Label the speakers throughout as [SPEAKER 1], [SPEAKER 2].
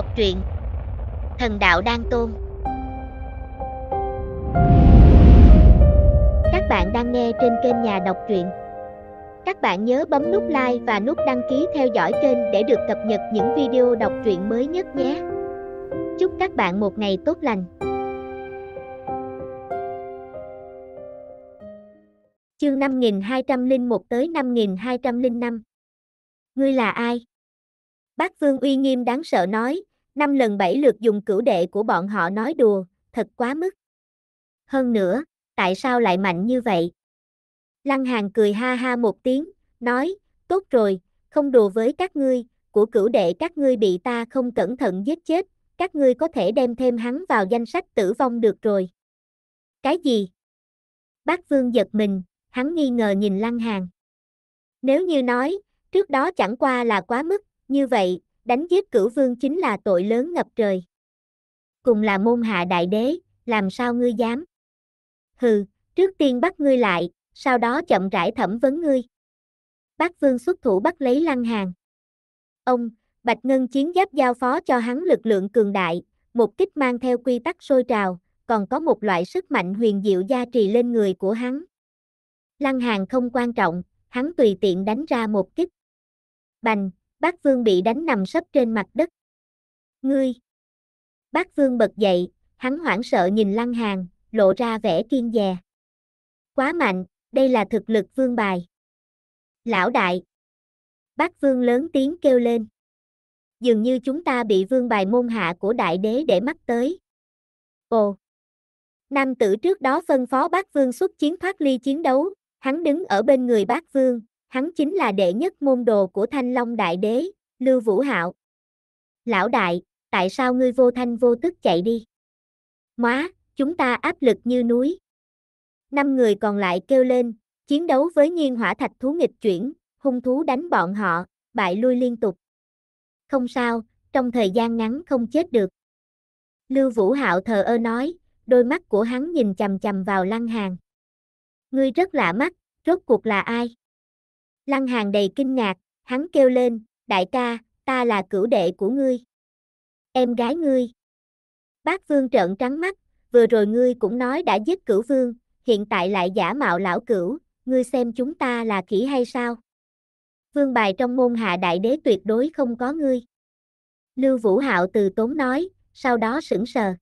[SPEAKER 1] Đọc truyện Thần đạo Đan tôn Các bạn đang nghe trên kênh nhà đọc truyện Các bạn nhớ bấm nút like và nút đăng ký theo dõi kênh để được cập nhật những video đọc truyện mới nhất nhé Chúc các bạn một ngày tốt lành Chương 5201 tới 5205 Ngươi là ai? Bác Vương uy nghiêm đáng sợ nói, năm lần bảy lượt dùng cửu đệ của bọn họ nói đùa, thật quá mức. Hơn nữa, tại sao lại mạnh như vậy? Lăng Hàn cười ha ha một tiếng, nói, tốt rồi, không đùa với các ngươi, của cửu đệ các ngươi bị ta không cẩn thận giết chết, các ngươi có thể đem thêm hắn vào danh sách tử vong được rồi. Cái gì? Bác Vương giật mình, hắn nghi ngờ nhìn Lăng Hàn. Nếu như nói, trước đó chẳng qua là quá mức, như vậy, đánh giết cửu vương chính là tội lớn ngập trời. Cùng là môn hạ đại đế, làm sao ngươi dám? Hừ, trước tiên bắt ngươi lại, sau đó chậm rãi thẩm vấn ngươi. Bác vương xuất thủ bắt lấy lăng hàng. Ông, Bạch Ngân chiến giáp giao phó cho hắn lực lượng cường đại, một kích mang theo quy tắc sôi trào, còn có một loại sức mạnh huyền diệu gia trì lên người của hắn. Lăng hàng không quan trọng, hắn tùy tiện đánh ra một kích. Bành, Bác Vương bị đánh nằm sấp trên mặt đất. Ngươi! Bác Vương bật dậy, hắn hoảng sợ nhìn Lăng Hàn, lộ ra vẻ kiên dè. Quá mạnh, đây là thực lực vương bài. Lão đại! Bác Vương lớn tiếng kêu lên. Dường như chúng ta bị vương bài môn hạ của đại đế để mắt tới. Ồ! Nam tử trước đó phân phó bác Vương xuất chiến thoát ly chiến đấu, hắn đứng ở bên người bác Vương, Hắn chính là đệ nhất môn đồ của Thanh Long Đại Đế, Lưu Vũ Hạo. Lão đại, tại sao ngươi vô thanh vô tức chạy đi? Móa, chúng ta áp lực như núi. Năm người còn lại kêu lên, chiến đấu với nhiên hỏa thạch thú nghịch chuyển, hung thú đánh bọn họ, bại lui liên tục. Không sao, trong thời gian ngắn không chết được. Lưu Vũ Hạo thờ ơ nói, đôi mắt của hắn nhìn chầm chầm vào Lăng Hàn. Ngươi rất lạ mắt, rốt cuộc là ai? Lăng Hàng đầy kinh ngạc, hắn kêu lên, đại ca, ta là cửu đệ của ngươi. Em gái ngươi. Bác Vương trợn trắng mắt, vừa rồi ngươi cũng nói đã giết cửu vương, hiện tại lại giả mạo lão cửu, ngươi xem chúng ta là kỹ hay sao? Vương bài trong môn hạ đại đế tuyệt đối không có ngươi. Lưu Vũ Hạo từ tốn nói, sau đó sững sờ.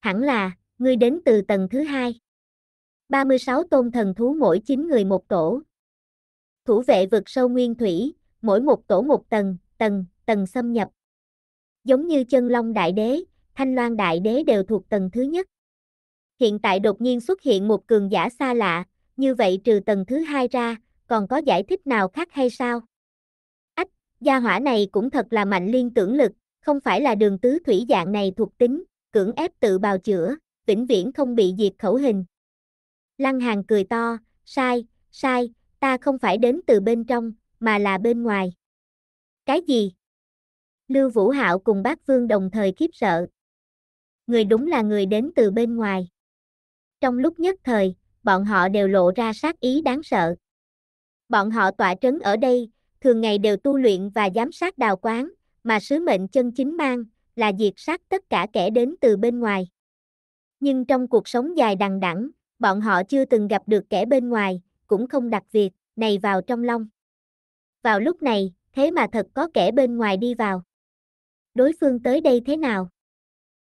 [SPEAKER 1] Hẳn là, ngươi đến từ tầng thứ hai. 36 tôn thần thú mỗi 9 người một tổ, Thủ vệ vực sâu nguyên thủy, mỗi một tổ một tầng, tầng, tầng xâm nhập. Giống như chân long đại đế, thanh loan đại đế đều thuộc tầng thứ nhất. Hiện tại đột nhiên xuất hiện một cường giả xa lạ, như vậy trừ tầng thứ hai ra, còn có giải thích nào khác hay sao? Ách, gia hỏa này cũng thật là mạnh liên tưởng lực, không phải là đường tứ thủy dạng này thuộc tính, cưỡng ép tự bào chữa, vĩnh viễn không bị diệt khẩu hình. Lăng Hàng cười to, sai, sai, ta không phải đến từ bên trong, mà là bên ngoài. Cái gì? Lưu Vũ Hạo cùng bác Vương đồng thời khiếp sợ. Người đúng là người đến từ bên ngoài. Trong lúc nhất thời, bọn họ đều lộ ra sát ý đáng sợ. Bọn họ tọa trấn ở đây, thường ngày đều tu luyện và giám sát đào quán, mà sứ mệnh chân chính mang là diệt sát tất cả kẻ đến từ bên ngoài. Nhưng trong cuộc sống dài đằng đẵng, bọn họ chưa từng gặp được kẻ bên ngoài, cũng không đặc việc, này vào trong long. Vào lúc này, thế mà thật có kẻ bên ngoài đi vào. Đối phương tới đây thế nào?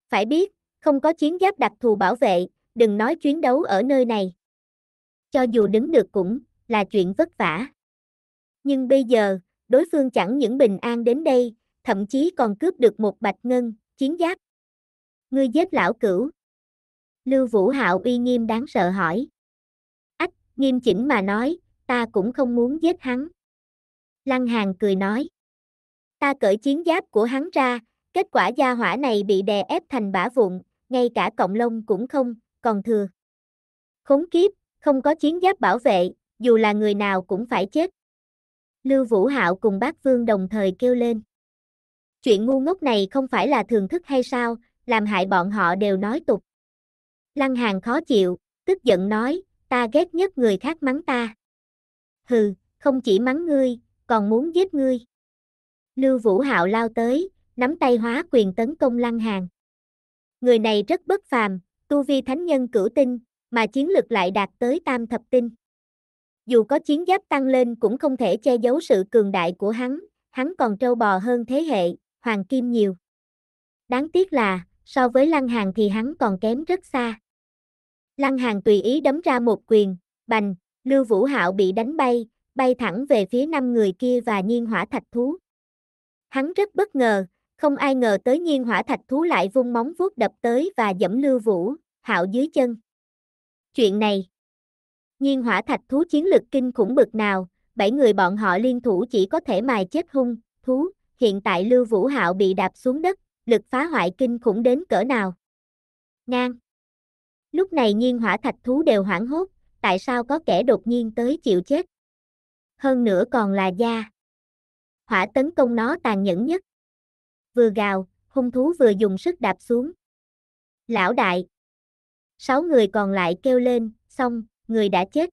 [SPEAKER 1] Phải biết, không có chiến giáp đặc thù bảo vệ, đừng nói chuyến đấu ở nơi này. Cho dù đứng được cũng là chuyện vất vả. Nhưng bây giờ, đối phương chẳng những bình an đến đây, thậm chí còn cướp được một bạch ngân, chiến giáp. Ngươi giết lão cửu. Lưu Vũ Hạo uy nghiêm đáng sợ hỏi nghiêm chỉnh mà nói, ta cũng không muốn giết hắn. Lăng Hàn cười nói, ta cởi chiến giáp của hắn ra, kết quả gia hỏa này bị đè ép thành bã vụn, ngay cả cộng lông cũng không, còn thừa. Khốn kiếp, không có chiến giáp bảo vệ, dù là người nào cũng phải chết. Lưu Vũ Hạo cùng bác Vương đồng thời kêu lên. Chuyện ngu ngốc này không phải là thường thức hay sao, làm hại bọn họ đều nói tục. Lăng Hàn khó chịu, tức giận nói, ta ghét nhất người khác mắng ta. Hừ, không chỉ mắng ngươi, còn muốn giết ngươi. Lưu Vũ Hạo lao tới, nắm tay hóa quyền tấn công Lăng Hàn. Người này rất bất phàm, tu vi thánh nhân cửu tinh, mà chiến lực lại đạt tới tam thập tinh. Dù có chiến giáp tăng lên cũng không thể che giấu sự cường đại của hắn, hắn còn trâu bò hơn thế hệ, hoàng kim nhiều. Đáng tiếc là, so với Lăng Hàn thì hắn còn kém rất xa. Lăng Hàng tùy ý đấm ra một quyền, bành, Lưu Vũ Hạo bị đánh bay, bay thẳng về phía năm người kia và nhiên hỏa thạch thú. Hắn rất bất ngờ, không ai ngờ tới nhiên hỏa thạch thú lại vung móng vuốt đập tới và dẫm Lưu Vũ, Hạo dưới chân. Chuyện này, nhiên hỏa thạch thú chiến lực kinh khủng bực nào, bảy người bọn họ liên thủ chỉ có thể mài chết hung, thú, hiện tại Lưu Vũ Hạo bị đạp xuống đất, lực phá hoại kinh khủng đến cỡ nào. Ngang Lúc này nhiên hỏa thạch thú đều hoảng hốt, tại sao có kẻ đột nhiên tới chịu chết? Hơn nữa còn là da. Hỏa tấn công nó tàn nhẫn nhất. Vừa gào, hung thú vừa dùng sức đạp xuống. Lão đại. Sáu người còn lại kêu lên, xong, người đã chết.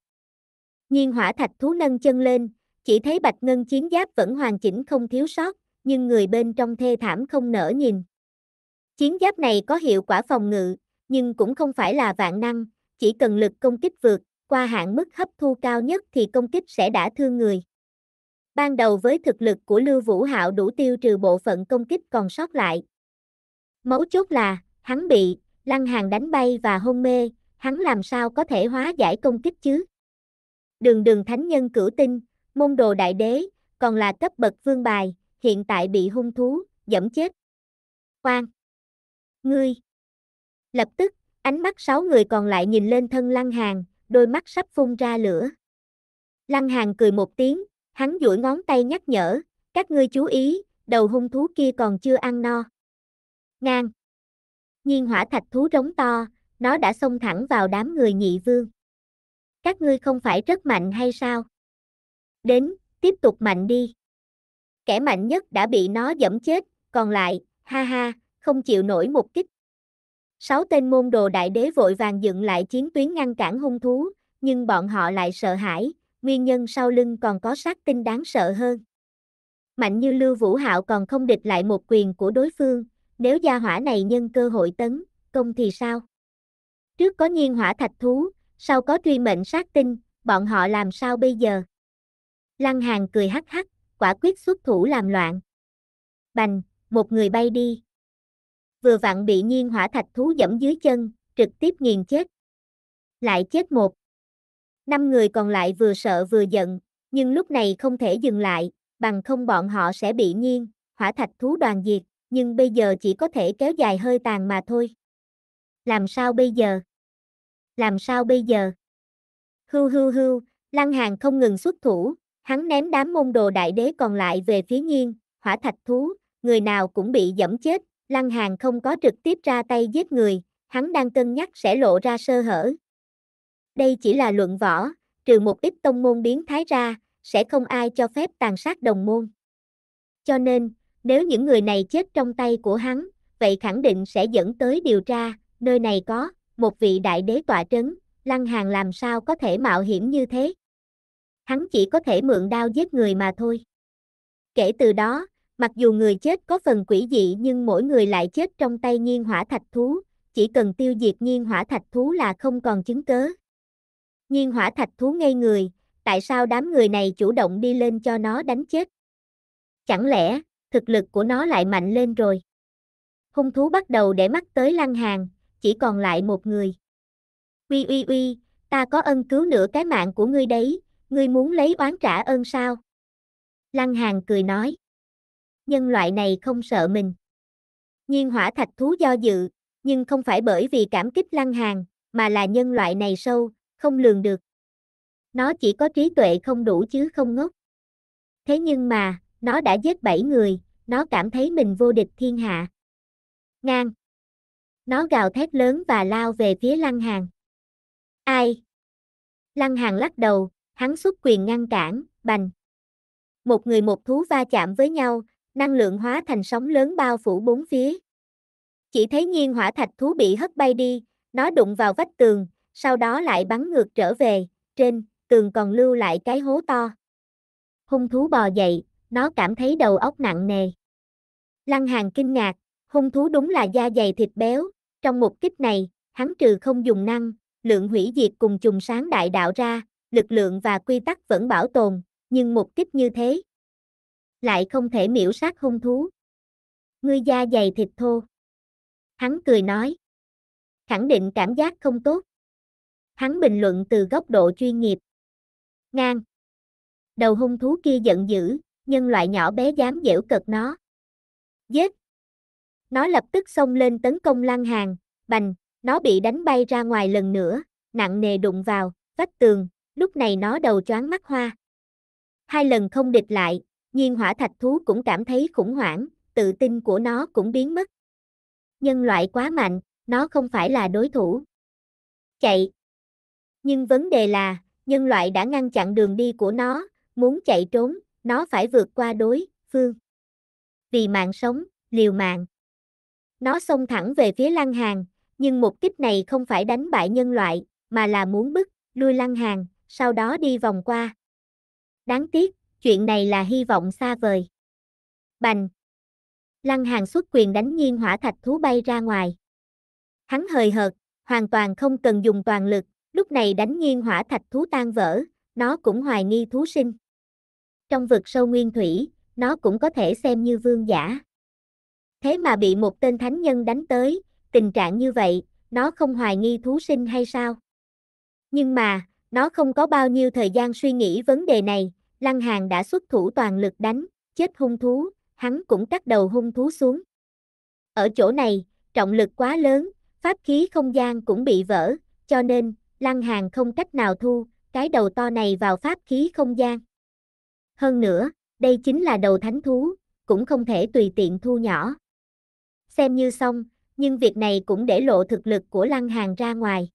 [SPEAKER 1] Nhiên hỏa thạch thú nâng chân lên, chỉ thấy bạch ngân chiến giáp vẫn hoàn chỉnh không thiếu sót, nhưng người bên trong thê thảm không nở nhìn. Chiến giáp này có hiệu quả phòng ngự, nhưng cũng không phải là vạn năng, chỉ cần lực công kích vượt qua hạn mức hấp thu cao nhất thì công kích sẽ đã thương người. Ban đầu với thực lực của Lưu Vũ Hạo đủ tiêu trừ bộ phận công kích còn sót lại. Mấu chốt là, hắn bị, lăng hàng đánh bay và hôn mê, hắn làm sao có thể hóa giải công kích chứ? Đường đường thánh nhân cửu tinh, môn đồ đại đế, còn là cấp bậc vương bài, hiện tại bị hung thú, dẫm chết. Khoan! Ngươi! Lập tức, ánh mắt sáu người còn lại nhìn lên thân Lăng Hàn, đôi mắt sắp phun ra lửa. Lăng Hàn cười một tiếng, hắn duỗi ngón tay nhắc nhở, các ngươi chú ý, đầu hung thú kia còn chưa ăn no. Ngang. Nhiên hỏa thạch thú rống to, nó đã xông thẳng vào đám người nhị vương. Các ngươi không phải rất mạnh hay sao? Đến, tiếp tục mạnh đi. Kẻ mạnh nhất đã bị nó dẫm chết, còn lại, ha ha, không chịu nổi một kích. Sáu tên môn đồ đại đế vội vàng dựng lại chiến tuyến ngăn cản hung thú, nhưng bọn họ lại sợ hãi, nguyên nhân sau lưng còn có sát tinh đáng sợ hơn. Mạnh như Lưu Vũ Hạo còn không địch lại một quyền của đối phương, nếu gia hỏa này nhân cơ hội tấn, công thì sao? Trước có nhiên hỏa thạch thú, sau có truy mệnh sát tinh, bọn họ làm sao bây giờ? Lăng hàn cười hắc hắc, quả quyết xuất thủ làm loạn. Bành, một người bay đi, vừa vặn bị nhiên hỏa thạch thú dẫm dưới chân, trực tiếp nghiền chết. Lại chết một. Năm người còn lại vừa sợ vừa giận, nhưng lúc này không thể dừng lại, bằng không bọn họ sẽ bị nhiên, hỏa thạch thú đoàn diệt, nhưng bây giờ chỉ có thể kéo dài hơi tàn mà thôi. Làm sao bây giờ? Làm sao bây giờ? Hưu hưu hưu, Lăng hàn không ngừng xuất thủ, hắn ném đám môn đồ đại đế còn lại về phía nhiên, hỏa thạch thú, người nào cũng bị dẫm chết, Lăng Hàn không có trực tiếp ra tay giết người, hắn đang cân nhắc sẽ lộ ra sơ hở. Đây chỉ là luận võ, trừ một ít tông môn biến thái ra, sẽ không ai cho phép tàn sát đồng môn. Cho nên, nếu những người này chết trong tay của hắn, vậy khẳng định sẽ dẫn tới điều tra, nơi này có một vị đại đế tọa trấn, Lăng Hàn làm sao có thể mạo hiểm như thế? Hắn chỉ có thể mượn đao giết người mà thôi. Kể từ đó, Mặc dù người chết có phần quỷ dị nhưng mỗi người lại chết trong tay nhiên hỏa thạch thú, chỉ cần tiêu diệt nhiên hỏa thạch thú là không còn chứng cớ. Nhiên hỏa thạch thú ngây người, tại sao đám người này chủ động đi lên cho nó đánh chết? Chẳng lẽ, thực lực của nó lại mạnh lên rồi? Hung thú bắt đầu để mắt tới lăng hàng, chỉ còn lại một người. Uy uy uy, ta có ân cứu nửa cái mạng của ngươi đấy, ngươi muốn lấy oán trả ơn sao? Lăng hàng cười nói nhân loại này không sợ mình. Nhiên hỏa thạch thú do dự, nhưng không phải bởi vì cảm kích lăng hàng, mà là nhân loại này sâu, không lường được. Nó chỉ có trí tuệ không đủ chứ không ngốc. Thế nhưng mà, nó đã giết bảy người, nó cảm thấy mình vô địch thiên hạ. Ngang. Nó gào thét lớn và lao về phía lăng hàng. Ai? Lăng hàng lắc đầu, hắn xuất quyền ngăn cản, bành. Một người một thú va chạm với nhau, năng lượng hóa thành sóng lớn bao phủ bốn phía. Chỉ thấy nhiên hỏa thạch thú bị hất bay đi, nó đụng vào vách tường, sau đó lại bắn ngược trở về, trên tường còn lưu lại cái hố to. Hung thú bò dậy, nó cảm thấy đầu óc nặng nề. Lăng Hàn kinh ngạc, hung thú đúng là da dày thịt béo, trong một kích này, hắn trừ không dùng năng, lượng hủy diệt cùng trùng sáng đại đạo ra, lực lượng và quy tắc vẫn bảo tồn, nhưng một kích như thế, lại không thể miễu sát hung thú. Ngươi da dày thịt thô. Hắn cười nói. Khẳng định cảm giác không tốt. Hắn bình luận từ góc độ chuyên nghiệp. Ngang. Đầu hung thú kia giận dữ, nhân loại nhỏ bé dám dẻo cợt nó. Giết. Nó lập tức xông lên tấn công lan hàng, bành, nó bị đánh bay ra ngoài lần nữa, nặng nề đụng vào, vách tường, lúc này nó đầu choáng mắt hoa. Hai lần không địch lại, nhiên hỏa thạch thú cũng cảm thấy khủng hoảng, tự tin của nó cũng biến mất. Nhân loại quá mạnh, nó không phải là đối thủ. Chạy. Nhưng vấn đề là, nhân loại đã ngăn chặn đường đi của nó, muốn chạy trốn, nó phải vượt qua đối, phương. Vì mạng sống, liều mạng. Nó xông thẳng về phía lăng hàng, nhưng mục kích này không phải đánh bại nhân loại, mà là muốn bức, lui lăng hàng, sau đó đi vòng qua. Đáng tiếc, chuyện này là hy vọng xa vời. Bành. Lăng hàn xuất quyền đánh nhiên hỏa thạch thú bay ra ngoài. Hắn hời hợt, hoàn toàn không cần dùng toàn lực, lúc này đánh nhiên hỏa thạch thú tan vỡ, nó cũng hoài nghi thú sinh. Trong vực sâu nguyên thủy, nó cũng có thể xem như vương giả. Thế mà bị một tên thánh nhân đánh tới, tình trạng như vậy, nó không hoài nghi thú sinh hay sao? Nhưng mà, nó không có bao nhiêu thời gian suy nghĩ vấn đề này, Lăng Hàng đã xuất thủ toàn lực đánh, chết hung thú, hắn cũng cắt đầu hung thú xuống. Ở chỗ này, trọng lực quá lớn, pháp khí không gian cũng bị vỡ, cho nên, Lăng Hàng không cách nào thu, cái đầu to này vào pháp khí không gian. Hơn nữa, đây chính là đầu thánh thú, cũng không thể tùy tiện thu nhỏ. Xem như xong, nhưng việc này cũng để lộ thực lực của Lăng Hàng ra ngoài.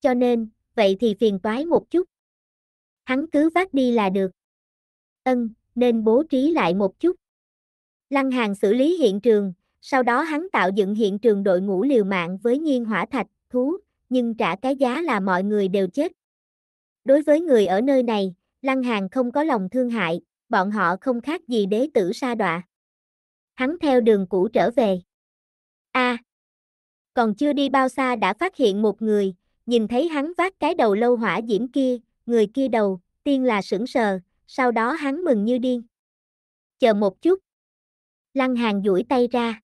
[SPEAKER 1] Cho nên, vậy thì phiền toái một chút hắn cứ vác đi là được. Ân, nên bố trí lại một chút. Lăng hàn xử lý hiện trường, sau đó hắn tạo dựng hiện trường đội ngũ liều mạng với nhiên hỏa thạch, thú, nhưng trả cái giá là mọi người đều chết. Đối với người ở nơi này, Lăng hàn không có lòng thương hại, bọn họ không khác gì đế tử sa đọa. Hắn theo đường cũ trở về. A. À, còn chưa đi bao xa đã phát hiện một người, nhìn thấy hắn vác cái đầu lâu hỏa diễm kia, người kia đầu, tiên là sững sờ, sau đó hắn mừng như điên. Chờ một chút. Lăng hàng duỗi tay ra.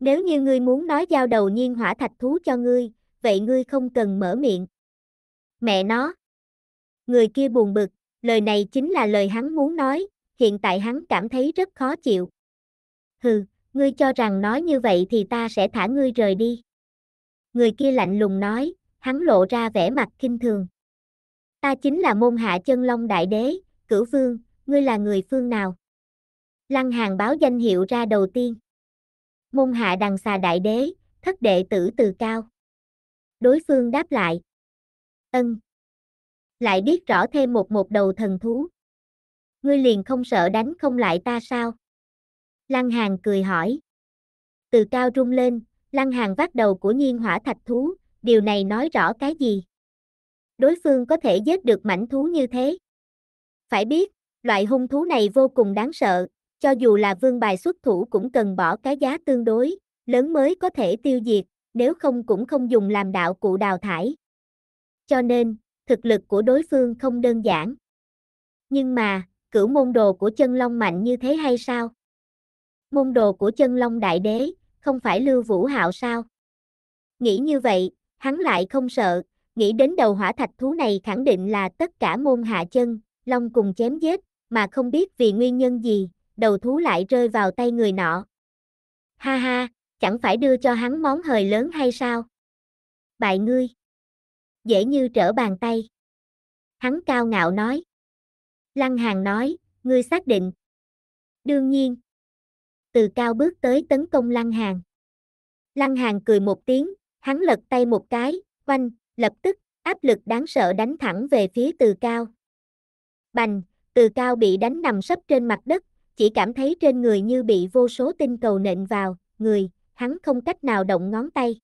[SPEAKER 1] Nếu như ngươi muốn nói giao đầu nhiên hỏa thạch thú cho ngươi, vậy ngươi không cần mở miệng. Mẹ nó. Người kia buồn bực, lời này chính là lời hắn muốn nói, hiện tại hắn cảm thấy rất khó chịu. Hừ, ngươi cho rằng nói như vậy thì ta sẽ thả ngươi rời đi. Người kia lạnh lùng nói, hắn lộ ra vẻ mặt kinh thường. Ta chính là môn hạ chân long đại đế, cửu vương, ngươi là người phương nào? Lăng hàng báo danh hiệu ra đầu tiên. Môn hạ đằng xà đại đế, thất đệ tử từ cao. Đối phương đáp lại. Ân. Lại biết rõ thêm một một đầu thần thú. Ngươi liền không sợ đánh không lại ta sao? Lăng hàng cười hỏi. Từ cao rung lên, lăng hàng vác đầu của nhiên hỏa thạch thú, điều này nói rõ cái gì? đối phương có thể giết được mảnh thú như thế. Phải biết, loại hung thú này vô cùng đáng sợ, cho dù là vương bài xuất thủ cũng cần bỏ cái giá tương đối, lớn mới có thể tiêu diệt, nếu không cũng không dùng làm đạo cụ đào thải. Cho nên, thực lực của đối phương không đơn giản. Nhưng mà, cửu môn đồ của chân long mạnh như thế hay sao? Môn đồ của chân long đại đế, không phải lưu vũ hạo sao? Nghĩ như vậy, hắn lại không sợ, Nghĩ đến đầu hỏa thạch thú này khẳng định là tất cả môn hạ chân, long cùng chém giết, mà không biết vì nguyên nhân gì, đầu thú lại rơi vào tay người nọ. Ha ha, chẳng phải đưa cho hắn món hời lớn hay sao? Bại ngươi! Dễ như trở bàn tay. Hắn cao ngạo nói. Lăng hàng nói, ngươi xác định. Đương nhiên. Từ cao bước tới tấn công lăng hàng. Lăng hàng cười một tiếng, hắn lật tay một cái, quanh, lập tức, áp lực đáng sợ đánh thẳng về phía từ cao. Bành, từ cao bị đánh nằm sấp trên mặt đất, chỉ cảm thấy trên người như bị vô số tinh cầu nện vào, người, hắn không cách nào động ngón tay.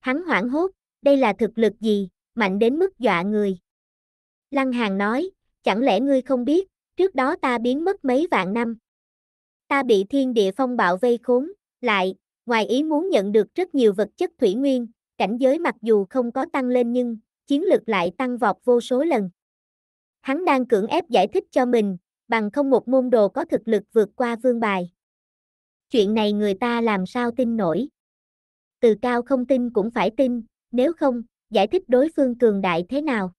[SPEAKER 1] Hắn hoảng hốt, đây là thực lực gì, mạnh đến mức dọa người. Lăng Hàng nói, chẳng lẽ ngươi không biết, trước đó ta biến mất mấy vạn năm. Ta bị thiên địa phong bạo vây khốn, lại, ngoài ý muốn nhận được rất nhiều vật chất thủy nguyên, cảnh giới mặc dù không có tăng lên nhưng chiến lược lại tăng vọt vô số lần. Hắn đang cưỡng ép giải thích cho mình, bằng không một môn đồ có thực lực vượt qua vương bài. Chuyện này người ta làm sao tin nổi. Từ cao không tin cũng phải tin, nếu không, giải thích đối phương cường đại thế nào.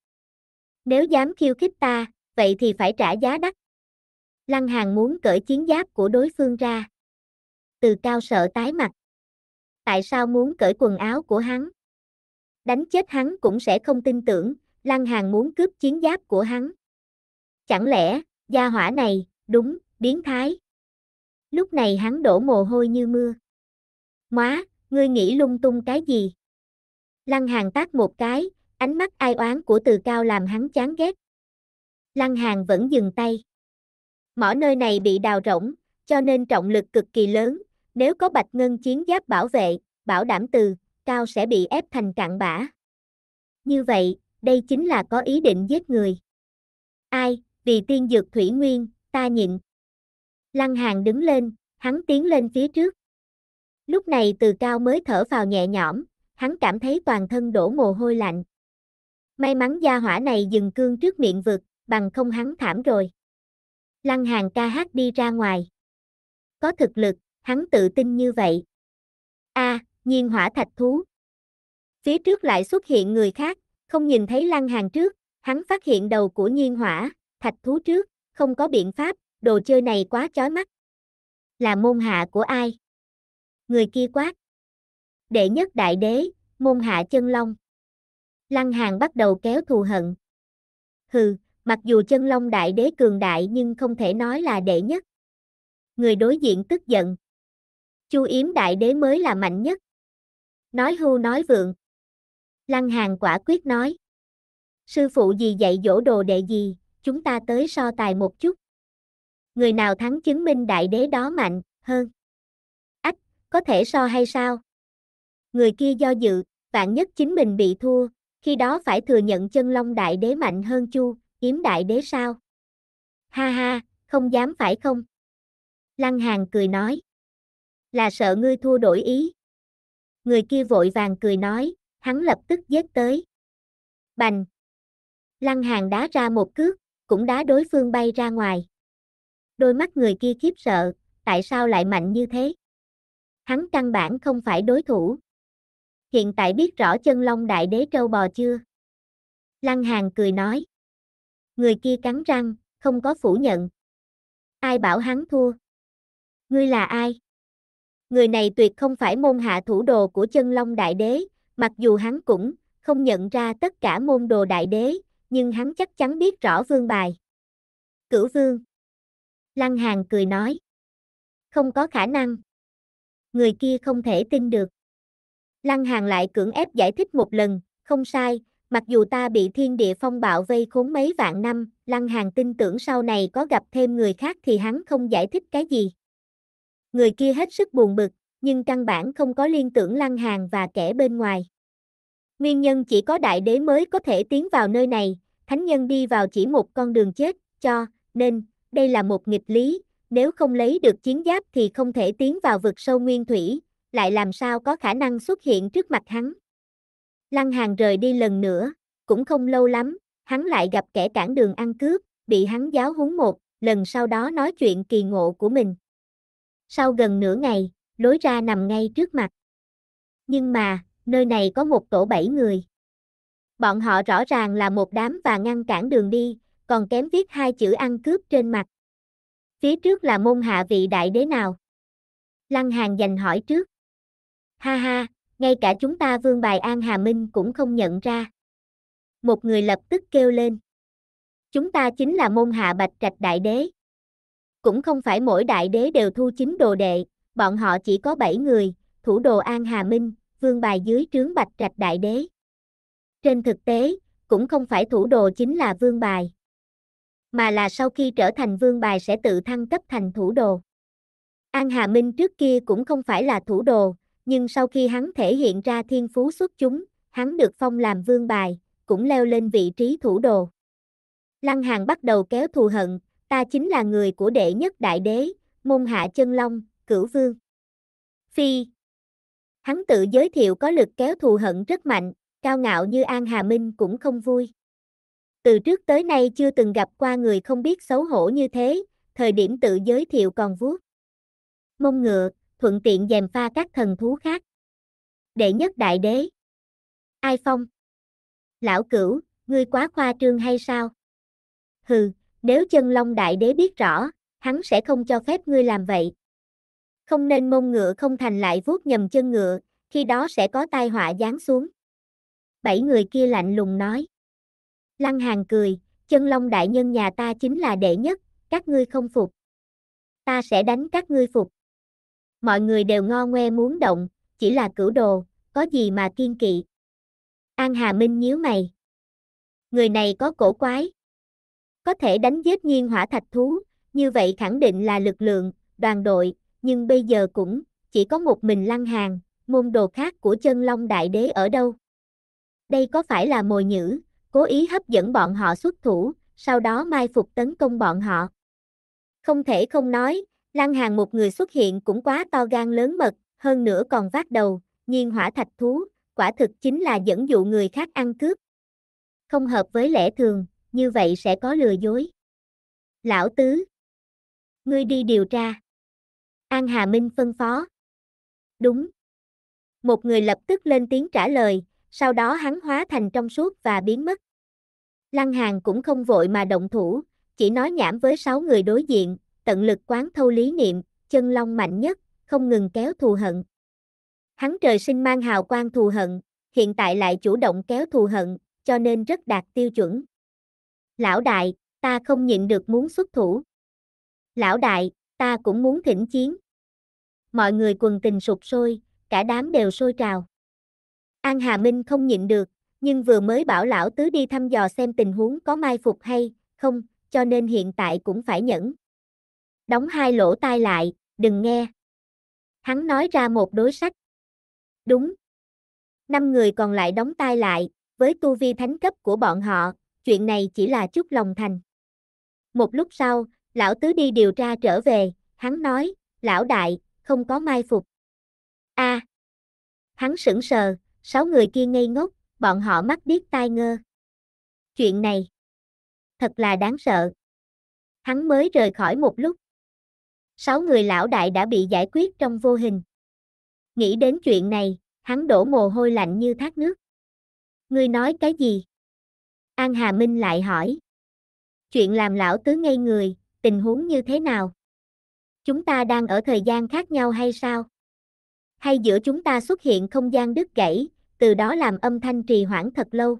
[SPEAKER 1] Nếu dám khiêu khích ta, vậy thì phải trả giá đắt. Lăng Hàng muốn cởi chiến giáp của đối phương ra. Từ cao sợ tái mặt tại sao muốn cởi quần áo của hắn. Đánh chết hắn cũng sẽ không tin tưởng, Lăng Hàng muốn cướp chiến giáp của hắn. Chẳng lẽ, gia hỏa này, đúng, biến thái. Lúc này hắn đổ mồ hôi như mưa. Móa, ngươi nghĩ lung tung cái gì? Lăng Hàng tác một cái, ánh mắt ai oán của từ cao làm hắn chán ghét. Lăng Hàng vẫn dừng tay. Mỏ nơi này bị đào rỗng, cho nên trọng lực cực kỳ lớn, nếu có bạch ngân chiến giáp bảo vệ, bảo đảm từ, cao sẽ bị ép thành cạn bã. Như vậy, đây chính là có ý định giết người. Ai, vì tiên dược thủy nguyên, ta nhịn. Lăng hàng đứng lên, hắn tiến lên phía trước. Lúc này từ cao mới thở vào nhẹ nhõm, hắn cảm thấy toàn thân đổ mồ hôi lạnh. May mắn gia hỏa này dừng cương trước miệng vực, bằng không hắn thảm rồi. Lăng hàng ca hát đi ra ngoài. Có thực lực, hắn tự tin như vậy. A, à, nhiên hỏa thạch thú. Phía trước lại xuất hiện người khác, không nhìn thấy lăng hàng trước, hắn phát hiện đầu của nhiên hỏa, thạch thú trước, không có biện pháp, đồ chơi này quá chói mắt. Là môn hạ của ai? Người kia quát. Đệ nhất đại đế, môn hạ chân long. Lăng hàng bắt đầu kéo thù hận. Hừ, mặc dù chân long đại đế cường đại nhưng không thể nói là đệ nhất. Người đối diện tức giận. Chu Yếm đại đế mới là mạnh nhất. Nói hưu nói vượng. Lăng Hàn quả quyết nói. Sư phụ gì dạy dỗ đồ đệ gì, chúng ta tới so tài một chút. Người nào thắng chứng minh đại đế đó mạnh, hơn. Ách, có thể so hay sao? Người kia do dự, vạn nhất chính mình bị thua, khi đó phải thừa nhận chân long đại đế mạnh hơn chu, yếm đại đế sao? Ha ha, không dám phải không? Lăng Hàn cười nói là sợ ngươi thua đổi ý. Người kia vội vàng cười nói, hắn lập tức giết tới. Bành! Lăng hàng đá ra một cước, cũng đá đối phương bay ra ngoài. Đôi mắt người kia khiếp sợ, tại sao lại mạnh như thế? Hắn căn bản không phải đối thủ. Hiện tại biết rõ chân long đại đế trâu bò chưa? Lăng hàng cười nói. Người kia cắn răng, không có phủ nhận. Ai bảo hắn thua? Ngươi là ai? người này tuyệt không phải môn hạ thủ đồ của chân long đại đế, mặc dù hắn cũng không nhận ra tất cả môn đồ đại đế, nhưng hắn chắc chắn biết rõ vương bài. Cửu vương. Lăng Hàn cười nói. Không có khả năng. Người kia không thể tin được. Lăng Hàn lại cưỡng ép giải thích một lần, không sai, mặc dù ta bị thiên địa phong bạo vây khốn mấy vạn năm, Lăng Hàn tin tưởng sau này có gặp thêm người khác thì hắn không giải thích cái gì. Người kia hết sức buồn bực, nhưng căn bản không có liên tưởng lăng hàn và kẻ bên ngoài. Nguyên nhân chỉ có đại đế mới có thể tiến vào nơi này, thánh nhân đi vào chỉ một con đường chết, cho, nên, đây là một nghịch lý, nếu không lấy được chiến giáp thì không thể tiến vào vực sâu nguyên thủy, lại làm sao có khả năng xuất hiện trước mặt hắn. Lăng hàn rời đi lần nữa, cũng không lâu lắm, hắn lại gặp kẻ cản đường ăn cướp, bị hắn giáo huấn một, lần sau đó nói chuyện kỳ ngộ của mình. Sau gần nửa ngày, lối ra nằm ngay trước mặt. Nhưng mà, nơi này có một tổ bảy người. Bọn họ rõ ràng là một đám và ngăn cản đường đi, còn kém viết hai chữ ăn cướp trên mặt. Phía trước là môn hạ vị đại đế nào? Lăng Hàn dành hỏi trước. Ha ha, ngay cả chúng ta vương bài An Hà Minh cũng không nhận ra. Một người lập tức kêu lên. Chúng ta chính là môn hạ bạch trạch đại đế. Cũng không phải mỗi đại đế đều thu chính đồ đệ, bọn họ chỉ có 7 người, thủ đồ An Hà Minh, vương bài dưới trướng Bạch Trạch Đại Đế. Trên thực tế, cũng không phải thủ đồ chính là vương bài, mà là sau khi trở thành vương bài sẽ tự thăng cấp thành thủ đồ. An Hà Minh trước kia cũng không phải là thủ đồ, nhưng sau khi hắn thể hiện ra thiên phú xuất chúng, hắn được phong làm vương bài, cũng leo lên vị trí thủ đồ. Lăng hàn bắt đầu kéo thù hận, ta chính là người của đệ nhất đại đế, môn hạ chân long, cửu vương. Phi Hắn tự giới thiệu có lực kéo thù hận rất mạnh, cao ngạo như An Hà Minh cũng không vui. Từ trước tới nay chưa từng gặp qua người không biết xấu hổ như thế, thời điểm tự giới thiệu còn vuốt. Mông ngựa, thuận tiện dèm pha các thần thú khác. Đệ nhất đại đế. Ai phong? Lão cửu, ngươi quá khoa trương hay sao? Hừ, nếu chân long đại đế biết rõ, hắn sẽ không cho phép ngươi làm vậy. Không nên mông ngựa không thành lại vuốt nhầm chân ngựa, khi đó sẽ có tai họa giáng xuống. Bảy người kia lạnh lùng nói. Lăng Hàn cười, chân long đại nhân nhà ta chính là đệ nhất, các ngươi không phục. Ta sẽ đánh các ngươi phục. Mọi người đều ngo ngoe muốn động, chỉ là cửu đồ, có gì mà kiên kỵ. An Hà Minh nhíu mày. Người này có cổ quái, có thể đánh giết nhiên hỏa thạch thú, như vậy khẳng định là lực lượng, đoàn đội, nhưng bây giờ cũng chỉ có một mình lăng hàng, môn đồ khác của chân long đại đế ở đâu. Đây có phải là mồi nhữ, cố ý hấp dẫn bọn họ xuất thủ, sau đó mai phục tấn công bọn họ. Không thể không nói, lăng hàng một người xuất hiện cũng quá to gan lớn mật, hơn nữa còn vác đầu, nhiên hỏa thạch thú, quả thực chính là dẫn dụ người khác ăn cướp. Không hợp với lẽ thường như vậy sẽ có lừa dối. Lão Tứ, ngươi đi điều tra. An Hà Minh phân phó. Đúng. Một người lập tức lên tiếng trả lời, sau đó hắn hóa thành trong suốt và biến mất. Lăng Hàn cũng không vội mà động thủ, chỉ nói nhảm với sáu người đối diện, tận lực quán thâu lý niệm, chân long mạnh nhất, không ngừng kéo thù hận. Hắn trời sinh mang hào quang thù hận, hiện tại lại chủ động kéo thù hận, cho nên rất đạt tiêu chuẩn. Lão đại, ta không nhịn được muốn xuất thủ. Lão đại, ta cũng muốn thỉnh chiến. Mọi người quần tình sụp sôi, cả đám đều sôi trào. An Hà Minh không nhịn được, nhưng vừa mới bảo lão tứ đi thăm dò xem tình huống có mai phục hay không, cho nên hiện tại cũng phải nhẫn. Đóng hai lỗ tai lại, đừng nghe. Hắn nói ra một đối sách. Đúng. Năm người còn lại đóng tai lại, với tu vi thánh cấp của bọn họ, chuyện này chỉ là chút lòng thành. Một lúc sau, lão tứ đi điều tra trở về, hắn nói, lão đại, không có mai phục. a à, hắn sững sờ, sáu người kia ngây ngốc, bọn họ mắt điếc tai ngơ. Chuyện này, thật là đáng sợ. Hắn mới rời khỏi một lúc. Sáu người lão đại đã bị giải quyết trong vô hình. Nghĩ đến chuyện này, hắn đổ mồ hôi lạnh như thác nước. Ngươi nói cái gì? An Hà Minh lại hỏi. Chuyện làm lão tứ ngây người, tình huống như thế nào? Chúng ta đang ở thời gian khác nhau hay sao? Hay giữa chúng ta xuất hiện không gian đứt gãy, từ đó làm âm thanh trì hoãn thật lâu?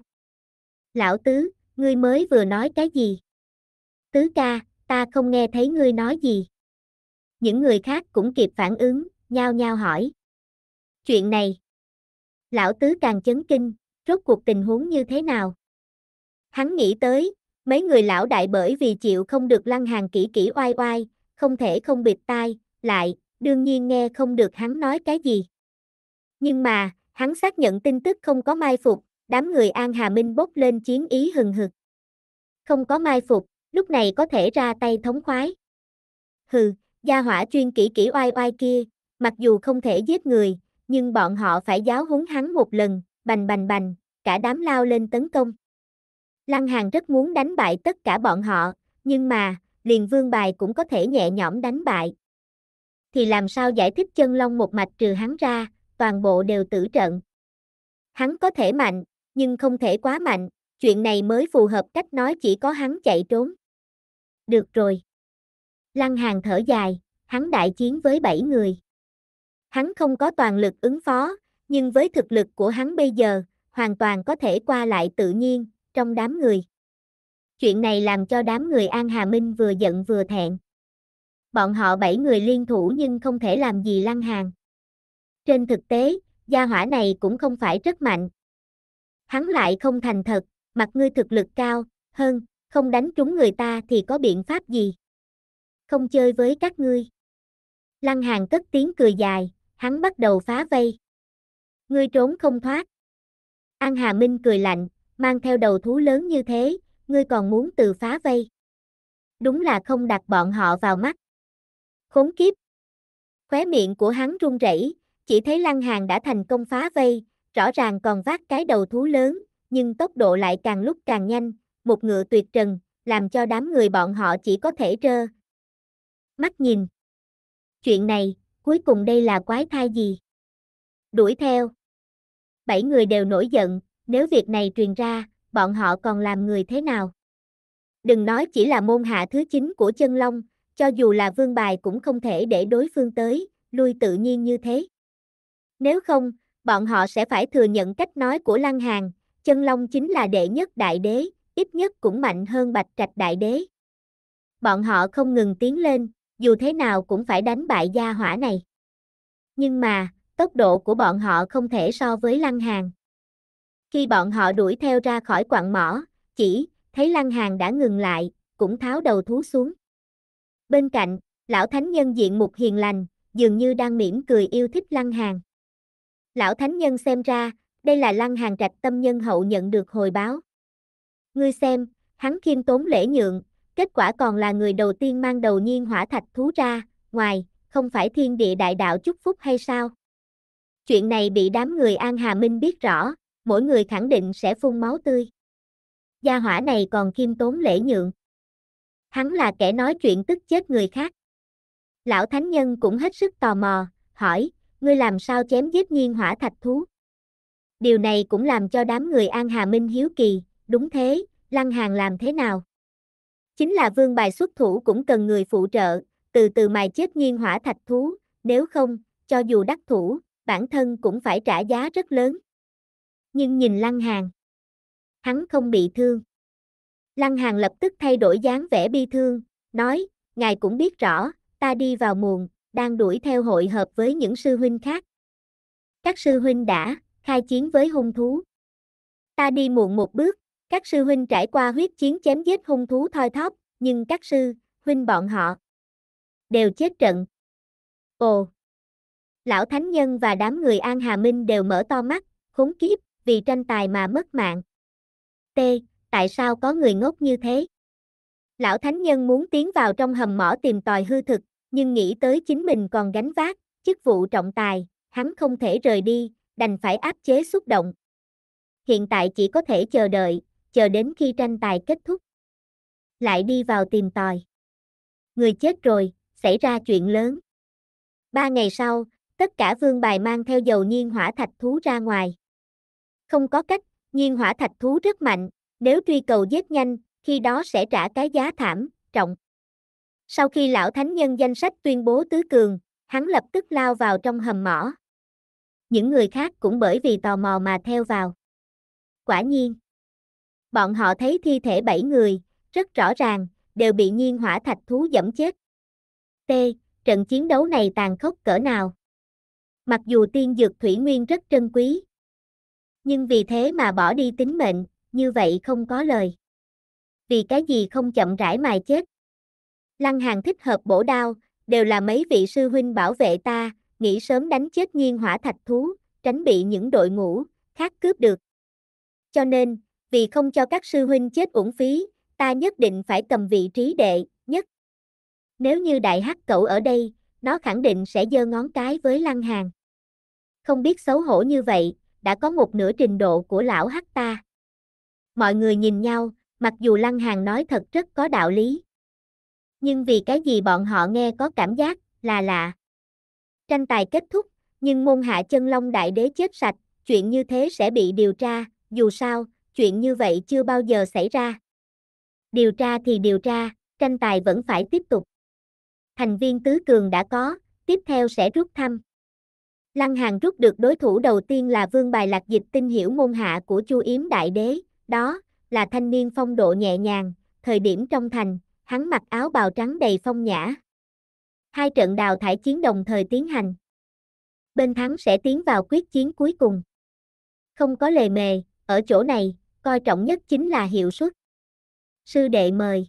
[SPEAKER 1] Lão tứ, ngươi mới vừa nói cái gì? Tứ ca, ta không nghe thấy ngươi nói gì. Những người khác cũng kịp phản ứng, nhao nhao hỏi. Chuyện này, lão tứ càng chấn kinh, rốt cuộc tình huống như thế nào? Hắn nghĩ tới, mấy người lão đại bởi vì chịu không được lăng hàng kỹ kỹ oai oai, không thể không bịt tai, lại, đương nhiên nghe không được hắn nói cái gì. Nhưng mà, hắn xác nhận tin tức không có mai phục, đám người An Hà Minh bốc lên chiến ý hừng hực. Không có mai phục, lúc này có thể ra tay thống khoái. Hừ, gia hỏa chuyên kỹ kỹ oai oai kia, mặc dù không thể giết người, nhưng bọn họ phải giáo huấn hắn một lần, bành bành bành, cả đám lao lên tấn công. Lăng Hàng rất muốn đánh bại tất cả bọn họ, nhưng mà, liền vương bài cũng có thể nhẹ nhõm đánh bại. Thì làm sao giải thích chân long một mạch trừ hắn ra, toàn bộ đều tử trận. Hắn có thể mạnh, nhưng không thể quá mạnh, chuyện này mới phù hợp cách nói chỉ có hắn chạy trốn. Được rồi. Lăng Hàng thở dài, hắn đại chiến với 7 người. Hắn không có toàn lực ứng phó, nhưng với thực lực của hắn bây giờ, hoàn toàn có thể qua lại tự nhiên, trong đám người. Chuyện này làm cho đám người An Hà Minh vừa giận vừa thẹn. Bọn họ bảy người liên thủ nhưng không thể làm gì Lăng Hàn. Trên thực tế, gia hỏa này cũng không phải rất mạnh. Hắn lại không thành thật, mặt ngươi thực lực cao, hơn, không đánh trúng người ta thì có biện pháp gì? Không chơi với các ngươi. Lăng Hàn cất tiếng cười dài, hắn bắt đầu phá vây. Ngươi trốn không thoát. An Hà Minh cười lạnh, mang theo đầu thú lớn như thế, ngươi còn muốn từ phá vây. Đúng là không đặt bọn họ vào mắt. Khốn kiếp. Khóe miệng của hắn run rẩy, chỉ thấy Lăng hàn đã thành công phá vây, rõ ràng còn vác cái đầu thú lớn, nhưng tốc độ lại càng lúc càng nhanh, một ngựa tuyệt trần, làm cho đám người bọn họ chỉ có thể trơ. Mắt nhìn. Chuyện này, cuối cùng đây là quái thai gì? Đuổi theo. Bảy người đều nổi giận, nếu việc này truyền ra, bọn họ còn làm người thế nào? Đừng nói chỉ là môn hạ thứ 9 của chân long, cho dù là vương bài cũng không thể để đối phương tới, lui tự nhiên như thế. Nếu không, bọn họ sẽ phải thừa nhận cách nói của Lăng Hàng, chân long chính là đệ nhất đại đế, ít nhất cũng mạnh hơn bạch trạch đại đế. Bọn họ không ngừng tiến lên, dù thế nào cũng phải đánh bại gia hỏa này. Nhưng mà, tốc độ của bọn họ không thể so với Lăng Hàng. Khi bọn họ đuổi theo ra khỏi quặng mỏ, chỉ thấy Lăng Hàng đã ngừng lại, cũng tháo đầu thú xuống. Bên cạnh, lão thánh nhân diện mục hiền lành, dường như đang mỉm cười yêu thích Lăng Hàng. Lão thánh nhân xem ra, đây là Lăng Hàng trạch tâm nhân hậu nhận được hồi báo. Ngươi xem, hắn khiêm tốn lễ nhượng, kết quả còn là người đầu tiên mang đầu nhiên hỏa thạch thú ra, ngoài, không phải thiên địa đại đạo chúc phúc hay sao? Chuyện này bị đám người An Hà Minh biết rõ, mỗi người khẳng định sẽ phun máu tươi. Gia hỏa này còn khiêm tốn lễ nhượng. Hắn là kẻ nói chuyện tức chết người khác. Lão thánh nhân cũng hết sức tò mò, hỏi, ngươi làm sao chém giết nhiên hỏa thạch thú? Điều này cũng làm cho đám người An Hà Minh hiếu kỳ, đúng thế, Lăng Hàng làm thế nào? Chính là vương bài xuất thủ cũng cần người phụ trợ, từ từ mài chết nhiên hỏa thạch thú, nếu không, cho dù đắc thủ, bản thân cũng phải trả giá rất lớn nhưng nhìn Lăng Hàn. Hắn không bị thương. Lăng Hàn lập tức thay đổi dáng vẻ bi thương, nói, ngài cũng biết rõ, ta đi vào muộn, đang đuổi theo hội hợp với những sư huynh khác. Các sư huynh đã khai chiến với hung thú. Ta đi muộn một bước, các sư huynh trải qua huyết chiến chém giết hung thú thoi thóp, nhưng các sư, huynh bọn họ đều chết trận. Ồ! Lão Thánh Nhân và đám người An Hà Minh đều mở to mắt, khốn kiếp, vì tranh tài mà mất mạng. T. Tại sao có người ngốc như thế? Lão Thánh Nhân muốn tiến vào trong hầm mỏ tìm tòi hư thực, nhưng nghĩ tới chính mình còn gánh vác, chức vụ trọng tài, hắn không thể rời đi, đành phải áp chế xúc động. Hiện tại chỉ có thể chờ đợi, chờ đến khi tranh tài kết thúc. Lại đi vào tìm tòi. Người chết rồi, xảy ra chuyện lớn. Ba ngày sau, tất cả vương bài mang theo dầu nhiên hỏa thạch thú ra ngoài không có cách, nhiên hỏa thạch thú rất mạnh, nếu truy cầu giết nhanh, khi đó sẽ trả cái giá thảm, trọng. Sau khi lão thánh nhân danh sách tuyên bố tứ cường, hắn lập tức lao vào trong hầm mỏ. Những người khác cũng bởi vì tò mò mà theo vào. Quả nhiên, bọn họ thấy thi thể bảy người, rất rõ ràng, đều bị nhiên hỏa thạch thú dẫm chết. T. Trận chiến đấu này tàn khốc cỡ nào? Mặc dù tiên dược thủy nguyên rất trân quý, nhưng vì thế mà bỏ đi tính mệnh, như vậy không có lời. Vì cái gì không chậm rãi mài chết? Lăng hàng thích hợp bổ đao, đều là mấy vị sư huynh bảo vệ ta, nghĩ sớm đánh chết nghiên hỏa thạch thú, tránh bị những đội ngũ khác cướp được. Cho nên, vì không cho các sư huynh chết uổng phí, ta nhất định phải cầm vị trí đệ nhất. Nếu như đại hắc cậu ở đây, nó khẳng định sẽ giơ ngón cái với Lăng Hàn. Không biết xấu hổ như vậy, đã có một nửa trình độ của lão hắc ta. Mọi người nhìn nhau, mặc dù Lăng hàn nói thật rất có đạo lý. Nhưng vì cái gì bọn họ nghe có cảm giác là lạ. Tranh tài kết thúc, nhưng môn hạ chân long đại đế chết sạch, chuyện như thế sẽ bị điều tra, dù sao, chuyện như vậy chưa bao giờ xảy ra. Điều tra thì điều tra, tranh tài vẫn phải tiếp tục. Thành viên tứ cường đã có, tiếp theo sẽ rút thăm. Lăng Hàn rút được đối thủ đầu tiên là vương bài lạc dịch tinh hiểu môn hạ của Chu Yếm Đại Đế, đó là thanh niên phong độ nhẹ nhàng, thời điểm trong thành, hắn mặc áo bào trắng đầy phong nhã. Hai trận đào thải chiến đồng thời tiến hành. Bên thắng sẽ tiến vào quyết chiến cuối cùng. Không có lề mề, ở chỗ này, coi trọng nhất chính là hiệu suất. Sư đệ mời.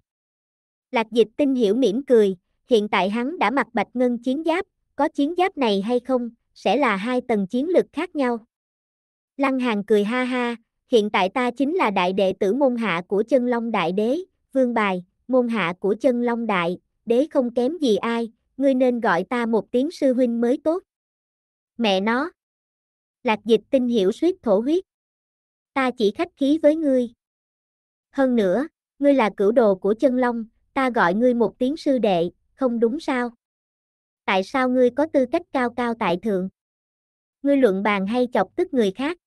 [SPEAKER 1] Lạc dịch tinh hiểu mỉm cười, hiện tại hắn đã mặc bạch ngân chiến giáp, có chiến giáp này hay không, sẽ là hai tầng chiến lực khác nhau. Lăng Hàn cười ha ha, hiện tại ta chính là đại đệ tử môn hạ của chân long đại đế, vương bài, môn hạ của chân long đại, đế không kém gì ai, ngươi nên gọi ta một tiếng sư huynh mới tốt. Mẹ nó! Lạc dịch tinh hiểu suýt thổ huyết. Ta chỉ khách khí với ngươi. Hơn nữa, ngươi là cửu đồ của chân long, ta gọi ngươi một tiếng sư đệ, không đúng sao? tại sao ngươi có tư cách cao cao tại thượng? Ngươi luận bàn hay chọc tức người khác?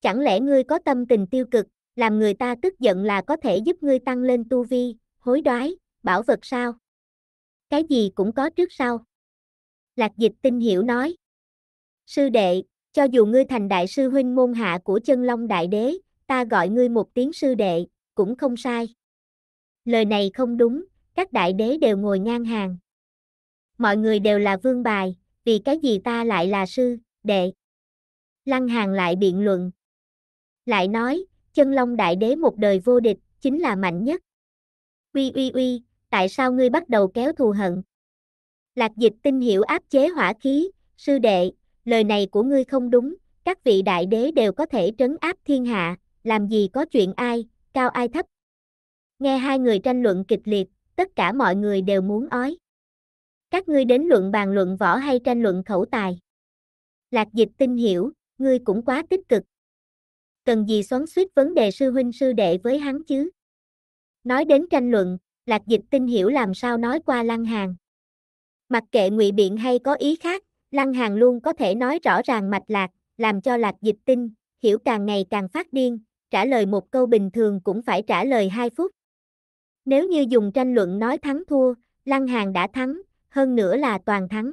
[SPEAKER 1] Chẳng lẽ ngươi có tâm tình tiêu cực, làm người ta tức giận là có thể giúp ngươi tăng lên tu vi, hối đoái, bảo vật sao? Cái gì cũng có trước sau. Lạc dịch tinh hiểu nói. Sư đệ, cho dù ngươi thành đại sư huynh môn hạ của chân long đại đế, ta gọi ngươi một tiếng sư đệ, cũng không sai. Lời này không đúng, các đại đế đều ngồi ngang hàng mọi người đều là vương bài, vì cái gì ta lại là sư, đệ. Lăng Hàng lại biện luận. Lại nói, chân long đại đế một đời vô địch, chính là mạnh nhất. Uy uy uy, tại sao ngươi bắt đầu kéo thù hận? Lạc dịch tinh hiểu áp chế hỏa khí, sư đệ, lời này của ngươi không đúng, các vị đại đế đều có thể trấn áp thiên hạ, làm gì có chuyện ai, cao ai thấp. Nghe hai người tranh luận kịch liệt, tất cả mọi người đều muốn ói các ngươi đến luận bàn luận võ hay tranh luận khẩu tài. Lạc dịch tinh hiểu, ngươi cũng quá tích cực. Cần gì xoắn suýt vấn đề sư huynh sư đệ với hắn chứ? Nói đến tranh luận, lạc dịch tinh hiểu làm sao nói qua lăng hàng. Mặc kệ ngụy biện hay có ý khác, lăng hàng luôn có thể nói rõ ràng mạch lạc, làm cho lạc dịch tinh hiểu càng ngày càng phát điên, trả lời một câu bình thường cũng phải trả lời hai phút. Nếu như dùng tranh luận nói thắng thua, lăng hàng đã thắng, hơn nữa là toàn thắng.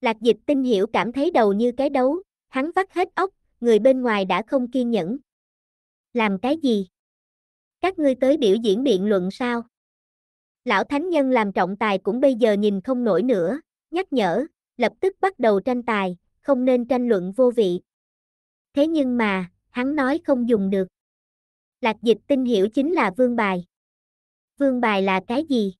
[SPEAKER 1] Lạc dịch tinh hiểu cảm thấy đầu như cái đấu, hắn vắt hết ốc, người bên ngoài đã không kiên nhẫn. Làm cái gì? Các ngươi tới biểu diễn biện luận sao? Lão thánh nhân làm trọng tài cũng bây giờ nhìn không nổi nữa, nhắc nhở, lập tức bắt đầu tranh tài, không nên tranh luận vô vị. Thế nhưng mà, hắn nói không dùng được. Lạc dịch tinh hiểu chính là vương bài. Vương bài là cái gì?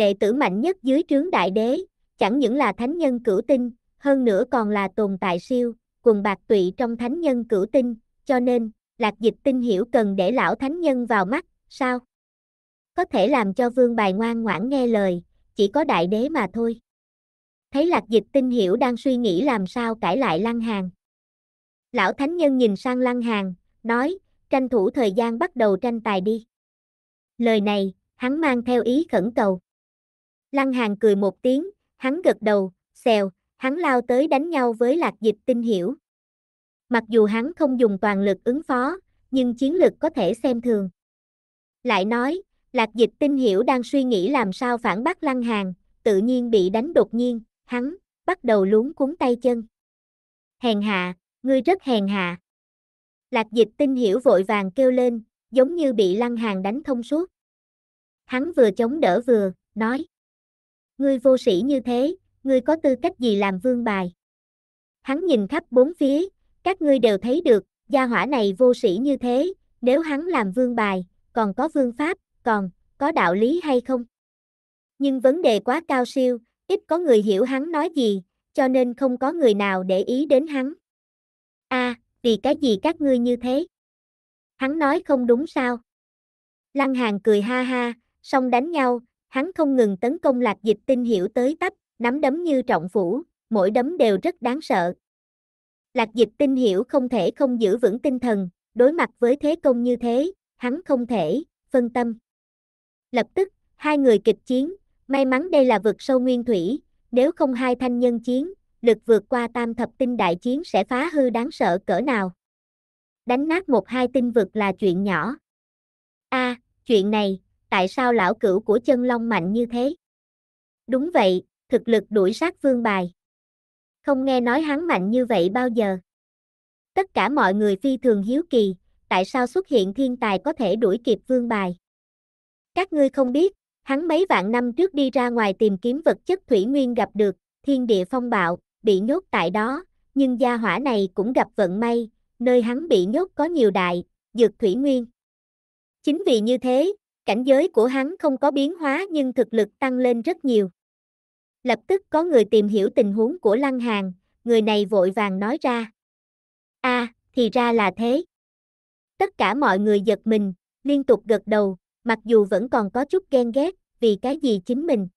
[SPEAKER 1] đệ tử mạnh nhất dưới trướng đại đế, chẳng những là thánh nhân cửu tinh, hơn nữa còn là tồn tại siêu, quần bạc tụy trong thánh nhân cửu tinh, cho nên, lạc dịch tinh hiểu cần để lão thánh nhân vào mắt, sao? Có thể làm cho vương bài ngoan ngoãn nghe lời, chỉ có đại đế mà thôi. Thấy lạc dịch tinh hiểu đang suy nghĩ làm sao cải lại lăng hàng. Lão thánh nhân nhìn sang lăng hàng, nói, tranh thủ thời gian bắt đầu tranh tài đi. Lời này, hắn mang theo ý khẩn cầu. Lăng Hàng cười một tiếng, hắn gật đầu, xèo, hắn lao tới đánh nhau với lạc dịch tinh hiểu. Mặc dù hắn không dùng toàn lực ứng phó, nhưng chiến lực có thể xem thường. Lại nói, lạc dịch tinh hiểu đang suy nghĩ làm sao phản bác lăng hàng, tự nhiên bị đánh đột nhiên, hắn, bắt đầu luống cuốn tay chân. Hèn hạ, ngươi rất hèn hạ. Lạc dịch tinh hiểu vội vàng kêu lên, giống như bị lăng hàng đánh thông suốt. Hắn vừa chống đỡ vừa, nói. Ngươi vô sĩ như thế, ngươi có tư cách gì làm vương bài? Hắn nhìn khắp bốn phía, các ngươi đều thấy được, gia hỏa này vô sĩ như thế, nếu hắn làm vương bài, còn có vương pháp, còn, có đạo lý hay không? Nhưng vấn đề quá cao siêu, ít có người hiểu hắn nói gì, cho nên không có người nào để ý đến hắn. A, à, vì cái gì các ngươi như thế? Hắn nói không đúng sao? Lăng Hàn cười ha ha, xong đánh nhau, hắn không ngừng tấn công lạc dịch tinh hiểu tới tấp, nắm đấm như trọng phủ, mỗi đấm đều rất đáng sợ. Lạc dịch tinh hiểu không thể không giữ vững tinh thần, đối mặt với thế công như thế, hắn không thể, phân tâm. Lập tức, hai người kịch chiến, may mắn đây là vực sâu nguyên thủy, nếu không hai thanh nhân chiến, lực vượt qua tam thập tinh đại chiến sẽ phá hư đáng sợ cỡ nào. Đánh nát một hai tinh vực là chuyện nhỏ. A, à, chuyện này, tại sao lão cửu của chân long mạnh như thế? Đúng vậy, thực lực đuổi sát vương bài. Không nghe nói hắn mạnh như vậy bao giờ. Tất cả mọi người phi thường hiếu kỳ, tại sao xuất hiện thiên tài có thể đuổi kịp vương bài. Các ngươi không biết, hắn mấy vạn năm trước đi ra ngoài tìm kiếm vật chất thủy nguyên gặp được, thiên địa phong bạo, bị nhốt tại đó, nhưng gia hỏa này cũng gặp vận may, nơi hắn bị nhốt có nhiều đại, dược thủy nguyên. Chính vì như thế, cảnh giới của hắn không có biến hóa nhưng thực lực tăng lên rất nhiều. Lập tức có người tìm hiểu tình huống của Lăng Hàn, người này vội vàng nói ra. a à, thì ra là thế. Tất cả mọi người giật mình, liên tục gật đầu, mặc dù vẫn còn có chút ghen ghét, vì cái gì chính mình.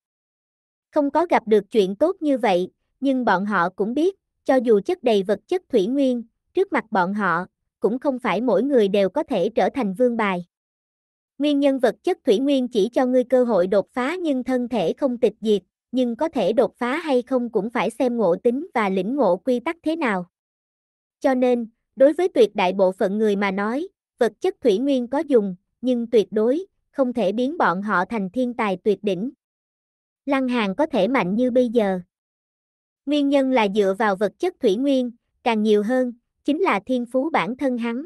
[SPEAKER 1] Không có gặp được chuyện tốt như vậy, nhưng bọn họ cũng biết, cho dù chất đầy vật chất thủy nguyên, trước mặt bọn họ, cũng không phải mỗi người đều có thể trở thành vương bài. Nguyên nhân vật chất thủy nguyên chỉ cho ngươi cơ hội đột phá nhưng thân thể không tịch diệt, nhưng có thể đột phá hay không cũng phải xem ngộ tính và lĩnh ngộ quy tắc thế nào. Cho nên, đối với tuyệt đại bộ phận người mà nói, vật chất thủy nguyên có dùng, nhưng tuyệt đối, không thể biến bọn họ thành thiên tài tuyệt đỉnh. Lăng Hàn có thể mạnh như bây giờ. Nguyên nhân là dựa vào vật chất thủy nguyên, càng nhiều hơn, chính là thiên phú bản thân hắn.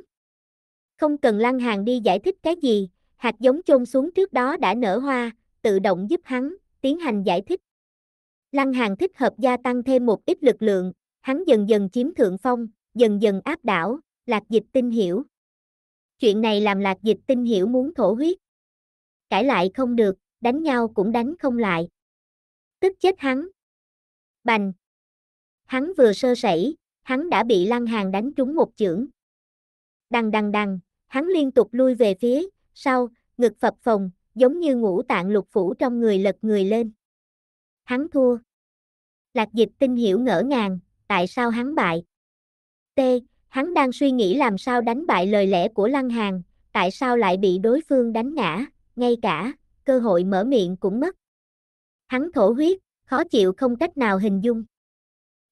[SPEAKER 1] Không cần Lăng Hàn đi giải thích cái gì, hạt giống chôn xuống trước đó đã nở hoa, tự động giúp hắn tiến hành giải thích. Lăng Hàn thích hợp gia tăng thêm một ít lực lượng, hắn dần dần chiếm thượng phong, dần dần áp đảo, Lạc Dịch Tinh hiểu. Chuyện này làm Lạc Dịch Tinh hiểu muốn thổ huyết. Cãi lại không được, đánh nhau cũng đánh không lại. Tức chết hắn. Bành. Hắn vừa sơ sẩy, hắn đã bị Lăng Hàn đánh trúng một chưởng. Đằng đằng đằng, hắn liên tục lui về phía, sau, ngực phập phồng, giống như ngũ tạng lục phủ trong người lật người lên. Hắn thua. Lạc dịch tinh hiểu ngỡ ngàng, tại sao hắn bại? T. Hắn đang suy nghĩ làm sao đánh bại lời lẽ của Lăng Hàn, tại sao lại bị đối phương đánh ngã, ngay cả, cơ hội mở miệng cũng mất. Hắn thổ huyết, khó chịu không cách nào hình dung.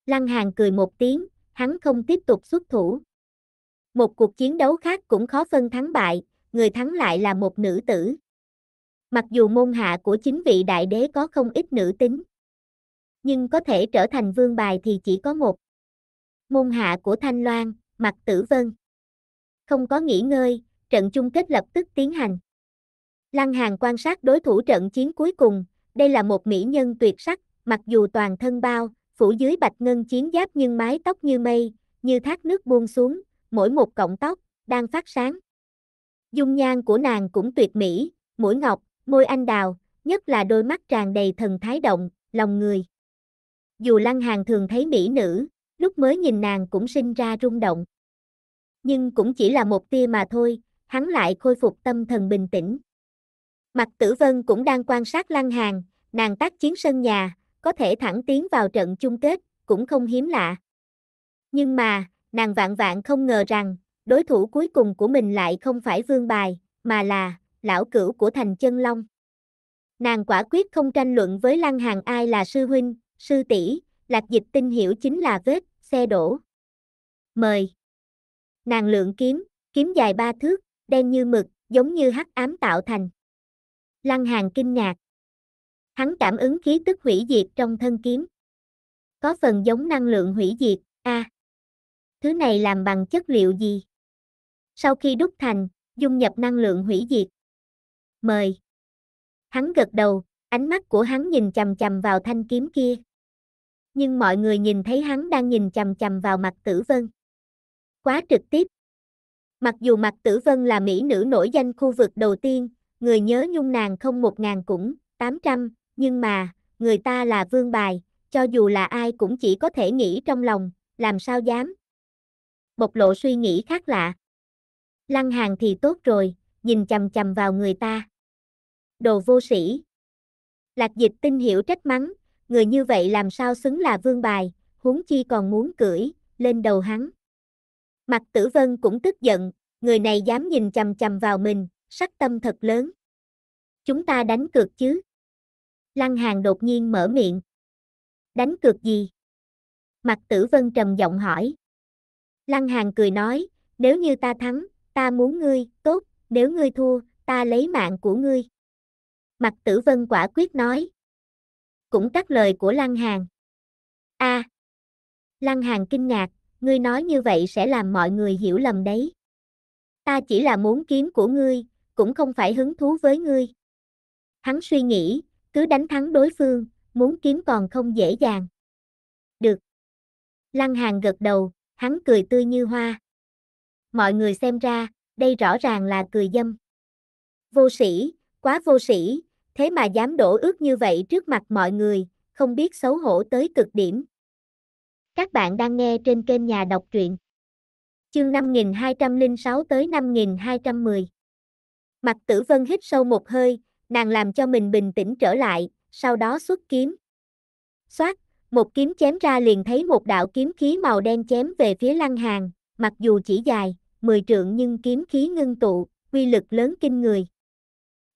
[SPEAKER 1] Lăng Hàn cười một tiếng, hắn không tiếp tục xuất thủ. Một cuộc chiến đấu khác cũng khó phân thắng bại, người thắng lại là một nữ tử. Mặc dù môn hạ của chính vị đại đế có không ít nữ tính, nhưng có thể trở thành vương bài thì chỉ có một. Môn hạ của Thanh Loan, Mặc Tử Vân. Không có nghỉ ngơi, trận chung kết lập tức tiến hành. Lăng Hàn quan sát đối thủ trận chiến cuối cùng, đây là một mỹ nhân tuyệt sắc, mặc dù toàn thân bao, phủ dưới bạch ngân chiến giáp nhưng mái tóc như mây, như thác nước buông xuống, mỗi một cọng tóc, đang phát sáng dung nhan của nàng cũng tuyệt mỹ, mũi ngọc, môi anh đào, nhất là đôi mắt tràn đầy thần thái động, lòng người. Dù Lăng Hàn thường thấy mỹ nữ, lúc mới nhìn nàng cũng sinh ra rung động. Nhưng cũng chỉ là một tia mà thôi, hắn lại khôi phục tâm thần bình tĩnh. Mặt tử vân cũng đang quan sát Lăng Hàn, nàng tác chiến sân nhà, có thể thẳng tiến vào trận chung kết, cũng không hiếm lạ. Nhưng mà, nàng vạn vạn không ngờ rằng, đối thủ cuối cùng của mình lại không phải vương bài, mà là lão cửu của thành chân long. Nàng quả quyết không tranh luận với Lăng Hàng ai là sư huynh, sư tỷ, Lạc Dịch Tinh hiểu chính là vết xe đổ. Mời. Nàng lượng kiếm, kiếm dài ba thước, đen như mực, giống như hắc ám tạo thành. Lăng Hàng kinh ngạc. Hắn cảm ứng khí tức hủy diệt trong thân kiếm. Có phần giống năng lượng hủy diệt, a. À, thứ này làm bằng chất liệu gì? Sau khi đúc thành, dung nhập năng lượng hủy diệt. Mời. Hắn gật đầu, ánh mắt của hắn nhìn chầm chầm vào thanh kiếm kia. Nhưng mọi người nhìn thấy hắn đang nhìn chầm chầm vào mặt tử vân. Quá trực tiếp. Mặc dù mặt tử vân là mỹ nữ nổi danh khu vực đầu tiên, người nhớ nhung nàng không một ngàn cũng, tám trăm, nhưng mà, người ta là vương bài, cho dù là ai cũng chỉ có thể nghĩ trong lòng, làm sao dám. Bộc lộ suy nghĩ khác lạ. Lăng hàng thì tốt rồi, nhìn chầm chầm vào người ta. Đồ vô sĩ. Lạc dịch tinh hiểu trách mắng, người như vậy làm sao xứng là vương bài, huống chi còn muốn cưỡi, lên đầu hắn. Mặt tử vân cũng tức giận, người này dám nhìn chầm chầm vào mình, sắc tâm thật lớn. Chúng ta đánh cược chứ. Lăng hàng đột nhiên mở miệng. Đánh cược gì? Mặt tử vân trầm giọng hỏi. Lăng hàng cười nói, nếu như ta thắng, ta muốn ngươi, tốt, nếu ngươi thua, ta lấy mạng của ngươi. Mặt tử vân quả quyết nói. Cũng cắt lời của Lăng hàn a à, Lăng hàn kinh ngạc, ngươi nói như vậy sẽ làm mọi người hiểu lầm đấy. Ta chỉ là muốn kiếm của ngươi, cũng không phải hứng thú với ngươi. Hắn suy nghĩ, cứ đánh thắng đối phương, muốn kiếm còn không dễ dàng. Được. Lăng hàn gật đầu, hắn cười tươi như hoa mọi người xem ra, đây rõ ràng là cười dâm. Vô sĩ, quá vô sĩ, thế mà dám đổ ước như vậy trước mặt mọi người, không biết xấu hổ tới cực điểm. Các bạn đang nghe trên kênh Nhà Đọc Truyện. Chương 5206 tới 5210. Mặt tử vân hít sâu một hơi, nàng làm cho mình bình tĩnh trở lại, sau đó xuất kiếm. Xoát, một kiếm chém ra liền thấy một đạo kiếm khí màu đen chém về phía lăng hàng, mặc dù chỉ dài, mười trượng nhưng kiếm khí ngưng tụ, quy lực lớn kinh người.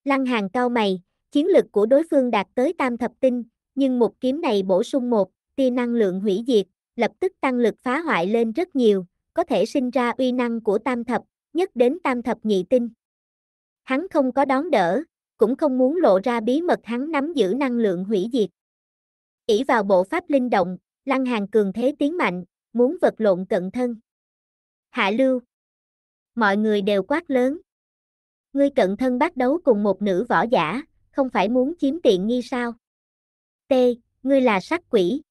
[SPEAKER 1] Lăng hàng cao mày, chiến lực của đối phương đạt tới tam thập tinh, nhưng một kiếm này bổ sung một, tia năng lượng hủy diệt, lập tức tăng lực phá hoại lên rất nhiều, có thể sinh ra uy năng của tam thập, nhất đến tam thập nhị tinh. Hắn không có đón đỡ, cũng không muốn lộ ra bí mật hắn nắm giữ năng lượng hủy diệt. ỷ vào bộ pháp linh động, lăng hàng cường thế tiến mạnh, muốn vật lộn cận thân. Hạ lưu, mọi người đều quát lớn. Ngươi cận thân bắt đấu cùng một nữ võ giả, không phải muốn chiếm tiện nghi sao? T, ngươi là sắc quỷ.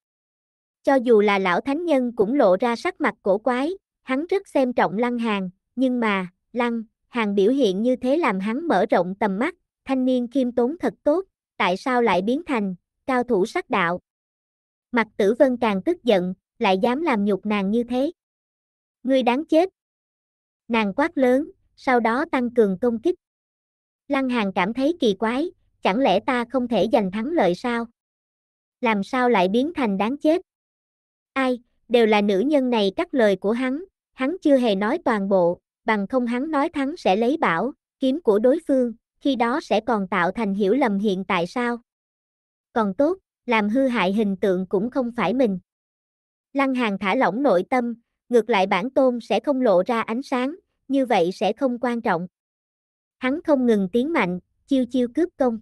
[SPEAKER 1] Cho dù là lão thánh nhân cũng lộ ra sắc mặt cổ quái, hắn rất xem trọng lăng hàng, nhưng mà, lăng, hàng biểu hiện như thế làm hắn mở rộng tầm mắt, thanh niên khiêm tốn thật tốt, tại sao lại biến thành, cao thủ sắc đạo. Mặt tử vân càng tức giận, lại dám làm nhục nàng như thế. Ngươi đáng chết, Nàng quát lớn, sau đó tăng cường công kích. Lăng Hàn cảm thấy kỳ quái, chẳng lẽ ta không thể giành thắng lợi sao? Làm sao lại biến thành đáng chết? Ai, đều là nữ nhân này cắt lời của hắn, hắn chưa hề nói toàn bộ, bằng không hắn nói thắng sẽ lấy bảo, kiếm của đối phương, khi đó sẽ còn tạo thành hiểu lầm hiện tại sao? Còn tốt, làm hư hại hình tượng cũng không phải mình. Lăng Hàn thả lỏng nội tâm, ngược lại bản tôn sẽ không lộ ra ánh sáng, như vậy sẽ không quan trọng. Hắn không ngừng tiến mạnh, chiêu chiêu cướp công.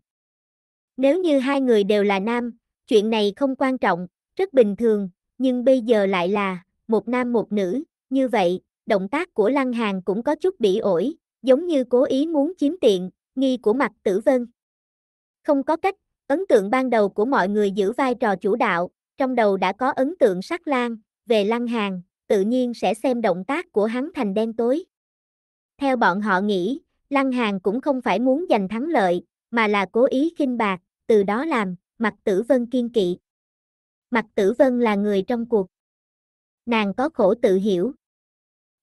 [SPEAKER 1] Nếu như hai người đều là nam, chuyện này không quan trọng, rất bình thường, nhưng bây giờ lại là một nam một nữ, như vậy, động tác của Lăng Hàn cũng có chút bị ổi, giống như cố ý muốn chiếm tiện, nghi của mặt tử vân. Không có cách, ấn tượng ban đầu của mọi người giữ vai trò chủ đạo, trong đầu đã có ấn tượng sắc lan, về Lăng Hàn, tự nhiên sẽ xem động tác của hắn thành đen tối. Theo bọn họ nghĩ, Lăng Hàn cũng không phải muốn giành thắng lợi, mà là cố ý khinh bạc, từ đó làm, Mạc Tử Vân kiên kỵ. Mạc Tử Vân là người trong cuộc. Nàng có khổ tự hiểu.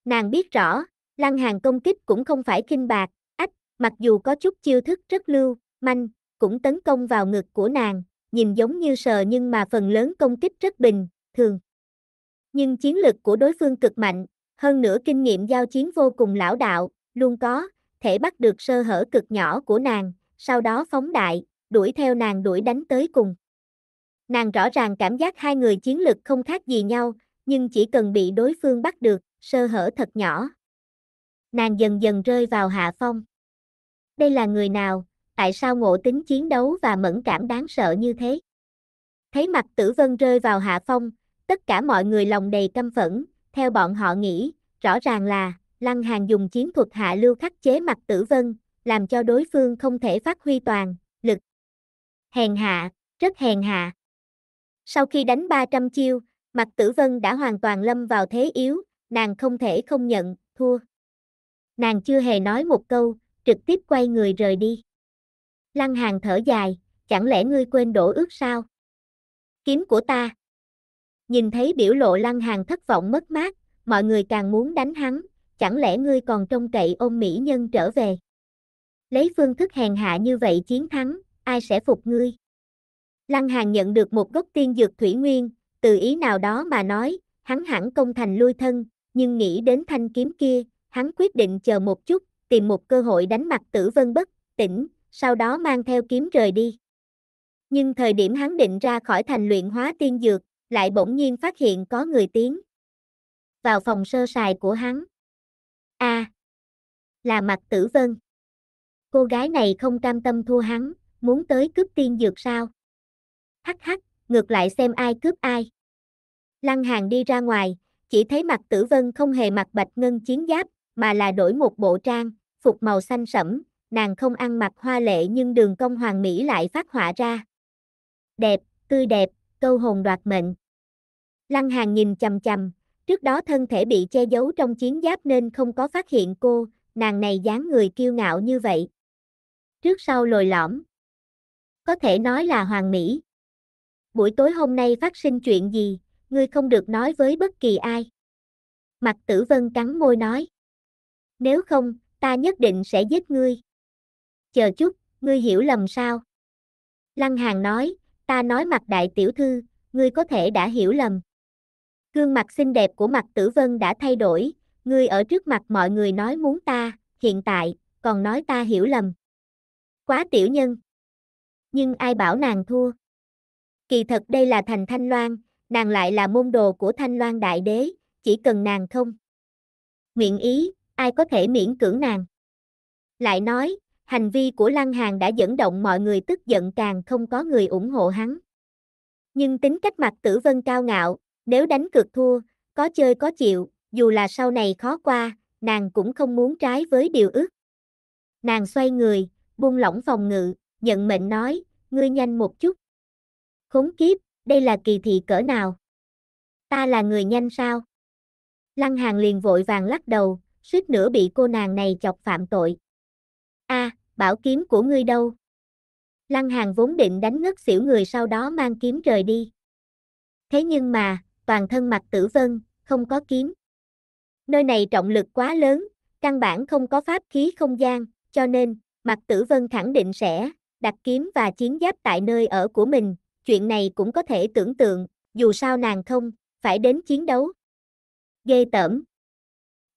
[SPEAKER 1] Nàng biết rõ, Lăng Hàn công kích cũng không phải khinh bạc, ách, mặc dù có chút chiêu thức rất lưu, manh, cũng tấn công vào ngực của nàng, nhìn giống như sờ nhưng mà phần lớn công kích rất bình, thường nhưng chiến lực của đối phương cực mạnh, hơn nữa kinh nghiệm giao chiến vô cùng lão đạo, luôn có, thể bắt được sơ hở cực nhỏ của nàng, sau đó phóng đại, đuổi theo nàng đuổi đánh tới cùng. Nàng rõ ràng cảm giác hai người chiến lực không khác gì nhau, nhưng chỉ cần bị đối phương bắt được, sơ hở thật nhỏ. Nàng dần dần rơi vào hạ phong. Đây là người nào, tại sao ngộ tính chiến đấu và mẫn cảm đáng sợ như thế? Thấy mặt tử vân rơi vào hạ phong, Tất cả mọi người lòng đầy căm phẫn, theo bọn họ nghĩ, rõ ràng là, Lăng Hàng dùng chiến thuật hạ lưu khắc chế mặt tử vân, làm cho đối phương không thể phát huy toàn, lực. Hèn hạ, rất hèn hạ. Sau khi đánh 300 chiêu, mặt tử vân đã hoàn toàn lâm vào thế yếu, nàng không thể không nhận, thua. Nàng chưa hề nói một câu, trực tiếp quay người rời đi. Lăng Hàng thở dài, chẳng lẽ ngươi quên đổ ước sao? Kiếm của ta. Nhìn thấy biểu lộ lăng hàng thất vọng mất mát, mọi người càng muốn đánh hắn, chẳng lẽ ngươi còn trông cậy ôm mỹ nhân trở về. Lấy phương thức hèn hạ như vậy chiến thắng, ai sẽ phục ngươi? Lăng hàng nhận được một gốc tiên dược thủy nguyên, từ ý nào đó mà nói, hắn hẳn công thành lui thân, nhưng nghĩ đến thanh kiếm kia, hắn quyết định chờ một chút, tìm một cơ hội đánh mặt tử vân bất, tỉnh, sau đó mang theo kiếm rời đi. Nhưng thời điểm hắn định ra khỏi thành luyện hóa tiên dược, lại bỗng nhiên phát hiện có người tiến vào phòng sơ sài của hắn. A. À, là Mặc tử vân. Cô gái này không cam tâm thua hắn, muốn tới cướp tiên dược sao? Hắc hắc, ngược lại xem ai cướp ai. Lăng hàng đi ra ngoài, chỉ thấy Mặc tử vân không hề mặc bạch ngân chiến giáp, mà là đổi một bộ trang, phục màu xanh sẫm, nàng không ăn mặc hoa lệ nhưng đường công hoàng mỹ lại phát họa ra. Đẹp, tươi đẹp, câu hồn đoạt mệnh. Lăng Hàng nhìn chầm chầm, trước đó thân thể bị che giấu trong chiến giáp nên không có phát hiện cô, nàng này dáng người kiêu ngạo như vậy. Trước sau lồi lõm. Có thể nói là hoàng mỹ. Buổi tối hôm nay phát sinh chuyện gì, ngươi không được nói với bất kỳ ai. Mặt tử vân cắn môi nói. Nếu không, ta nhất định sẽ giết ngươi. Chờ chút, ngươi hiểu lầm sao? Lăng Hàng nói, ta nói mặt đại tiểu thư, ngươi có thể đã hiểu lầm. Gương mặt xinh đẹp của mặt tử vân đã thay đổi, ngươi ở trước mặt mọi người nói muốn ta, hiện tại, còn nói ta hiểu lầm. Quá tiểu nhân. Nhưng ai bảo nàng thua? Kỳ thật đây là thành Thanh Loan, nàng lại là môn đồ của Thanh Loan Đại Đế, chỉ cần nàng không. Nguyện ý, ai có thể miễn cưỡng nàng. Lại nói, hành vi của Lăng Hàng đã dẫn động mọi người tức giận càng không có người ủng hộ hắn. Nhưng tính cách mặt tử vân cao ngạo, nếu đánh cược thua, có chơi có chịu, dù là sau này khó qua, nàng cũng không muốn trái với điều ước. Nàng xoay người, buông lỏng phòng ngự, nhận mệnh nói, ngươi nhanh một chút. Khốn kiếp, đây là kỳ thị cỡ nào? Ta là người nhanh sao? Lăng Hàng liền vội vàng lắc đầu, suýt nữa bị cô nàng này chọc phạm tội. A, à, bảo kiếm của ngươi đâu? Lăng Hàng vốn định đánh ngất xỉu người sau đó mang kiếm rời đi. Thế nhưng mà, toàn thân mặt tử vân, không có kiếm. Nơi này trọng lực quá lớn, căn bản không có pháp khí không gian, cho nên, mặt Tử Vân khẳng định sẽ đặt kiếm và chiến giáp tại nơi ở của mình, chuyện này cũng có thể tưởng tượng, dù sao nàng không phải đến chiến đấu. Ghê tởm.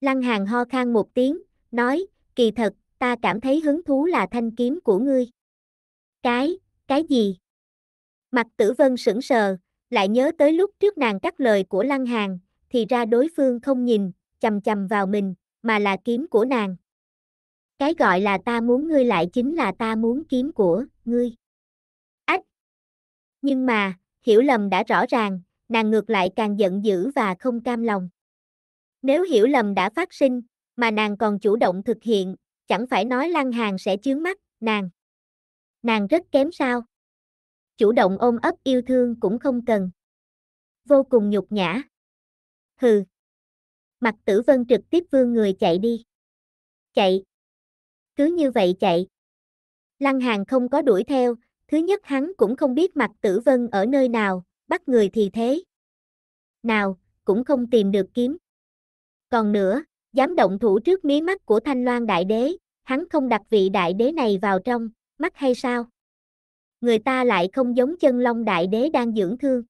[SPEAKER 1] Lăng Hàn ho khan một tiếng, nói, kỳ thật, ta cảm thấy hứng thú là thanh kiếm của ngươi. Cái, cái gì? mặt Tử Vân sững sờ, lại nhớ tới lúc trước nàng cắt lời của Lăng Hàn, thì ra đối phương không nhìn, chầm chầm vào mình, mà là kiếm của nàng. Cái gọi là ta muốn ngươi lại chính là ta muốn kiếm của ngươi. Ách! Nhưng mà, hiểu lầm đã rõ ràng, nàng ngược lại càng giận dữ và không cam lòng. Nếu hiểu lầm đã phát sinh, mà nàng còn chủ động thực hiện, chẳng phải nói Lăng Hàn sẽ chướng mắt, nàng. Nàng rất kém sao? chủ động ôm ấp yêu thương cũng không cần. Vô cùng nhục nhã. Hừ. Mặt tử vân trực tiếp vương người chạy đi. Chạy. Cứ như vậy chạy. Lăng hàng không có đuổi theo, thứ nhất hắn cũng không biết mặt tử vân ở nơi nào, bắt người thì thế. Nào, cũng không tìm được kiếm. Còn nữa, dám động thủ trước mí mắt của Thanh Loan Đại Đế, hắn không đặt vị Đại Đế này vào trong, mắt hay sao? người ta lại không giống chân long đại đế đang dưỡng thương.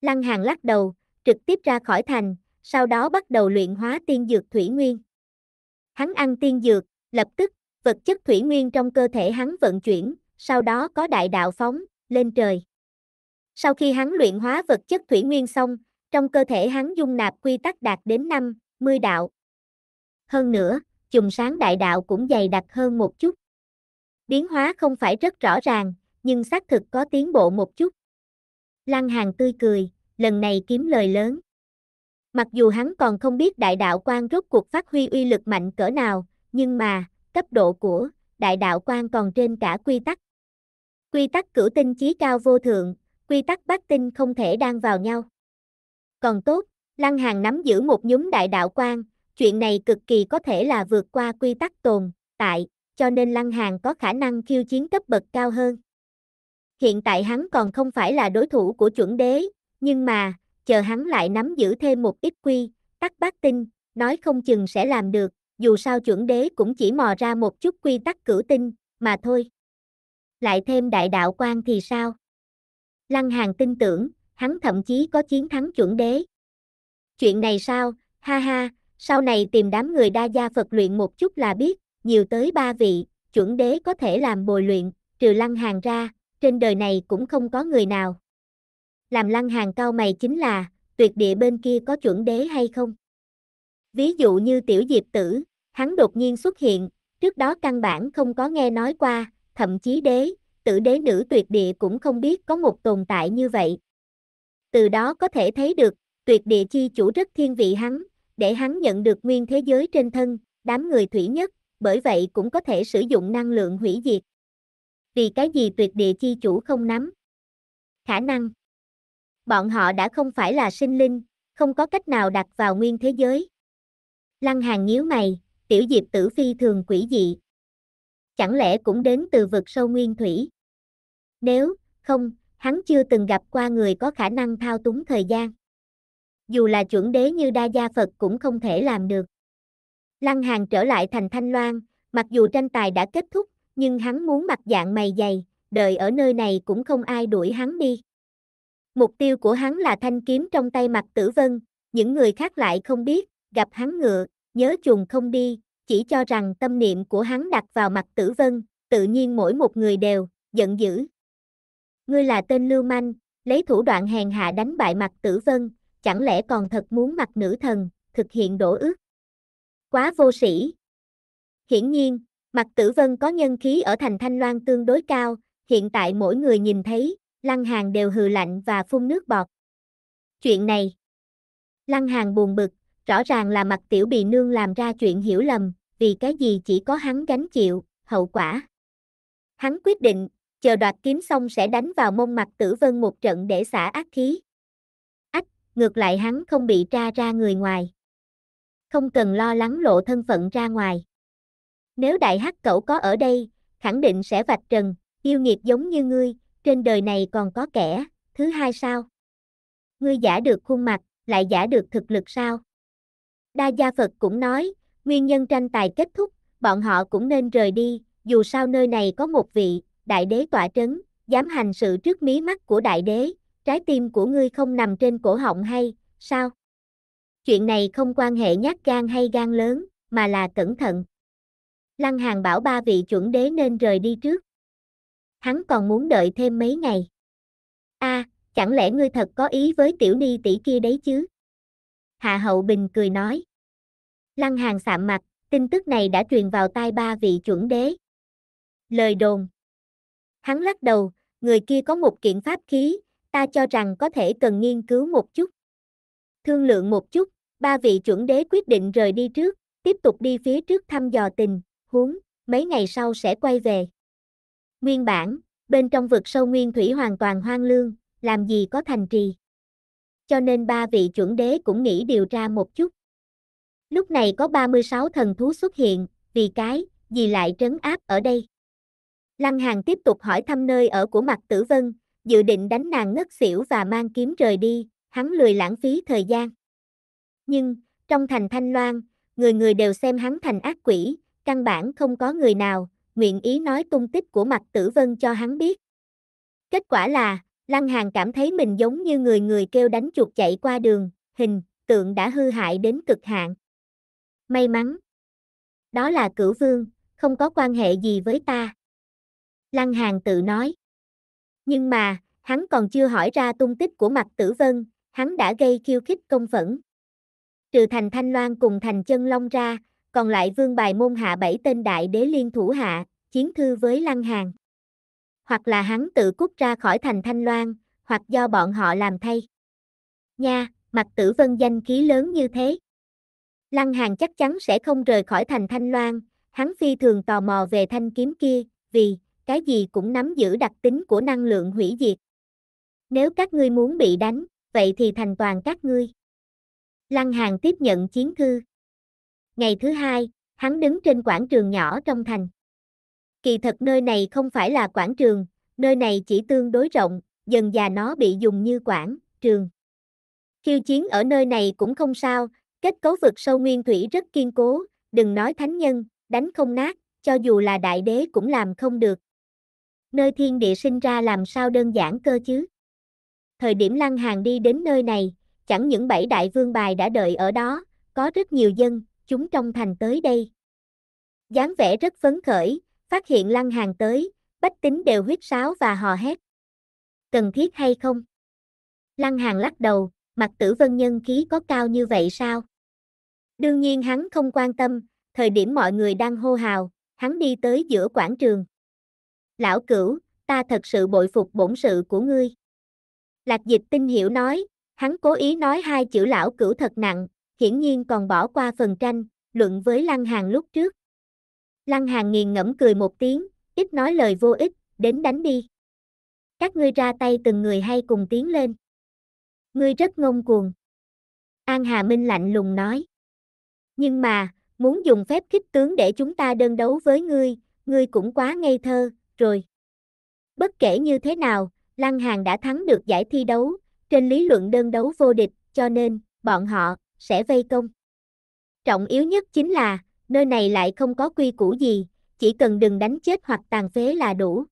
[SPEAKER 1] Lăng Hàng lắc đầu, trực tiếp ra khỏi thành, sau đó bắt đầu luyện hóa tiên dược thủy nguyên. Hắn ăn tiên dược, lập tức, vật chất thủy nguyên trong cơ thể hắn vận chuyển, sau đó có đại đạo phóng, lên trời. Sau khi hắn luyện hóa vật chất thủy nguyên xong, trong cơ thể hắn dung nạp quy tắc đạt đến 5, 10 đạo. Hơn nữa, chùm sáng đại đạo cũng dày đặc hơn một chút. Biến hóa không phải rất rõ ràng, nhưng xác thực có tiến bộ một chút. Lăng Hàng tươi cười, lần này kiếm lời lớn. Mặc dù hắn còn không biết đại đạo quan rốt cuộc phát huy uy lực mạnh cỡ nào, nhưng mà, cấp độ của đại đạo quan còn trên cả quy tắc. Quy tắc cửu tinh chí cao vô thượng, quy tắc bát tinh không thể đan vào nhau. Còn tốt, Lăng Hàng nắm giữ một nhóm đại đạo quan, chuyện này cực kỳ có thể là vượt qua quy tắc tồn tại, cho nên Lăng Hàng có khả năng khiêu chiến cấp bậc cao hơn. Hiện tại hắn còn không phải là đối thủ của chuẩn đế, nhưng mà, chờ hắn lại nắm giữ thêm một ít quy, tắc bát tinh, nói không chừng sẽ làm được, dù sao chuẩn đế cũng chỉ mò ra một chút quy tắc cửu tinh, mà thôi. Lại thêm đại đạo quan thì sao? Lăng Hàng tin tưởng, hắn thậm chí có chiến thắng chuẩn đế. Chuyện này sao, ha ha, sau này tìm đám người đa gia Phật luyện một chút là biết, nhiều tới ba vị, chuẩn đế có thể làm bồi luyện, trừ Lăng Hàng ra, trên đời này cũng không có người nào. Làm lăng hàng cao mày chính là, tuyệt địa bên kia có chuẩn đế hay không? Ví dụ như tiểu diệp tử, hắn đột nhiên xuất hiện, trước đó căn bản không có nghe nói qua, thậm chí đế, tử đế nữ tuyệt địa cũng không biết có một tồn tại như vậy. Từ đó có thể thấy được, tuyệt địa chi chủ rất thiên vị hắn, để hắn nhận được nguyên thế giới trên thân, đám người thủy nhất, bởi vậy cũng có thể sử dụng năng lượng hủy diệt vì cái gì tuyệt địa chi chủ không nắm. Khả năng Bọn họ đã không phải là sinh linh, không có cách nào đặt vào nguyên thế giới. Lăng hàn nhíu mày, tiểu diệp tử phi thường quỷ dị. Chẳng lẽ cũng đến từ vực sâu nguyên thủy? Nếu, không, hắn chưa từng gặp qua người có khả năng thao túng thời gian. Dù là chuẩn đế như Đa Gia Phật cũng không thể làm được. Lăng hàn trở lại thành Thanh Loan, mặc dù tranh tài đã kết thúc, nhưng hắn muốn mặt dạng mày dày, đợi ở nơi này cũng không ai đuổi hắn đi. Mục tiêu của hắn là thanh kiếm trong tay mặt tử vân, những người khác lại không biết, gặp hắn ngựa, nhớ chuồng không đi, chỉ cho rằng tâm niệm của hắn đặt vào mặt tử vân, tự nhiên mỗi một người đều, giận dữ. Ngươi là tên lưu manh, lấy thủ đoạn hèn hạ đánh bại mặt tử vân, chẳng lẽ còn thật muốn mặt nữ thần, thực hiện đổ ước. Quá vô sĩ. Hiển nhiên, Mặt tử vân có nhân khí ở thành Thanh Loan tương đối cao, hiện tại mỗi người nhìn thấy, Lăng Hàng đều hừ lạnh và phun nước bọt. Chuyện này, Lăng Hàng buồn bực, rõ ràng là mặt tiểu bị nương làm ra chuyện hiểu lầm, vì cái gì chỉ có hắn gánh chịu, hậu quả. Hắn quyết định, chờ đoạt kiếm xong sẽ đánh vào mông mặt tử vân một trận để xả ác khí. Ách, ngược lại hắn không bị tra ra người ngoài. Không cần lo lắng lộ thân phận ra ngoài. Nếu đại hắc cẩu có ở đây, khẳng định sẽ vạch trần, yêu nghiệp giống như ngươi, trên đời này còn có kẻ, thứ hai sao? Ngươi giả được khuôn mặt, lại giả được thực lực sao? Đa Gia Phật cũng nói, nguyên nhân tranh tài kết thúc, bọn họ cũng nên rời đi, dù sao nơi này có một vị, đại đế tỏa trấn, dám hành sự trước mí mắt của đại đế, trái tim của ngươi không nằm trên cổ họng hay, sao? Chuyện này không quan hệ nhát gan hay gan lớn, mà là cẩn thận. Lăng Hàng bảo ba vị chuẩn đế nên rời đi trước. Hắn còn muốn đợi thêm mấy ngày. A, à, chẳng lẽ ngươi thật có ý với tiểu ni tỷ kia đấy chứ? Hạ Hậu Bình cười nói. Lăng Hàng sạm mặt, tin tức này đã truyền vào tai ba vị chuẩn đế. Lời đồn. Hắn lắc đầu, người kia có một kiện pháp khí, ta cho rằng có thể cần nghiên cứu một chút. Thương lượng một chút, ba vị chuẩn đế quyết định rời đi trước, tiếp tục đi phía trước thăm dò tình, huống, mấy ngày sau sẽ quay về. Nguyên bản, bên trong vực sâu nguyên thủy hoàn toàn hoang lương, làm gì có thành trì. Cho nên ba vị chuẩn đế cũng nghĩ điều tra một chút. Lúc này có 36 thần thú xuất hiện, vì cái, gì lại trấn áp ở đây. Lăng hàn tiếp tục hỏi thăm nơi ở của Mạc Tử Vân, dự định đánh nàng ngất xỉu và mang kiếm rời đi, hắn lười lãng phí thời gian. Nhưng, trong thành Thanh Loan, người người đều xem hắn thành ác quỷ, căn bản không có người nào, nguyện ý nói tung tích của mặt tử vân cho hắn biết. Kết quả là, Lăng Hàng cảm thấy mình giống như người người kêu đánh chuột chạy qua đường, hình, tượng đã hư hại đến cực hạn. May mắn. Đó là cửu vương, không có quan hệ gì với ta. Lăng Hàng tự nói. Nhưng mà, hắn còn chưa hỏi ra tung tích của mặt tử vân, hắn đã gây khiêu khích công phẫn. Trừ thành thanh loan cùng thành chân long ra, còn lại vương bài môn hạ bảy tên đại đế liên thủ hạ, chiến thư với Lăng Hàng. Hoặc là hắn tự cút ra khỏi thành Thanh Loan, hoặc do bọn họ làm thay. Nha, mặt tử vân danh khí lớn như thế. Lăng Hàng chắc chắn sẽ không rời khỏi thành Thanh Loan, hắn phi thường tò mò về thanh kiếm kia, vì cái gì cũng nắm giữ đặc tính của năng lượng hủy diệt. Nếu các ngươi muốn bị đánh, vậy thì thành toàn các ngươi. Lăng Hàng tiếp nhận chiến thư ngày thứ hai, hắn đứng trên quảng trường nhỏ trong thành. Kỳ thật nơi này không phải là quảng trường, nơi này chỉ tương đối rộng, dần già nó bị dùng như quảng, trường. Khiêu chiến ở nơi này cũng không sao, kết cấu vực sâu nguyên thủy rất kiên cố, đừng nói thánh nhân, đánh không nát, cho dù là đại đế cũng làm không được. Nơi thiên địa sinh ra làm sao đơn giản cơ chứ? Thời điểm lăng hàng đi đến nơi này, chẳng những bảy đại vương bài đã đợi ở đó, có rất nhiều dân, chúng trong thành tới đây. dáng vẻ rất phấn khởi, phát hiện lăng hàng tới, bách tính đều huyết sáo và hò hét. Cần thiết hay không? Lăng hàng lắc đầu, mặt tử vân nhân khí có cao như vậy sao? Đương nhiên hắn không quan tâm, thời điểm mọi người đang hô hào, hắn đi tới giữa quảng trường. Lão cửu, ta thật sự bội phục bổn sự của ngươi. Lạc dịch tinh hiểu nói, hắn cố ý nói hai chữ lão cửu thật nặng, hiển nhiên còn bỏ qua phần tranh, luận với Lăng Hàng lúc trước. Lăng Hàng nghiền ngẫm cười một tiếng, ít nói lời vô ích, đến đánh đi. Các ngươi ra tay từng người hay cùng tiến lên. Ngươi rất ngông cuồng. An Hà Minh lạnh lùng nói. Nhưng mà, muốn dùng phép khích tướng để chúng ta đơn đấu với ngươi, ngươi cũng quá ngây thơ, rồi. Bất kể như thế nào, Lăng Hàng đã thắng được giải thi đấu, trên lý luận đơn đấu vô địch, cho nên, bọn họ sẽ vây công. Trọng yếu nhất chính là, nơi này lại không có quy củ gì, chỉ cần đừng đánh chết hoặc tàn phế là đủ.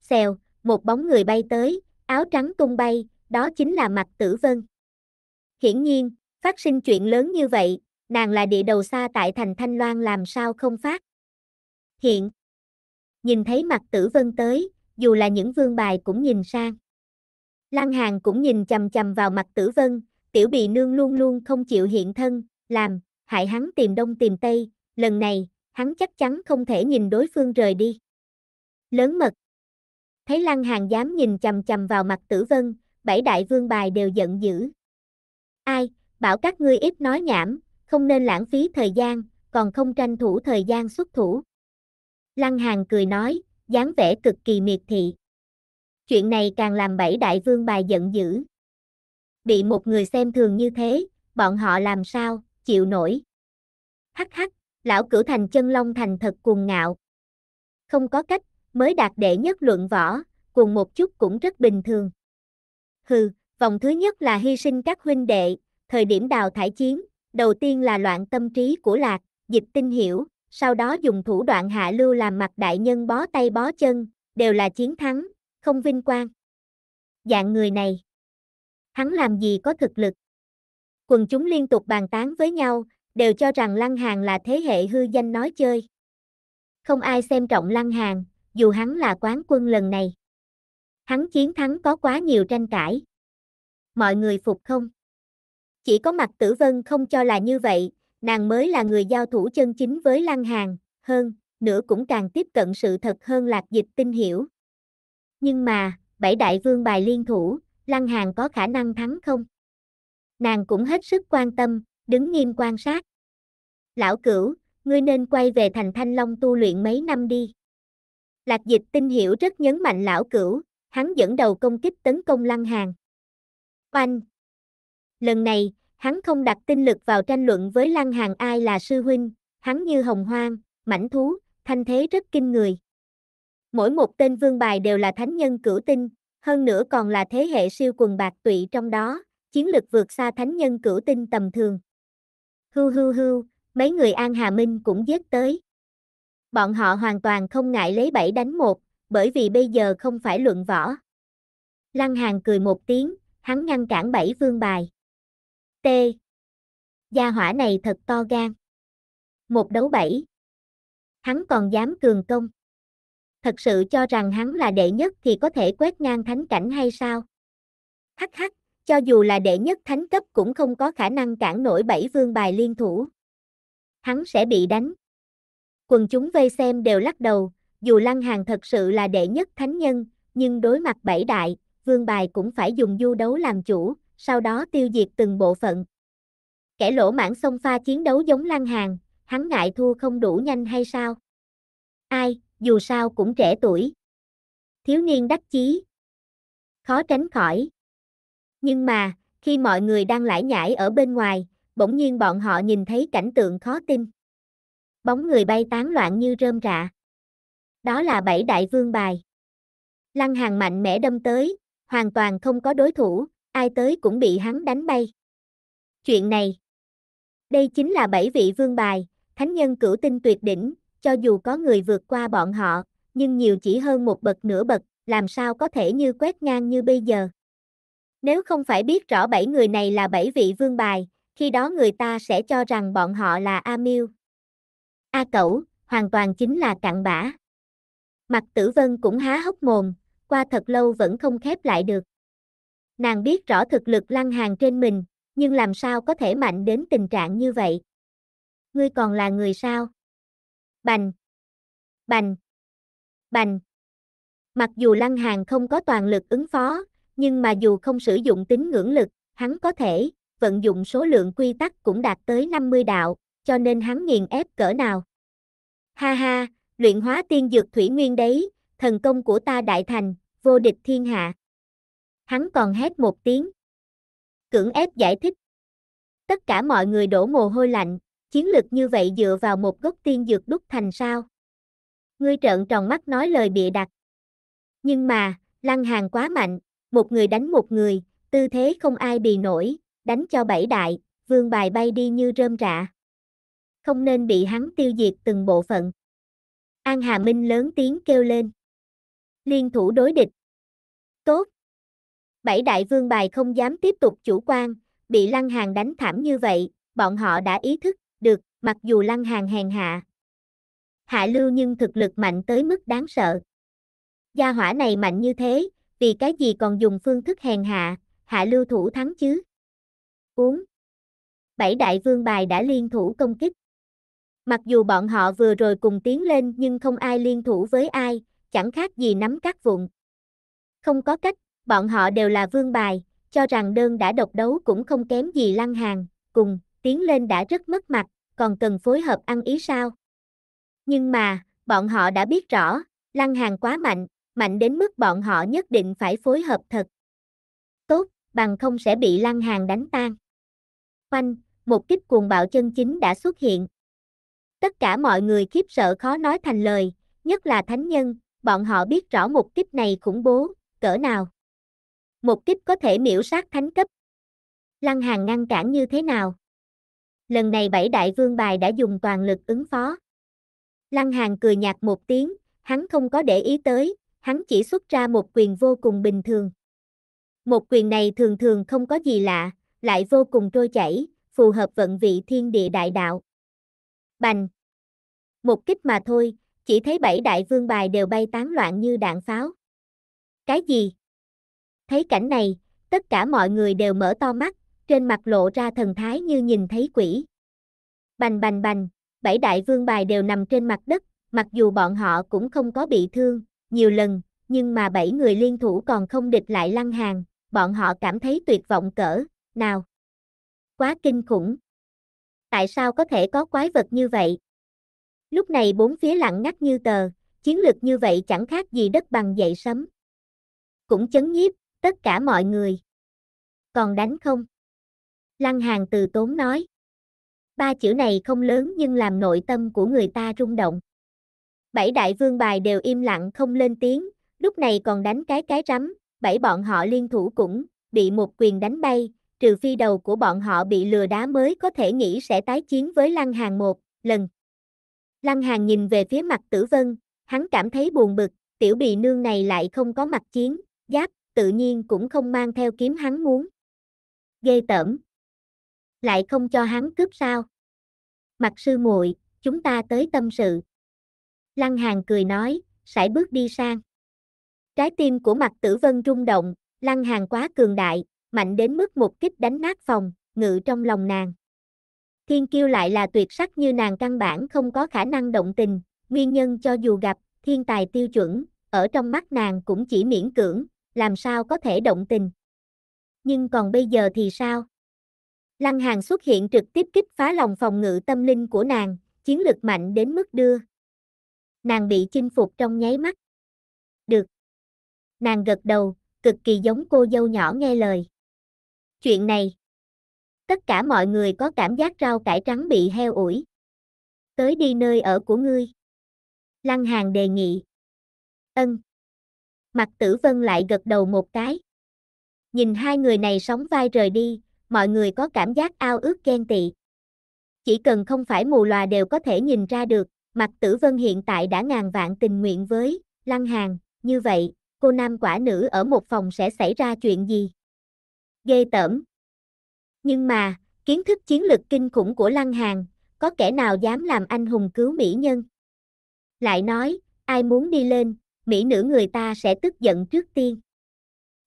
[SPEAKER 1] Xèo, một bóng người bay tới, áo trắng tung bay, đó chính là Mạch Tử Vân. Hiển nhiên, phát sinh chuyện lớn như vậy, nàng là địa đầu xa tại thành Thanh Loan làm sao không phát. Hiện, nhìn thấy Mạch Tử Vân tới, dù là những vương bài cũng nhìn sang. Lăng Hàng cũng nhìn chầm chầm vào Mạch Tử Vân, tiểu bì nương luôn luôn không chịu hiện thân, làm, hại hắn tìm đông tìm tây, lần này, hắn chắc chắn không thể nhìn đối phương rời đi. Lớn mật. Thấy lăng hàng dám nhìn chầm chầm vào mặt tử vân, bảy đại vương bài đều giận dữ. Ai, bảo các ngươi ít nói nhảm, không nên lãng phí thời gian, còn không tranh thủ thời gian xuất thủ. Lăng hàng cười nói, dáng vẻ cực kỳ miệt thị. Chuyện này càng làm bảy đại vương bài giận dữ bị một người xem thường như thế, bọn họ làm sao, chịu nổi. Hắc hắc, lão cửu thành chân long thành thật cuồng ngạo. Không có cách, mới đạt đệ nhất luận võ, cùng một chút cũng rất bình thường. Hừ, vòng thứ nhất là hy sinh các huynh đệ, thời điểm đào thải chiến, đầu tiên là loạn tâm trí của lạc, dịch tinh hiểu, sau đó dùng thủ đoạn hạ lưu làm mặt đại nhân bó tay bó chân, đều là chiến thắng, không vinh quang. Dạng người này hắn làm gì có thực lực. Quần chúng liên tục bàn tán với nhau, đều cho rằng Lăng Hàn là thế hệ hư danh nói chơi. Không ai xem trọng Lăng Hàn, dù hắn là quán quân lần này. Hắn chiến thắng có quá nhiều tranh cãi. Mọi người phục không? Chỉ có mặt tử vân không cho là như vậy, nàng mới là người giao thủ chân chính với Lăng Hàn, hơn, nữa cũng càng tiếp cận sự thật hơn lạc dịch tinh hiểu. Nhưng mà, bảy đại vương bài liên thủ, Lăng Hàn có khả năng thắng không? Nàng cũng hết sức quan tâm, đứng nghiêm quan sát. Lão cửu, ngươi nên quay về thành Thanh Long tu luyện mấy năm đi. Lạc dịch tinh hiểu rất nhấn mạnh lão cửu, hắn dẫn đầu công kích tấn công Lăng Hàn. Oanh! Lần này, hắn không đặt tinh lực vào tranh luận với Lăng Hàn ai là sư huynh, hắn như hồng hoang, mãnh thú, thanh thế rất kinh người. Mỗi một tên vương bài đều là thánh nhân cửu tinh, hơn nữa còn là thế hệ siêu quần bạc tụy trong đó, chiến lực vượt xa thánh nhân cửu tinh tầm thường. Hưu hưu hưu, mấy người An Hà Minh cũng giết tới. Bọn họ hoàn toàn không ngại lấy bảy đánh một, bởi vì bây giờ không phải luận võ. Lăng Hàng cười một tiếng, hắn ngăn cản bảy vương bài. T. Gia hỏa này thật to gan. Một đấu bảy. Hắn còn dám cường công thật sự cho rằng hắn là đệ nhất thì có thể quét ngang thánh cảnh hay sao? Hắc hắc, cho dù là đệ nhất thánh cấp cũng không có khả năng cản nổi bảy vương bài liên thủ. Hắn sẽ bị đánh. Quần chúng vây xem đều lắc đầu, dù Lăng Hàng thật sự là đệ nhất thánh nhân, nhưng đối mặt bảy đại, vương bài cũng phải dùng du đấu làm chủ, sau đó tiêu diệt từng bộ phận. Kẻ lỗ mãn xông pha chiến đấu giống Lăng Hàng, hắn ngại thua không đủ nhanh hay sao? Ai, dù sao cũng trẻ tuổi. Thiếu niên đắc chí. Khó tránh khỏi. Nhưng mà, khi mọi người đang lải nhải ở bên ngoài, bỗng nhiên bọn họ nhìn thấy cảnh tượng khó tin. Bóng người bay tán loạn như rơm rạ. Đó là bảy đại vương bài. Lăng hàng mạnh mẽ đâm tới, hoàn toàn không có đối thủ, ai tới cũng bị hắn đánh bay. Chuyện này, đây chính là bảy vị vương bài, thánh nhân cửu tinh tuyệt đỉnh, cho dù có người vượt qua bọn họ, nhưng nhiều chỉ hơn một bậc nửa bậc, làm sao có thể như quét ngang như bây giờ. Nếu không phải biết rõ bảy người này là bảy vị vương bài, khi đó người ta sẽ cho rằng bọn họ là A Miêu. A Cẩu, hoàn toàn chính là cặn bã. Mặt tử vân cũng há hốc mồm, qua thật lâu vẫn không khép lại được. Nàng biết rõ thực lực lăng hàng trên mình, nhưng làm sao có thể mạnh đến tình trạng như vậy? Ngươi còn là người sao? Bành. Bành. Bành. Mặc dù Lăng Hàn không có toàn lực ứng phó, nhưng mà dù không sử dụng tính ngưỡng lực, hắn có thể vận dụng số lượng quy tắc cũng đạt tới 50 đạo, cho nên hắn nghiền ép cỡ nào. Ha ha, luyện hóa tiên dược thủy nguyên đấy, thần công của ta đại thành, vô địch thiên hạ. Hắn còn hét một tiếng. Cưỡng ép giải thích. Tất cả mọi người đổ mồ hôi lạnh, chiến lực như vậy dựa vào một gốc tiên dược đúc thành sao? Ngươi trợn tròn mắt nói lời bịa đặt. Nhưng mà, lăng hàng quá mạnh, một người đánh một người, tư thế không ai bì nổi, đánh cho bảy đại, vương bài bay đi như rơm rạ. Không nên bị hắn tiêu diệt từng bộ phận. An Hà Minh lớn tiếng kêu lên. Liên thủ đối địch. Tốt. Bảy đại vương bài không dám tiếp tục chủ quan, bị lăng hàng đánh thảm như vậy, bọn họ đã ý thức mặc dù lăng hàng hèn hạ. Hạ lưu nhưng thực lực mạnh tới mức đáng sợ. Gia hỏa này mạnh như thế, vì cái gì còn dùng phương thức hèn hạ, hạ lưu thủ thắng chứ. Uống. Bảy đại vương bài đã liên thủ công kích. Mặc dù bọn họ vừa rồi cùng tiến lên nhưng không ai liên thủ với ai, chẳng khác gì nắm các vụn. Không có cách, bọn họ đều là vương bài, cho rằng đơn đã độc đấu cũng không kém gì lăng hàng, cùng, tiến lên đã rất mất mặt, còn cần phối hợp ăn ý sao? Nhưng mà, bọn họ đã biết rõ, Lăng Hàng quá mạnh, mạnh đến mức bọn họ nhất định phải phối hợp thật. Tốt, bằng không sẽ bị Lăng Hàng đánh tan. Oanh, một kích cuồng bạo chân chính đã xuất hiện. Tất cả mọi người khiếp sợ khó nói thành lời, nhất là thánh nhân, bọn họ biết rõ một kích này khủng bố, cỡ nào. Một kích có thể miễu sát thánh cấp. Lăng Hàng ngăn cản như thế nào? lần này bảy đại vương bài đã dùng toàn lực ứng phó. Lăng hàn cười nhạt một tiếng, hắn không có để ý tới, hắn chỉ xuất ra một quyền vô cùng bình thường. Một quyền này thường thường không có gì lạ, lại vô cùng trôi chảy, phù hợp vận vị thiên địa đại đạo. Bành! Một kích mà thôi, chỉ thấy bảy đại vương bài đều bay tán loạn như đạn pháo. Cái gì? Thấy cảnh này, tất cả mọi người đều mở to mắt, trên mặt lộ ra thần thái như nhìn thấy quỷ. Bành bành bành, bảy đại vương bài đều nằm trên mặt đất, mặc dù bọn họ cũng không có bị thương, nhiều lần, nhưng mà bảy người liên thủ còn không địch lại lăng hàng, bọn họ cảm thấy tuyệt vọng cỡ, nào. Quá kinh khủng. Tại sao có thể có quái vật như vậy? Lúc này bốn phía lặng ngắt như tờ, chiến lược như vậy chẳng khác gì đất bằng dậy sấm. Cũng chấn nhiếp, tất cả mọi người. Còn đánh không? Lăng Hàng từ tốn nói. Ba chữ này không lớn nhưng làm nội tâm của người ta rung động. Bảy đại vương bài đều im lặng không lên tiếng, lúc này còn đánh cái cái rắm, bảy bọn họ liên thủ cũng bị một quyền đánh bay, trừ phi đầu của bọn họ bị lừa đá mới có thể nghĩ sẽ tái chiến với Lăng Hàng một lần. Lăng Hàng nhìn về phía mặt tử vân, hắn cảm thấy buồn bực, tiểu bì nương này lại không có mặt chiến, giáp, tự nhiên cũng không mang theo kiếm hắn muốn. Ghê tởm lại không cho hắn cướp sao? Mặt sư muội, chúng ta tới tâm sự. Lăng Hàn cười nói, sải bước đi sang. Trái tim của mặt tử vân rung động, Lăng Hàn quá cường đại, mạnh đến mức một kích đánh nát phòng, ngự trong lòng nàng. Thiên kiêu lại là tuyệt sắc như nàng căn bản không có khả năng động tình, nguyên nhân cho dù gặp, thiên tài tiêu chuẩn, ở trong mắt nàng cũng chỉ miễn cưỡng, làm sao có thể động tình. Nhưng còn bây giờ thì sao? Lăng Hàng xuất hiện trực tiếp kích phá lòng phòng ngự tâm linh của nàng, chiến lực mạnh đến mức đưa. Nàng bị chinh phục trong nháy mắt. Được. Nàng gật đầu, cực kỳ giống cô dâu nhỏ nghe lời. Chuyện này. Tất cả mọi người có cảm giác rau cải trắng bị heo ủi. Tới đi nơi ở của ngươi. Lăng Hàng đề nghị. Ân. Mặt tử vân lại gật đầu một cái. Nhìn hai người này sóng vai rời đi, mọi người có cảm giác ao ước ghen tị. Chỉ cần không phải mù lòa đều có thể nhìn ra được, mặt tử vân hiện tại đã ngàn vạn tình nguyện với, lăng hàng, như vậy, cô nam quả nữ ở một phòng sẽ xảy ra chuyện gì? Ghê tởm. Nhưng mà, kiến thức chiến lược kinh khủng của lăng hàng, có kẻ nào dám làm anh hùng cứu mỹ nhân? Lại nói, ai muốn đi lên, mỹ nữ người ta sẽ tức giận trước tiên.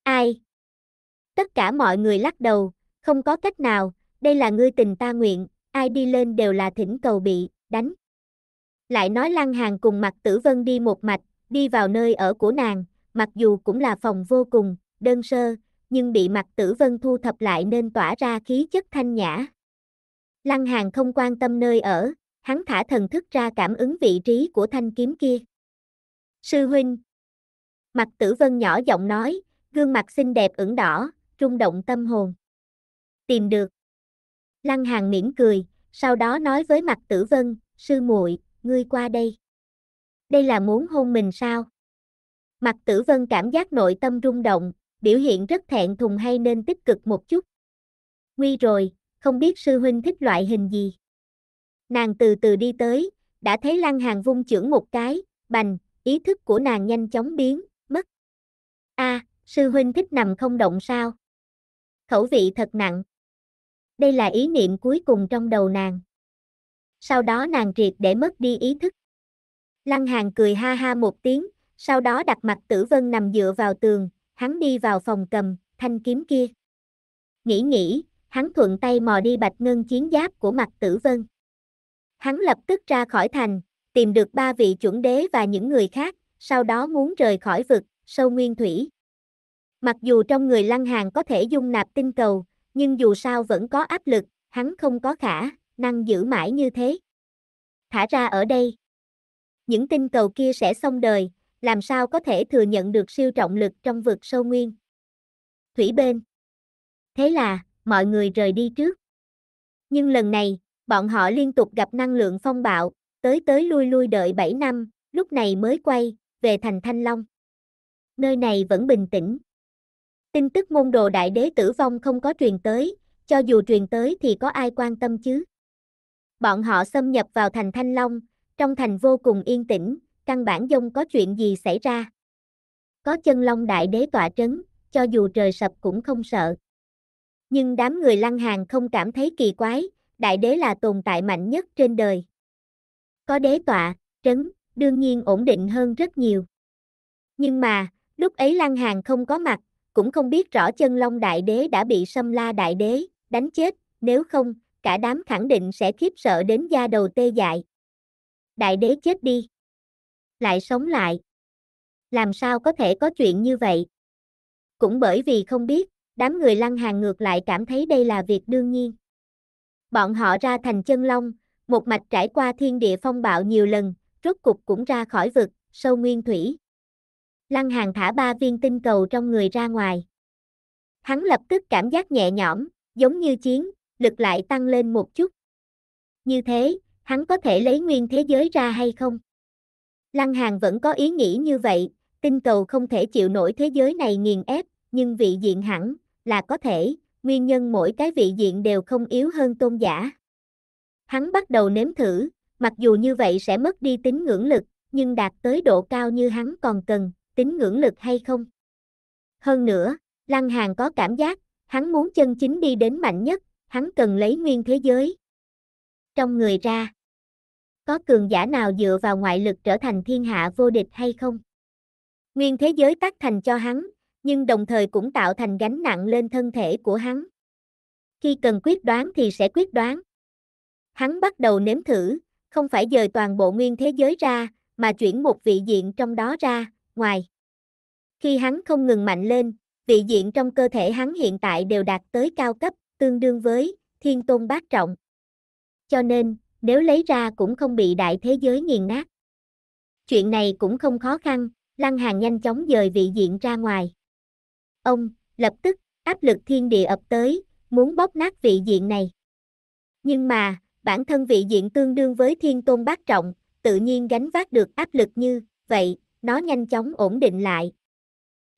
[SPEAKER 1] Ai? Tất cả mọi người lắc đầu, không có cách nào, đây là ngươi tình ta nguyện, ai đi lên đều là thỉnh cầu bị, đánh. Lại nói Lăng Hàng cùng mặt Tử Vân đi một mạch, đi vào nơi ở của nàng, mặc dù cũng là phòng vô cùng, đơn sơ, nhưng bị mặt Tử Vân thu thập lại nên tỏa ra khí chất thanh nhã. Lăng Hàng không quan tâm nơi ở, hắn thả thần thức ra cảm ứng vị trí của thanh kiếm kia. Sư huynh. mặt Tử Vân nhỏ giọng nói, gương mặt xinh đẹp ửng đỏ, rung động tâm hồn tìm được. Lăng Hàng mỉm cười, sau đó nói với mặt tử vân, sư muội, ngươi qua đây. Đây là muốn hôn mình sao? Mặt tử vân cảm giác nội tâm rung động, biểu hiện rất thẹn thùng hay nên tích cực một chút. Nguy rồi, không biết sư huynh thích loại hình gì. Nàng từ từ đi tới, đã thấy Lăng Hàng vung chưởng một cái, bành, ý thức của nàng nhanh chóng biến, mất. a à, sư huynh thích nằm không động sao? Khẩu vị thật nặng. Đây là ý niệm cuối cùng trong đầu nàng. Sau đó nàng triệt để mất đi ý thức. Lăng Hàng cười ha ha một tiếng, sau đó đặt mặt tử vân nằm dựa vào tường, hắn đi vào phòng cầm, thanh kiếm kia. Nghĩ nghĩ, hắn thuận tay mò đi bạch ngân chiến giáp của mặt tử vân. Hắn lập tức ra khỏi thành, tìm được ba vị chuẩn đế và những người khác, sau đó muốn rời khỏi vực, sâu nguyên thủy. Mặc dù trong người lăng hàng có thể dung nạp tinh cầu, nhưng dù sao vẫn có áp lực, hắn không có khả năng giữ mãi như thế. Thả ra ở đây. Những tinh cầu kia sẽ xong đời, làm sao có thể thừa nhận được siêu trọng lực trong vực sâu nguyên. Thủy bên. Thế là, mọi người rời đi trước. Nhưng lần này, bọn họ liên tục gặp năng lượng phong bạo, tới tới lui lui đợi 7 năm, lúc này mới quay về thành Thanh Long. Nơi này vẫn bình tĩnh, Tin tức môn đồ đại đế tử vong không có truyền tới, cho dù truyền tới thì có ai quan tâm chứ? Bọn họ xâm nhập vào thành Thanh Long, trong thành vô cùng yên tĩnh, căn bản dông có chuyện gì xảy ra. Có chân long đại đế tọa trấn, cho dù trời sập cũng không sợ. Nhưng đám người lăng hàng không cảm thấy kỳ quái, đại đế là tồn tại mạnh nhất trên đời. Có đế tọa, trấn, đương nhiên ổn định hơn rất nhiều. Nhưng mà, lúc ấy lăng hàng không có mặt, cũng không biết rõ chân long đại đế đã bị sâm la đại đế, đánh chết, nếu không, cả đám khẳng định sẽ khiếp sợ đến da đầu tê dại. Đại đế chết đi. Lại sống lại. Làm sao có thể có chuyện như vậy? Cũng bởi vì không biết, đám người lăng hàng ngược lại cảm thấy đây là việc đương nhiên. Bọn họ ra thành chân long, một mạch trải qua thiên địa phong bạo nhiều lần, rốt cục cũng ra khỏi vực, sâu nguyên thủy. Lăng Hàng thả ba viên tinh cầu trong người ra ngoài. Hắn lập tức cảm giác nhẹ nhõm, giống như chiến, lực lại tăng lên một chút. Như thế, hắn có thể lấy nguyên thế giới ra hay không? Lăng Hàng vẫn có ý nghĩ như vậy, tinh cầu không thể chịu nổi thế giới này nghiền ép, nhưng vị diện hẳn là có thể, nguyên nhân mỗi cái vị diện đều không yếu hơn tôn giả. Hắn bắt đầu nếm thử, mặc dù như vậy sẽ mất đi tính ngưỡng lực, nhưng đạt tới độ cao như hắn còn cần, tính ngưỡng lực hay không. Hơn nữa, Lăng Hàn có cảm giác, hắn muốn chân chính đi đến mạnh nhất, hắn cần lấy nguyên thế giới. Trong người ra, có cường giả nào dựa vào ngoại lực trở thành thiên hạ vô địch hay không? Nguyên thế giới tác thành cho hắn, nhưng đồng thời cũng tạo thành gánh nặng lên thân thể của hắn. Khi cần quyết đoán thì sẽ quyết đoán. Hắn bắt đầu nếm thử, không phải dời toàn bộ nguyên thế giới ra, mà chuyển một vị diện trong đó ra, ngoài. Khi hắn không ngừng mạnh lên, vị diện trong cơ thể hắn hiện tại đều đạt tới cao cấp, tương đương với thiên tôn bát trọng. Cho nên, nếu lấy ra cũng không bị đại thế giới nghiền nát. Chuyện này cũng không khó khăn, Lăng hàn nhanh chóng dời vị diện ra ngoài. Ông, lập tức, áp lực thiên địa ập tới, muốn bóp nát vị diện này. Nhưng mà, bản thân vị diện tương đương với thiên tôn bát trọng, tự nhiên gánh vác được áp lực như vậy, nó nhanh chóng ổn định lại.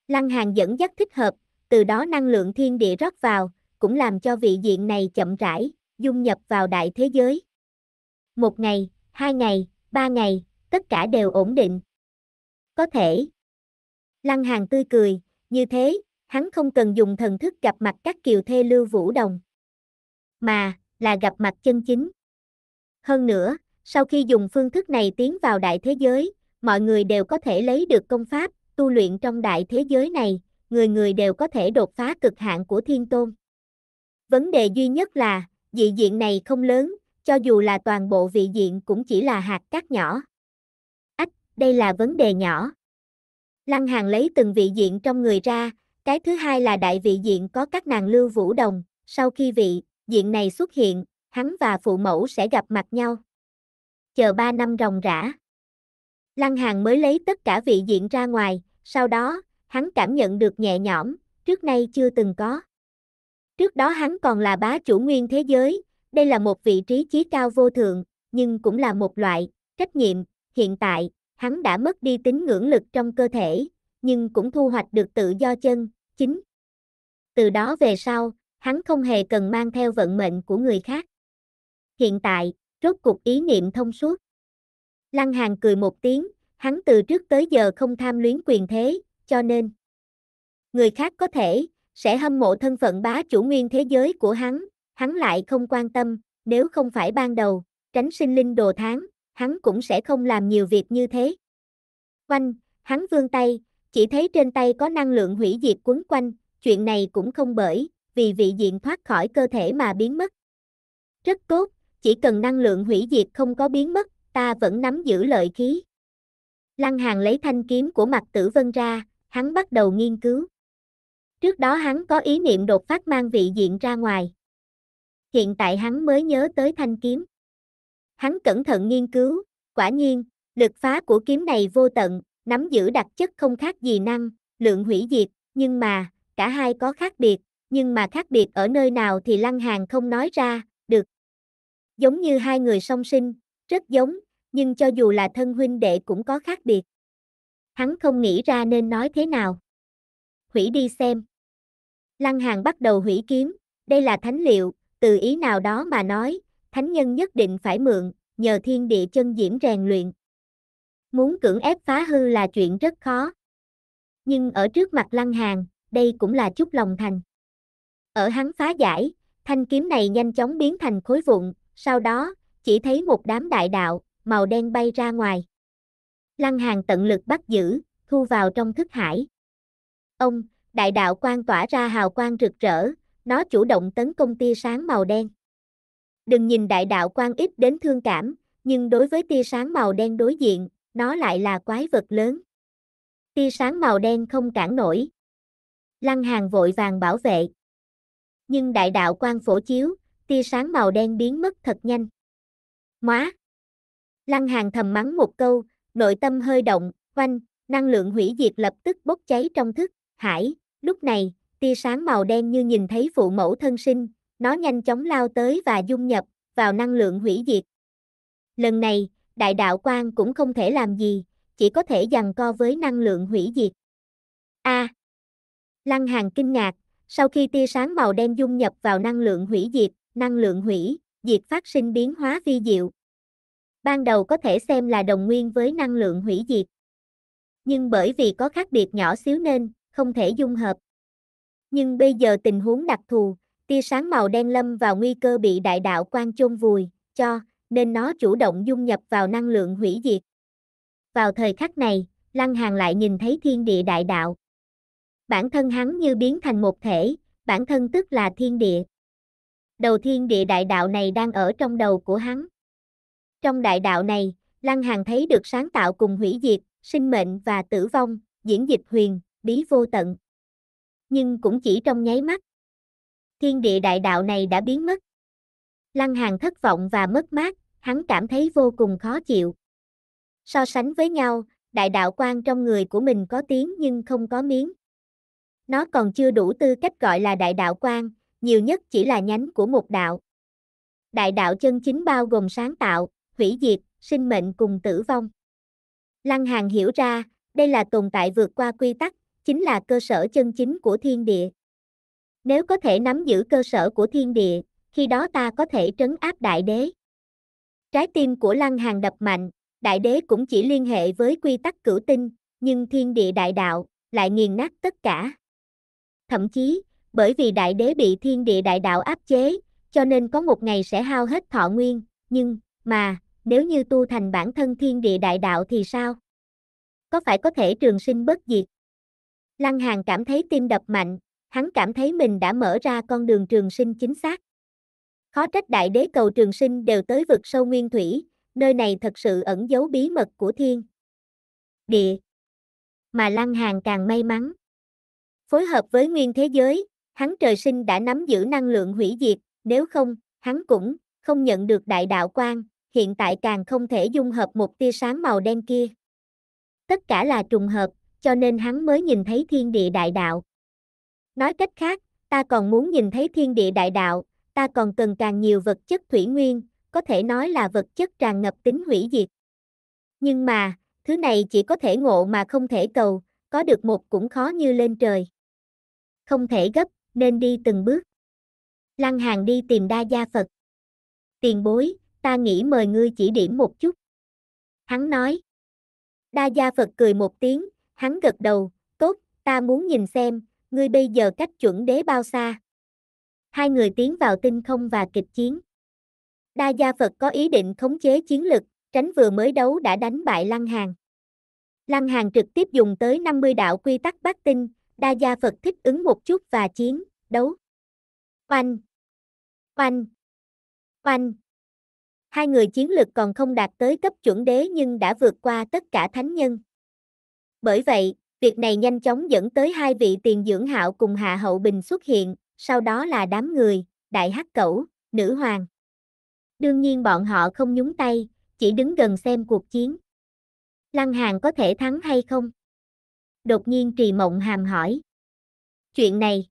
[SPEAKER 1] Lăng hàng dẫn dắt thích hợp, từ đó năng lượng thiên địa rót vào, cũng làm cho vị diện này chậm rãi, dung nhập vào đại thế giới. Một ngày, hai ngày, ba ngày, tất cả đều ổn định. Có thể. Lăng hàng tươi cười, như thế, hắn không cần dùng thần thức gặp mặt các kiều thê lưu vũ đồng. Mà, là gặp mặt chân chính. Hơn nữa, sau khi dùng phương thức này tiến vào đại thế giới, mọi người đều có thể lấy được công pháp, tu luyện trong đại thế giới này, người người đều có thể đột phá cực hạn của thiên tôn. Vấn đề duy nhất là, dị diện này không lớn, cho dù là toàn bộ vị diện cũng chỉ là hạt cát nhỏ. Ách, đây là vấn đề nhỏ. Lăng hàn lấy từng vị diện trong người ra, cái thứ hai là đại vị diện có các nàng lưu vũ đồng, sau khi vị diện này xuất hiện, hắn và phụ mẫu sẽ gặp mặt nhau. Chờ ba năm ròng rã. Lăng hàn mới lấy tất cả vị diện ra ngoài, sau đó, hắn cảm nhận được nhẹ nhõm, trước nay chưa từng có. Trước đó hắn còn là bá chủ nguyên thế giới, đây là một vị trí chí cao vô thượng, nhưng cũng là một loại trách nhiệm, hiện tại, hắn đã mất đi tính ngưỡng lực trong cơ thể, nhưng cũng thu hoạch được tự do chân, chính. Từ đó về sau, hắn không hề cần mang theo vận mệnh của người khác. Hiện tại, rốt cuộc ý niệm thông suốt. Lăng Hàng cười một tiếng, hắn từ trước tới giờ không tham luyến quyền thế, cho nên người khác có thể sẽ hâm mộ thân phận bá chủ nguyên thế giới của hắn, hắn lại không quan tâm, nếu không phải ban đầu, tránh sinh linh đồ tháng, hắn cũng sẽ không làm nhiều việc như thế. Quanh, hắn vươn tay, chỉ thấy trên tay có năng lượng hủy diệt quấn quanh, chuyện này cũng không bởi, vì vị diện thoát khỏi cơ thể mà biến mất. Rất tốt, chỉ cần năng lượng hủy diệt không có biến mất, ta vẫn nắm giữ lợi khí. Lăng Hàng lấy thanh kiếm của mặt tử vân ra, hắn bắt đầu nghiên cứu. Trước đó hắn có ý niệm đột phát mang vị diện ra ngoài. Hiện tại hắn mới nhớ tới thanh kiếm. Hắn cẩn thận nghiên cứu, quả nhiên, lực phá của kiếm này vô tận, nắm giữ đặc chất không khác gì năng, lượng hủy diệt, nhưng mà, cả hai có khác biệt, nhưng mà khác biệt ở nơi nào thì Lăng Hàng không nói ra, được. Giống như hai người song sinh, rất giống, nhưng cho dù là thân huynh đệ cũng có khác biệt. Hắn không nghĩ ra nên nói thế nào. Hủy đi xem. Lăng hàn bắt đầu hủy kiếm, đây là thánh liệu, từ ý nào đó mà nói, thánh nhân nhất định phải mượn, nhờ thiên địa chân diễm rèn luyện. Muốn cưỡng ép phá hư là chuyện rất khó. Nhưng ở trước mặt Lăng hàn đây cũng là chút lòng thành. Ở hắn phá giải, thanh kiếm này nhanh chóng biến thành khối vụn, sau đó, chỉ thấy một đám đại đạo, màu đen bay ra ngoài. Lăng Hàn tận lực bắt giữ, thu vào trong thức hải. Ông, đại đạo quang tỏa ra hào quang rực rỡ, nó chủ động tấn công tia sáng màu đen. Đừng nhìn đại đạo quang ít đến thương cảm, nhưng đối với tia sáng màu đen đối diện, nó lại là quái vật lớn. Tia sáng màu đen không cản nổi. Lăng Hàn vội vàng bảo vệ. Nhưng đại đạo quang phổ chiếu, tia sáng màu đen biến mất thật nhanh. Móa! Lăng Hàng thầm mắng một câu, nội tâm hơi động, quanh, năng lượng hủy diệt lập tức bốc cháy trong thức, hải, lúc này, tia sáng màu đen như nhìn thấy phụ mẫu thân sinh, nó nhanh chóng lao tới và dung nhập vào năng lượng hủy diệt. Lần này, đại đạo quan cũng không thể làm gì, chỉ có thể giằng co với năng lượng hủy diệt. A. À, Lăng Hàng kinh ngạc, sau khi tia sáng màu đen dung nhập vào năng lượng hủy diệt, năng lượng hủy diệt phát sinh biến hóa vi diệu, ban đầu có thể xem là đồng nguyên với năng lượng hủy diệt. Nhưng bởi vì có khác biệt nhỏ xíu nên, không thể dung hợp. Nhưng bây giờ tình huống đặc thù, tia sáng màu đen lâm vào nguy cơ bị đại đạo quan chôn vùi, cho, nên nó chủ động dung nhập vào năng lượng hủy diệt. Vào thời khắc này, Lăng Hàng lại nhìn thấy thiên địa đại đạo. Bản thân hắn như biến thành một thể, bản thân tức là thiên địa. Đầu thiên địa đại đạo này đang ở trong đầu của hắn. Trong đại đạo này, Lăng Hàn thấy được sáng tạo cùng hủy diệt, sinh mệnh và tử vong, diễn dịch huyền, bí vô tận. Nhưng cũng chỉ trong nháy mắt. Thiên địa đại đạo này đã biến mất. Lăng Hàn thất vọng và mất mát, hắn cảm thấy vô cùng khó chịu. So sánh với nhau, đại đạo quan trong người của mình có tiếng nhưng không có miếng. Nó còn chưa đủ tư cách gọi là đại đạo quan, nhiều nhất chỉ là nhánh của một đạo. Đại đạo chân chính bao gồm sáng tạo, hủy diệt, sinh mệnh cùng tử vong. Lăng Hàn hiểu ra, đây là tồn tại vượt qua quy tắc, chính là cơ sở chân chính của thiên địa. Nếu có thể nắm giữ cơ sở của thiên địa, khi đó ta có thể trấn áp đại đế. Trái tim của Lăng Hàn đập mạnh, đại đế cũng chỉ liên hệ với quy tắc cửu tinh, nhưng thiên địa đại đạo lại nghiền nát tất cả. Thậm chí, bởi vì đại đế bị thiên địa đại đạo áp chế, cho nên có một ngày sẽ hao hết thọ nguyên, nhưng mà nếu như tu thành bản thân thiên địa đại đạo thì sao? Có phải có thể trường sinh bất diệt? Lăng Hàn cảm thấy tim đập mạnh, hắn cảm thấy mình đã mở ra con đường trường sinh chính xác. Khó trách đại đế cầu trường sinh đều tới vực sâu nguyên thủy, nơi này thật sự ẩn giấu bí mật của thiên. Địa. Mà Lăng Hàn càng may mắn. Phối hợp với nguyên thế giới, hắn trời sinh đã nắm giữ năng lượng hủy diệt, nếu không, hắn cũng không nhận được đại đạo quan, hiện tại càng không thể dung hợp một tia sáng màu đen kia. Tất cả là trùng hợp, cho nên hắn mới nhìn thấy thiên địa đại đạo. Nói cách khác, ta còn muốn nhìn thấy thiên địa đại đạo, ta còn cần càng nhiều vật chất thủy nguyên, có thể nói là vật chất tràn ngập tính hủy diệt. Nhưng mà, thứ này chỉ có thể ngộ mà không thể cầu, có được một cũng khó như lên trời. Không thể gấp, nên đi từng bước. Lăng Hàng đi tìm Đa Gia Phật. Tiền bối, ta nghĩ mời ngươi chỉ điểm một chút. Hắn nói. Đa Gia Phật cười một tiếng, hắn gật đầu, tốt, ta muốn nhìn xem, ngươi bây giờ cách chuẩn đế bao xa. Hai người tiến vào tinh không và kịch chiến. Đa Gia Phật có ý định khống chế chiến lực, tránh vừa mới đấu đã đánh bại Lăng Hàng. Lăng Hàng trực tiếp dùng tới 50 đạo quy tắc bát tinh, Đa Gia Phật thích ứng một chút và chiến, đấu. Oanh! Oanh! Oanh! Hai người chiến lực còn không đạt tới cấp chuẩn đế nhưng đã vượt qua tất cả thánh nhân. Bởi vậy, việc này nhanh chóng dẫn tới hai vị tiền dưỡng hạo cùng Hạ Hậu Bình xuất hiện, sau đó là đám người, đại hắc cẩu, nữ hoàng. Đương nhiên bọn họ không nhúng tay, chỉ đứng gần xem cuộc chiến. Lăng Hàn có thể thắng hay không? Đột nhiên Trì Mộng Hàm hỏi. Chuyện này.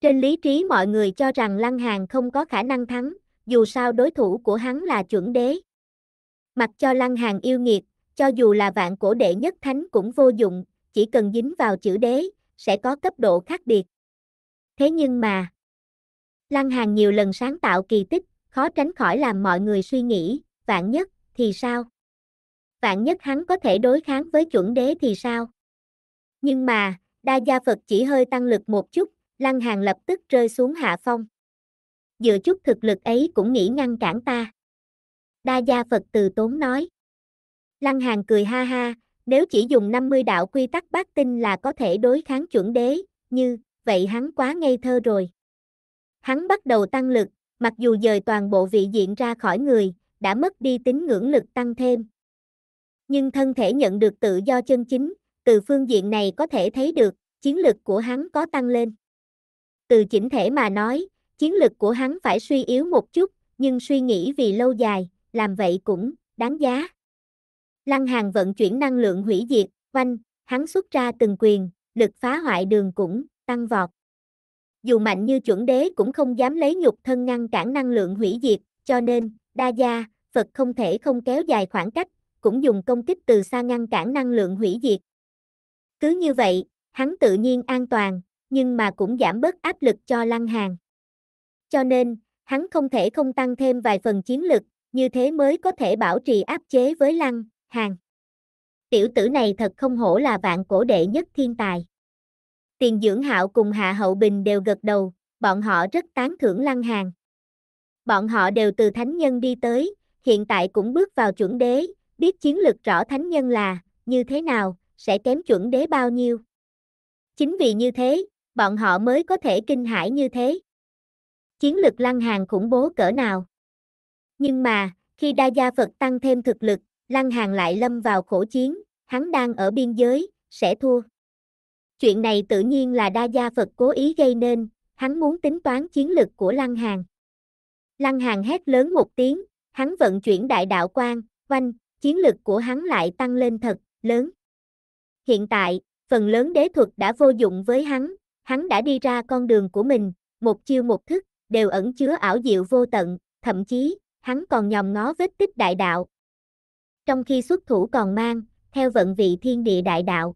[SPEAKER 1] Trên lý trí mọi người cho rằng Lăng Hàn không có khả năng thắng, dù sao đối thủ của hắn là chuẩn đế. Mặc cho Lăng Hàng yêu nghiệt, cho dù là vạn cổ đệ nhất thánh cũng vô dụng, chỉ cần dính vào chữ đế, sẽ có cấp độ khác biệt. Thế nhưng mà, Lăng Hàng nhiều lần sáng tạo kỳ tích, khó tránh khỏi làm mọi người suy nghĩ, vạn nhất, thì sao? Vạn nhất hắn có thể đối kháng với chuẩn đế thì sao? Nhưng mà, đa gia Phật chỉ hơi tăng lực một chút, Lăng Hàng lập tức rơi xuống hạ phong dựa chút thực lực ấy cũng nghĩ ngăn cản ta. Đa gia Phật từ tốn nói. Lăng Hàn cười ha ha, nếu chỉ dùng 50 đạo quy tắc bát tinh là có thể đối kháng chuẩn đế, như, vậy hắn quá ngây thơ rồi. Hắn bắt đầu tăng lực, mặc dù dời toàn bộ vị diện ra khỏi người, đã mất đi tính ngưỡng lực tăng thêm. Nhưng thân thể nhận được tự do chân chính, từ phương diện này có thể thấy được, chiến lực của hắn có tăng lên. Từ chỉnh thể mà nói, Chiến lực của hắn phải suy yếu một chút, nhưng suy nghĩ vì lâu dài, làm vậy cũng đáng giá. Lăng Hàng vận chuyển năng lượng hủy diệt, oanh, hắn xuất ra từng quyền, lực phá hoại đường cũng tăng vọt. Dù mạnh như chuẩn đế cũng không dám lấy nhục thân ngăn cản năng lượng hủy diệt, cho nên, đa gia, Phật không thể không kéo dài khoảng cách, cũng dùng công kích từ xa ngăn cản năng lượng hủy diệt. Cứ như vậy, hắn tự nhiên an toàn, nhưng mà cũng giảm bớt áp lực cho Lăng Hàng cho nên, hắn không thể không tăng thêm vài phần chiến lực, như thế mới có thể bảo trì áp chế với lăng, hàng. Tiểu tử này thật không hổ là vạn cổ đệ nhất thiên tài. Tiền dưỡng hạo cùng Hạ Hậu Bình đều gật đầu, bọn họ rất tán thưởng lăng hàng. Bọn họ đều từ thánh nhân đi tới, hiện tại cũng bước vào chuẩn đế, biết chiến lực rõ thánh nhân là, như thế nào, sẽ kém chuẩn đế bao nhiêu. Chính vì như thế, bọn họ mới có thể kinh hãi như thế chiến lực Lăng hàng khủng bố cỡ nào. Nhưng mà, khi Đa Gia Phật tăng thêm thực lực, Lăng hàng lại lâm vào khổ chiến, hắn đang ở biên giới, sẽ thua. Chuyện này tự nhiên là Đa Gia Phật cố ý gây nên, hắn muốn tính toán chiến lực của Lăng hàng Lăng hàng hét lớn một tiếng, hắn vận chuyển đại đạo quan, quanh, chiến lực của hắn lại tăng lên thật, lớn. Hiện tại, phần lớn đế thuật đã vô dụng với hắn, hắn đã đi ra con đường của mình, một chiêu một thức, đều ẩn chứa ảo diệu vô tận, thậm chí, hắn còn nhòm ngó vết tích đại đạo. Trong khi xuất thủ còn mang, theo vận vị thiên địa đại đạo.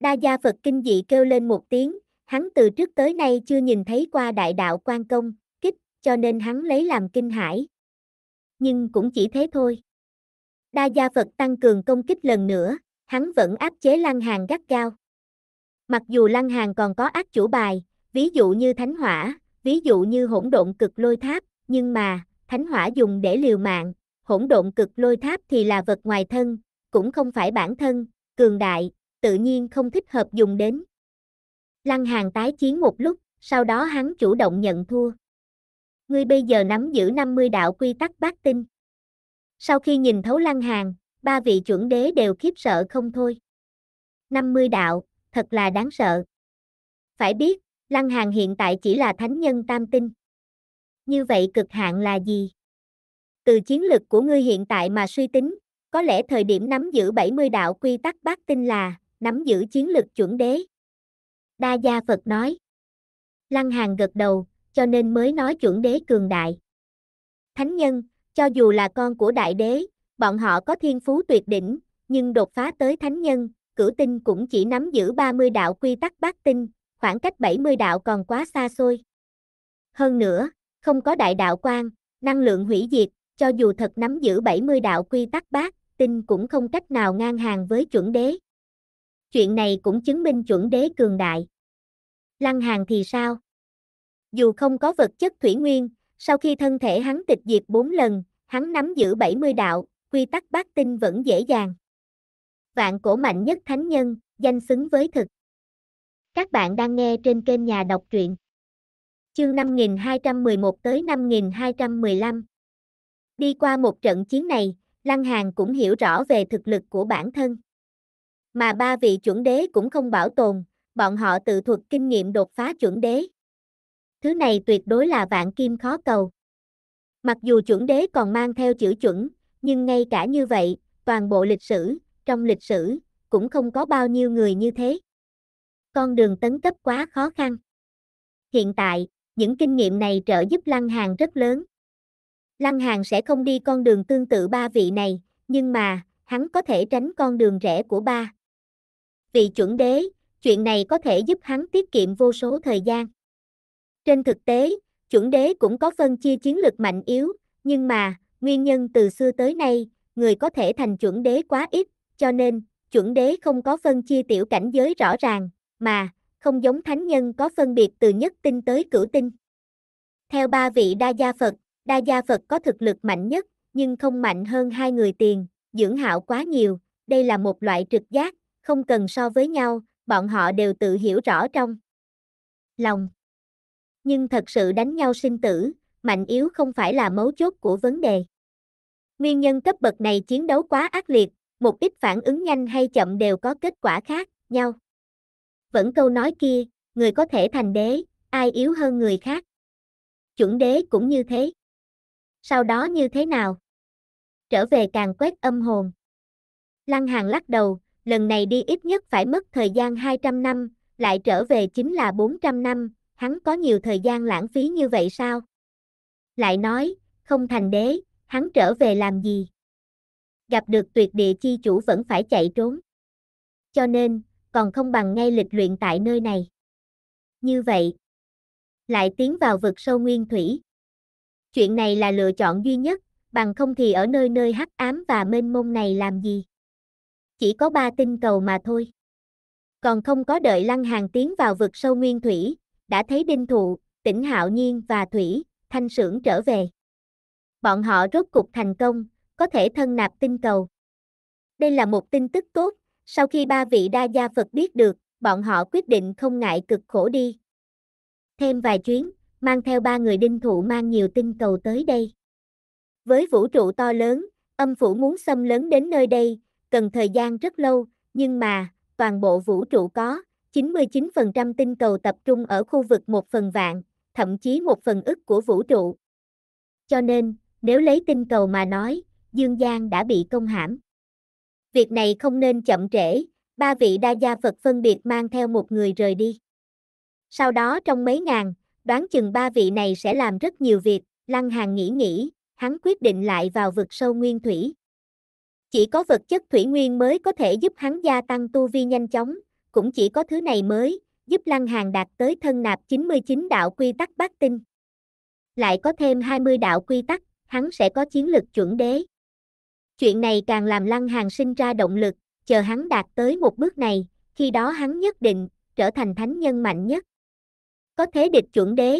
[SPEAKER 1] Đa gia Phật kinh dị kêu lên một tiếng, hắn từ trước tới nay chưa nhìn thấy qua đại đạo quan công, kích, cho nên hắn lấy làm kinh hãi. Nhưng cũng chỉ thế thôi. Đa gia Phật tăng cường công kích lần nữa, hắn vẫn áp chế lăng hàng gắt cao. Mặc dù lăng hàng còn có ác chủ bài, ví dụ như thánh hỏa, ví dụ như hỗn độn cực lôi tháp, nhưng mà, thánh hỏa dùng để liều mạng, hỗn độn cực lôi tháp thì là vật ngoài thân, cũng không phải bản thân, cường đại, tự nhiên không thích hợp dùng đến. Lăng hàng tái chiến một lúc, sau đó hắn chủ động nhận thua. Ngươi bây giờ nắm giữ 50 đạo quy tắc bát tinh. Sau khi nhìn thấu lăng hàng, ba vị chuẩn đế đều khiếp sợ không thôi. 50 đạo, thật là đáng sợ. Phải biết, Lăng Hàng hiện tại chỉ là thánh nhân tam tinh. Như vậy cực hạn là gì? Từ chiến lực của ngươi hiện tại mà suy tính, có lẽ thời điểm nắm giữ 70 đạo quy tắc bát tinh là nắm giữ chiến lực chuẩn đế. Đa Gia Phật nói. Lăng Hàng gật đầu, cho nên mới nói chuẩn đế cường đại. Thánh nhân, cho dù là con của đại đế, bọn họ có thiên phú tuyệt đỉnh, nhưng đột phá tới thánh nhân, cửu tinh cũng chỉ nắm giữ 30 đạo quy tắc bát tinh, khoảng cách 70 đạo còn quá xa xôi. Hơn nữa, không có đại đạo quan, năng lượng hủy diệt, cho dù thật nắm giữ 70 đạo quy tắc bát, tinh cũng không cách nào ngang hàng với chuẩn đế. Chuyện này cũng chứng minh chuẩn đế cường đại. Lăng hàng thì sao? Dù không có vật chất thủy nguyên, sau khi thân thể hắn tịch diệt 4 lần, hắn nắm giữ 70 đạo, quy tắc bát tinh vẫn dễ dàng. Vạn cổ mạnh nhất thánh nhân, danh xứng với thực. Các bạn đang nghe trên kênh Nhà đọc truyện. Chương 5211 tới 5215. Đi qua một trận chiến này, Lăng Hàn cũng hiểu rõ về thực lực của bản thân. Mà ba vị chuẩn đế cũng không bảo tồn, bọn họ tự thuật kinh nghiệm đột phá chuẩn đế. Thứ này tuyệt đối là vạn kim khó cầu. Mặc dù chuẩn đế còn mang theo chữ chuẩn, nhưng ngay cả như vậy, toàn bộ lịch sử, trong lịch sử, cũng không có bao nhiêu người như thế con đường tấn cấp quá khó khăn. Hiện tại, những kinh nghiệm này trợ giúp Lăng hàn rất lớn. Lăng hàn sẽ không đi con đường tương tự ba vị này, nhưng mà, hắn có thể tránh con đường rẻ của ba. Vị chuẩn đế, chuyện này có thể giúp hắn tiết kiệm vô số thời gian. Trên thực tế, chuẩn đế cũng có phân chia chiến lược mạnh yếu, nhưng mà, nguyên nhân từ xưa tới nay, người có thể thành chuẩn đế quá ít, cho nên, chuẩn đế không có phân chia tiểu cảnh giới rõ ràng, mà, không giống thánh nhân có phân biệt từ nhất tinh tới cửu tinh. Theo ba vị Đa Gia Phật, Đa Gia Phật có thực lực mạnh nhất, nhưng không mạnh hơn hai người tiền, dưỡng hạo quá nhiều, đây là một loại trực giác, không cần so với nhau, bọn họ đều tự hiểu rõ trong lòng. Nhưng thật sự đánh nhau sinh tử, mạnh yếu không phải là mấu chốt của vấn đề. Nguyên nhân cấp bậc này chiến đấu quá ác liệt, một ít phản ứng nhanh hay chậm đều có kết quả khác nhau. Vẫn câu nói kia, người có thể thành đế, ai yếu hơn người khác. Chuẩn đế cũng như thế. Sau đó như thế nào? Trở về càng quét âm hồn. Lăng Hàng lắc đầu, lần này đi ít nhất phải mất thời gian 200 năm, lại trở về chính là 400 năm, hắn có nhiều thời gian lãng phí như vậy sao? Lại nói, không thành đế, hắn trở về làm gì? Gặp được tuyệt địa chi chủ vẫn phải chạy trốn. Cho nên, còn không bằng ngay lịch luyện tại nơi này. Như vậy, lại tiến vào vực sâu nguyên thủy. Chuyện này là lựa chọn duy nhất, bằng không thì ở nơi nơi hắc ám và mênh mông này làm gì? Chỉ có ba tinh cầu mà thôi. Còn không có đợi Lăng Hàng tiến vào vực sâu nguyên thủy, đã thấy Đinh Thụ, Tỉnh Hạo Nhiên và Thủy, Thanh Sưởng trở về. Bọn họ rốt cục thành công, có thể thân nạp tinh cầu. Đây là một tin tức tốt, sau khi ba vị đa gia Phật biết được, bọn họ quyết định không ngại cực khổ đi. Thêm vài chuyến, mang theo ba người đinh thụ mang nhiều tinh cầu tới đây. Với vũ trụ to lớn, âm phủ muốn xâm lớn đến nơi đây, cần thời gian rất lâu, nhưng mà, toàn bộ vũ trụ có, 99% tinh cầu tập trung ở khu vực một phần vạn, thậm chí một phần ức của vũ trụ. Cho nên, nếu lấy tinh cầu mà nói, Dương Giang đã bị công hãm việc này không nên chậm trễ, ba vị đa gia Phật phân biệt mang theo một người rời đi. Sau đó trong mấy ngàn, đoán chừng ba vị này sẽ làm rất nhiều việc, Lăng Hàng nghĩ nghĩ, hắn quyết định lại vào vực sâu nguyên thủy. Chỉ có vật chất thủy nguyên mới có thể giúp hắn gia tăng tu vi nhanh chóng, cũng chỉ có thứ này mới, giúp Lăng Hàng đạt tới thân nạp 99 đạo quy tắc bát tinh. Lại có thêm 20 đạo quy tắc, hắn sẽ có chiến lực chuẩn đế. Chuyện này càng làm Lăng Hàng sinh ra động lực, chờ hắn đạt tới một bước này, khi đó hắn nhất định trở thành thánh nhân mạnh nhất. Có thế địch chuẩn đế.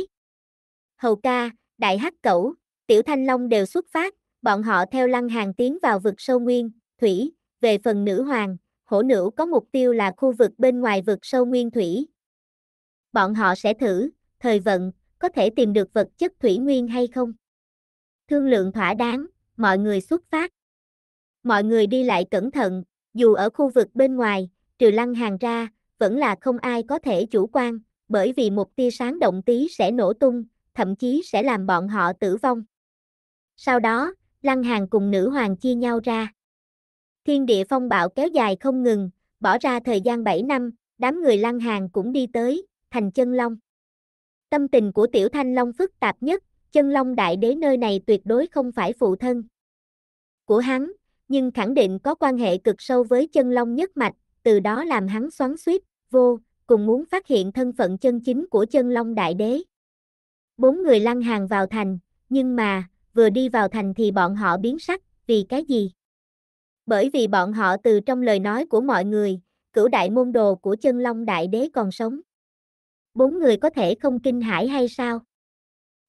[SPEAKER 1] Hầu ca, Đại Hắc Cẩu, Tiểu Thanh Long đều xuất phát, bọn họ theo Lăng Hàng tiến vào vực sâu nguyên, thủy, về phần nữ hoàng, hổ nữ có mục tiêu là khu vực bên ngoài vực sâu nguyên thủy. Bọn họ sẽ thử, thời vận, có thể tìm được vật chất thủy nguyên hay không. Thương lượng thỏa đáng, mọi người xuất phát mọi người đi lại cẩn thận, dù ở khu vực bên ngoài, trừ lăng hàng ra, vẫn là không ai có thể chủ quan, bởi vì một tia sáng động tí sẽ nổ tung, thậm chí sẽ làm bọn họ tử vong. Sau đó, lăng hàng cùng nữ hoàng chia nhau ra. Thiên địa phong bạo kéo dài không ngừng, bỏ ra thời gian 7 năm, đám người lăng hàng cũng đi tới, thành chân long. Tâm tình của tiểu thanh long phức tạp nhất, chân long đại đế nơi này tuyệt đối không phải phụ thân. Của hắn, nhưng khẳng định có quan hệ cực sâu với chân long nhất mạch, từ đó làm hắn xoắn suýt, vô, cùng muốn phát hiện thân phận chân chính của chân long đại đế. Bốn người lăn hàng vào thành, nhưng mà, vừa đi vào thành thì bọn họ biến sắc, vì cái gì? Bởi vì bọn họ từ trong lời nói của mọi người, cửu đại môn đồ của chân long đại đế còn sống. Bốn người có thể không kinh hãi hay sao?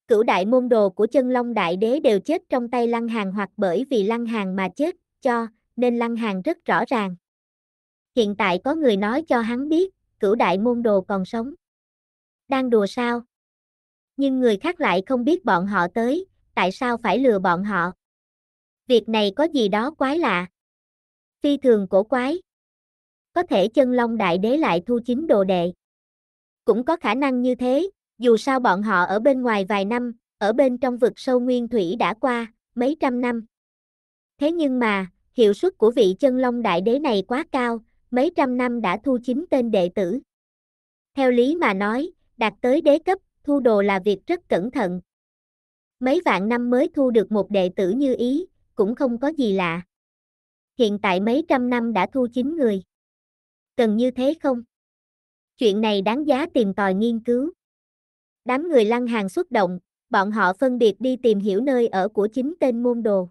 [SPEAKER 1] Cửu đại môn đồ của chân long đại đế đều chết trong tay lăng hàng hoặc bởi vì lăng hàng mà chết, cho, nên Lăng Hàng rất rõ ràng. Hiện tại có người nói cho hắn biết, cửu đại môn đồ còn sống. Đang đùa sao? Nhưng người khác lại không biết bọn họ tới, tại sao phải lừa bọn họ? Việc này có gì đó quái lạ. Phi thường cổ quái. Có thể chân long đại đế lại thu chính đồ đệ. Cũng có khả năng như thế, dù sao bọn họ ở bên ngoài vài năm, ở bên trong vực sâu nguyên thủy đã qua, mấy trăm năm. Thế nhưng mà, hiệu suất của vị chân long đại đế này quá cao, mấy trăm năm đã thu chín tên đệ tử. Theo lý mà nói, đạt tới đế cấp, thu đồ là việc rất cẩn thận. Mấy vạn năm mới thu được một đệ tử như ý, cũng không có gì lạ. Hiện tại mấy trăm năm đã thu chín người. Cần như thế không? Chuyện này đáng giá tìm tòi nghiên cứu. Đám người lăng hàng xuất động, bọn họ phân biệt đi tìm hiểu nơi ở của chính tên môn đồ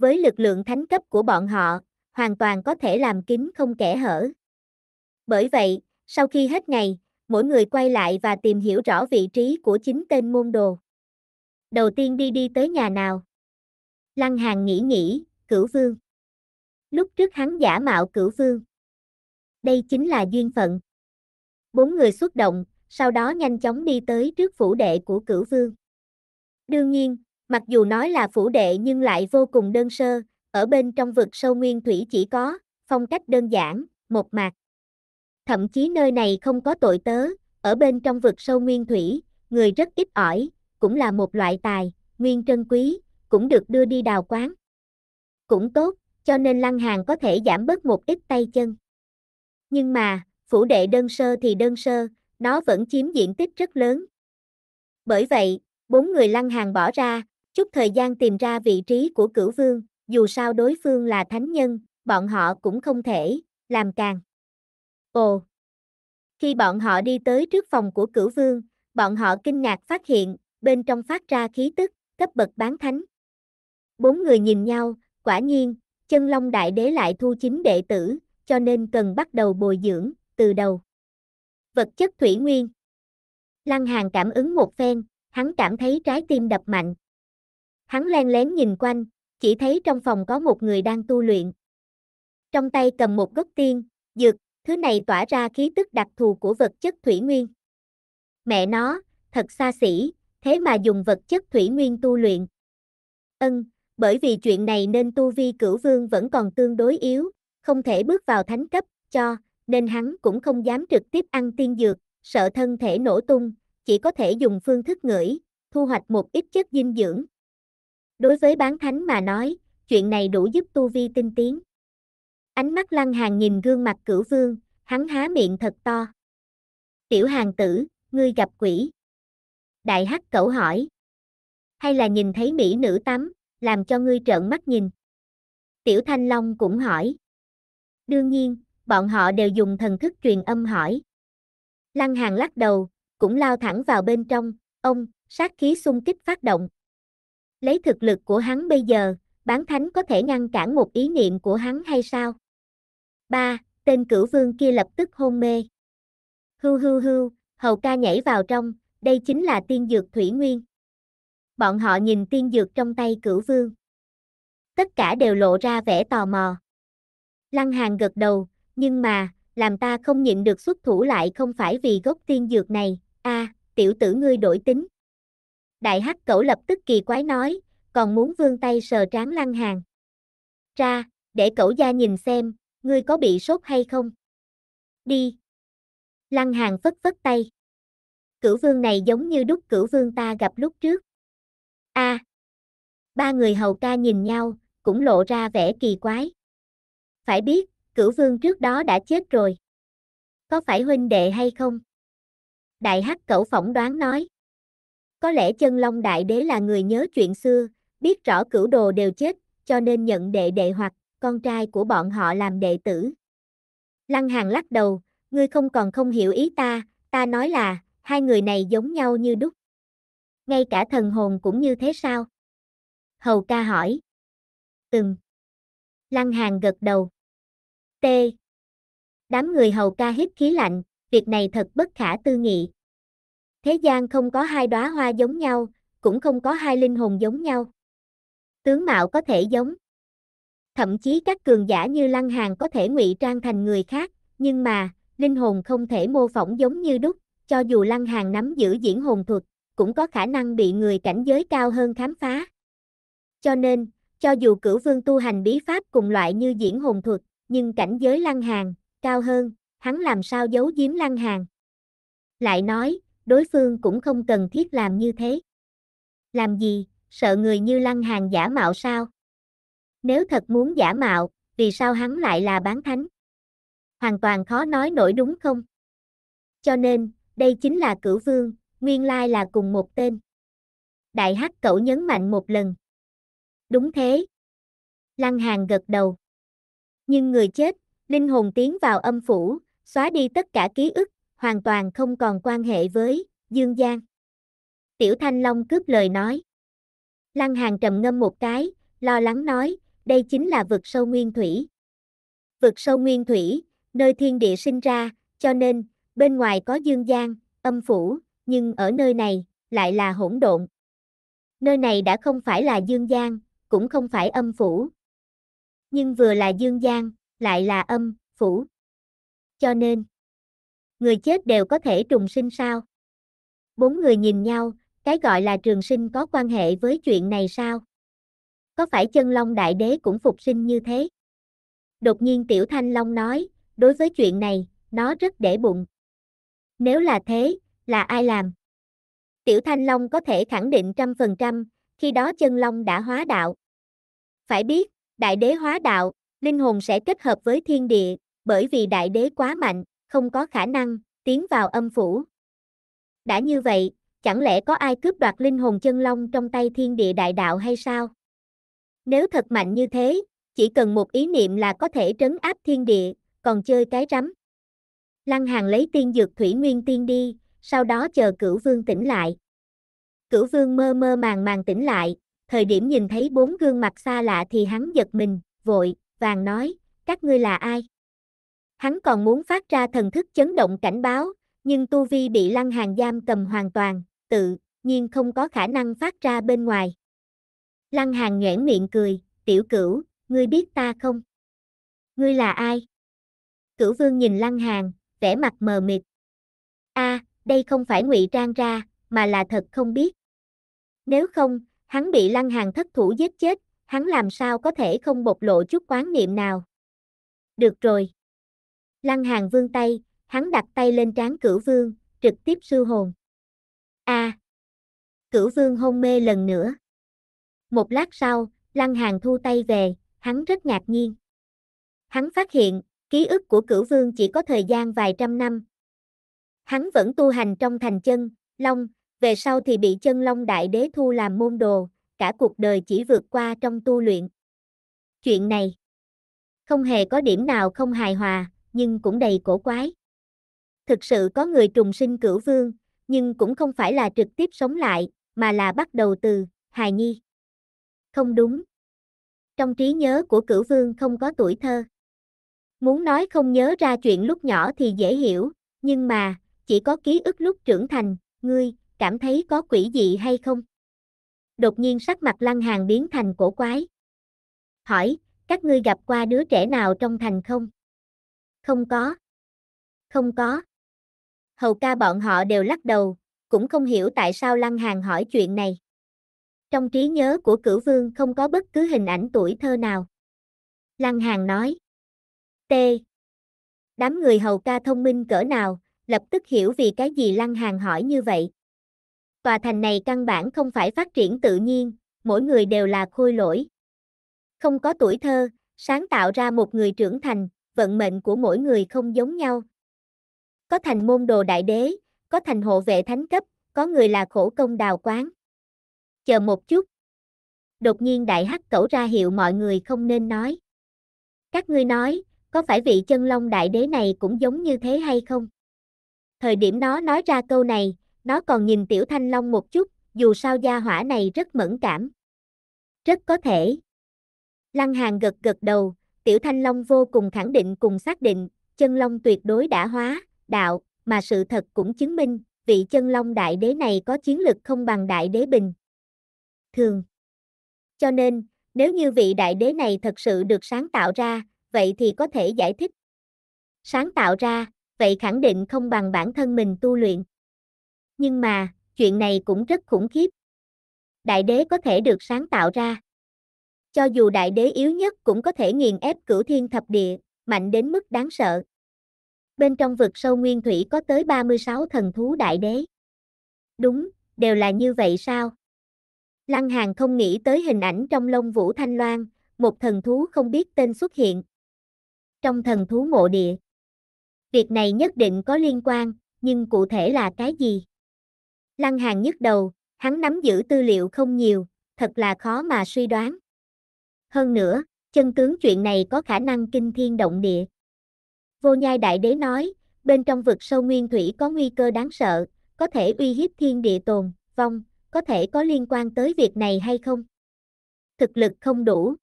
[SPEAKER 1] với lực lượng thánh cấp của bọn họ, hoàn toàn có thể làm kín không kẻ hở. Bởi vậy, sau khi hết ngày, mỗi người quay lại và tìm hiểu rõ vị trí của chính tên môn đồ. Đầu tiên đi đi tới nhà nào? Lăng Hàn nghĩ nghĩ, cửu vương. Lúc trước hắn giả mạo cửu vương. Đây chính là duyên phận. Bốn người xuất động, sau đó nhanh chóng đi tới trước phủ đệ của cửu vương. Đương nhiên, Mặc dù nói là phủ đệ nhưng lại vô cùng đơn sơ, ở bên trong vực sâu nguyên thủy chỉ có, phong cách đơn giản, một mạc. Thậm chí nơi này không có tội tớ, ở bên trong vực sâu nguyên thủy, người rất ít ỏi, cũng là một loại tài, nguyên trân quý, cũng được đưa đi đào quán. Cũng tốt, cho nên lăng hàng có thể giảm bớt một ít tay chân. Nhưng mà, phủ đệ đơn sơ thì đơn sơ, nó vẫn chiếm diện tích rất lớn. Bởi vậy, bốn người lăng hàng bỏ ra, Chút thời gian tìm ra vị trí của cửu vương, dù sao đối phương là thánh nhân, bọn họ cũng không thể, làm càng. Ồ! Khi bọn họ đi tới trước phòng của cửu vương, bọn họ kinh ngạc phát hiện, bên trong phát ra khí tức, cấp bậc bán thánh. Bốn người nhìn nhau, quả nhiên, chân long đại đế lại thu chính đệ tử, cho nên cần bắt đầu bồi dưỡng, từ đầu. Vật chất thủy nguyên Lăng Hàng cảm ứng một phen, hắn cảm thấy trái tim đập mạnh, Hắn len lén nhìn quanh, chỉ thấy trong phòng có một người đang tu luyện. Trong tay cầm một gốc tiên, dược, thứ này tỏa ra khí tức đặc thù của vật chất thủy nguyên. Mẹ nó, thật xa xỉ, thế mà dùng vật chất thủy nguyên tu luyện. Ân, bởi vì chuyện này nên tu vi cửu vương vẫn còn tương đối yếu, không thể bước vào thánh cấp, cho, nên hắn cũng không dám trực tiếp ăn tiên dược, sợ thân thể nổ tung, chỉ có thể dùng phương thức ngửi, thu hoạch một ít chất dinh dưỡng, Đối với bán thánh mà nói, chuyện này đủ giúp tu vi tinh tiến. Ánh mắt lăng hàng nhìn gương mặt cửu vương, hắn há miệng thật to. Tiểu hàng tử, ngươi gặp quỷ. Đại hắc cẩu hỏi. Hay là nhìn thấy mỹ nữ tắm, làm cho ngươi trợn mắt nhìn. Tiểu thanh long cũng hỏi. Đương nhiên, bọn họ đều dùng thần thức truyền âm hỏi. Lăng hàng lắc đầu, cũng lao thẳng vào bên trong, ông, sát khí xung kích phát động. Lấy thực lực của hắn bây giờ, bán thánh có thể ngăn cản một ý niệm của hắn hay sao? 3. Tên cửu vương kia lập tức hôn mê. Hưu hưu hưu, hầu ca nhảy vào trong, đây chính là tiên dược thủy nguyên. Bọn họ nhìn tiên dược trong tay cửu vương. Tất cả đều lộ ra vẻ tò mò. Lăng hàng gật đầu, nhưng mà, làm ta không nhịn được xuất thủ lại không phải vì gốc tiên dược này, a à, tiểu tử ngươi đổi tính đại hắc cẩu lập tức kỳ quái nói, còn muốn vươn tay sờ trán lăng hàn Ra, để cẩu gia nhìn xem, ngươi có bị sốt hay không? Đi. Lăng hàn phất phất tay. Cửu vương này giống như đúc cửu vương ta gặp lúc trước. a à. Ba người hầu ca nhìn nhau, cũng lộ ra vẻ kỳ quái. Phải biết, cửu vương trước đó đã chết rồi. Có phải huynh đệ hay không? Đại hắc cẩu phỏng đoán nói. Có lẽ chân long đại đế là người nhớ chuyện xưa, biết rõ cửu đồ đều chết, cho nên nhận đệ đệ hoặc con trai của bọn họ làm đệ tử. Lăng Hàng lắc đầu, ngươi không còn không hiểu ý ta, ta nói là, hai người này giống nhau như đúc. Ngay cả thần hồn cũng như thế sao? Hầu ca hỏi. từng. Lăng Hàng gật đầu. T. Đám người hầu ca hít khí lạnh, việc này thật bất khả tư nghị. Thế gian không có hai đóa hoa giống nhau, cũng không có hai linh hồn giống nhau. Tướng mạo có thể giống. Thậm chí các cường giả như Lăng Hàn có thể ngụy trang thành người khác, nhưng mà, linh hồn không thể mô phỏng giống như đúc, cho dù Lăng Hàn nắm giữ diễn hồn thuật, cũng có khả năng bị người cảnh giới cao hơn khám phá. Cho nên, cho dù cửu vương tu hành bí pháp cùng loại như diễn hồn thuật, nhưng cảnh giới Lăng Hàn cao hơn, hắn làm sao giấu giếm Lăng Hàn. Lại nói, đối phương cũng không cần thiết làm như thế. Làm gì, sợ người như lăng hàng giả mạo sao? Nếu thật muốn giả mạo, vì sao hắn lại là bán thánh? Hoàn toàn khó nói nổi đúng không? Cho nên, đây chính là cửu vương, nguyên lai là cùng một tên. Đại hắc cậu nhấn mạnh một lần. Đúng thế. Lăng hàng gật đầu. Nhưng người chết, linh hồn tiến vào âm phủ, xóa đi tất cả ký ức, hoàn toàn không còn quan hệ với Dương Giang. Tiểu Thanh Long cướp lời nói. Lăng Hàng trầm ngâm một cái, lo lắng nói, đây chính là vực sâu nguyên thủy. Vực sâu nguyên thủy, nơi thiên địa sinh ra, cho nên, bên ngoài có dương giang âm phủ, nhưng ở nơi này, lại là hỗn độn. Nơi này đã không phải là dương giang cũng không phải âm phủ. Nhưng vừa là dương giang lại là âm, phủ. Cho nên, người chết đều có thể trùng sinh sao? Bốn người nhìn nhau, cái gọi là trường sinh có quan hệ với chuyện này sao? Có phải chân long đại đế cũng phục sinh như thế? Đột nhiên tiểu thanh long nói, đối với chuyện này, nó rất để bụng. Nếu là thế, là ai làm? Tiểu thanh long có thể khẳng định trăm phần trăm, khi đó chân long đã hóa đạo. Phải biết, đại đế hóa đạo, linh hồn sẽ kết hợp với thiên địa, bởi vì đại đế quá mạnh không có khả năng, tiến vào âm phủ. Đã như vậy, chẳng lẽ có ai cướp đoạt linh hồn chân long trong tay thiên địa đại đạo hay sao? Nếu thật mạnh như thế, chỉ cần một ý niệm là có thể trấn áp thiên địa, còn chơi cái rắm. Lăng hàn lấy tiên dược thủy nguyên tiên đi, sau đó chờ cửu vương tỉnh lại. Cửu vương mơ mơ màng màng tỉnh lại, thời điểm nhìn thấy bốn gương mặt xa lạ thì hắn giật mình, vội, vàng nói, các ngươi là ai? Hắn còn muốn phát ra thần thức chấn động cảnh báo, nhưng Tu Vi bị lăng hàng giam cầm hoàn toàn, tự nhiên không có khả năng phát ra bên ngoài. Lăng hàng nhoẻn miệng cười, tiểu cửu, ngươi biết ta không? Ngươi là ai? Cửu vương nhìn lăng hàng, vẻ mặt mờ mịt. a đây không phải ngụy trang ra, mà là thật không biết. Nếu không, hắn bị lăng hàng thất thủ giết chết, hắn làm sao có thể không bộc lộ chút quán niệm nào. Được rồi. Lăng Hàng vươn tay, hắn đặt tay lên trán Cửu Vương, trực tiếp sư hồn. A. À. Cửu Vương hôn mê lần nữa. Một lát sau, Lăng Hàng thu tay về, hắn rất ngạc nhiên. Hắn phát hiện, ký ức của Cửu Vương chỉ có thời gian vài trăm năm. Hắn vẫn tu hành trong thành chân, long, về sau thì bị chân long đại đế thu làm môn đồ, cả cuộc đời chỉ vượt qua trong tu luyện. Chuyện này không hề có điểm nào không hài hòa, nhưng cũng đầy cổ quái. Thực sự có người trùng sinh cửu vương, nhưng cũng không phải là trực tiếp sống lại, mà là bắt đầu từ hài nhi. Không đúng. Trong trí nhớ của cửu vương không có tuổi thơ. Muốn nói không nhớ ra chuyện lúc nhỏ thì dễ hiểu, nhưng mà, chỉ có ký ức lúc trưởng thành, ngươi, cảm thấy có quỷ dị hay không? Đột nhiên sắc mặt lăng hàng biến thành cổ quái. Hỏi, các ngươi gặp qua đứa trẻ nào trong thành không? Không có. Không có. Hầu ca bọn họ đều lắc đầu, cũng không hiểu tại sao Lăng Hàng hỏi chuyện này. Trong trí nhớ của cửu vương không có bất cứ hình ảnh tuổi thơ nào. Lăng Hàng nói. T. Đám người hầu ca thông minh cỡ nào, lập tức hiểu vì cái gì Lăng Hàng hỏi như vậy. Tòa thành này căn bản không phải phát triển tự nhiên, mỗi người đều là khôi lỗi. Không có tuổi thơ, sáng tạo ra một người trưởng thành, vận mệnh của mỗi người không giống nhau. Có thành môn đồ đại đế, có thành hộ vệ thánh cấp, có người là khổ công đào quán. Chờ một chút. Đột nhiên đại hắc cẩu ra hiệu mọi người không nên nói. Các ngươi nói, có phải vị chân long đại đế này cũng giống như thế hay không? Thời điểm nó nói ra câu này, nó còn nhìn tiểu thanh long một chút, dù sao gia hỏa này rất mẫn cảm. Rất có thể. Lăng hàn gật gật đầu, Tiểu Thanh Long vô cùng khẳng định cùng xác định, chân long tuyệt đối đã hóa, đạo, mà sự thật cũng chứng minh, vị chân long đại đế này có chiến lực không bằng đại đế bình. Thường. Cho nên, nếu như vị đại đế này thật sự được sáng tạo ra, vậy thì có thể giải thích. Sáng tạo ra, vậy khẳng định không bằng bản thân mình tu luyện. Nhưng mà, chuyện này cũng rất khủng khiếp. Đại đế có thể được sáng tạo ra. Cho dù đại đế yếu nhất cũng có thể nghiền ép cửu thiên thập địa, mạnh đến mức đáng sợ. Bên trong vực sâu nguyên thủy có tới 36 thần thú đại đế. Đúng, đều là như vậy sao? Lăng Hàng không nghĩ tới hình ảnh trong lông vũ thanh loan, một thần thú không biết tên xuất hiện. Trong thần thú mộ địa. Việc này nhất định có liên quan, nhưng cụ thể là cái gì? Lăng Hàng nhức đầu, hắn nắm giữ tư liệu không nhiều, thật là khó mà suy đoán. Hơn nữa, chân tướng chuyện này có khả năng kinh thiên động địa. Vô nhai đại đế nói, bên trong vực sâu nguyên thủy có nguy cơ đáng sợ, có thể uy hiếp thiên địa tồn, vong, có thể có liên quan tới việc này hay không? Thực lực không đủ.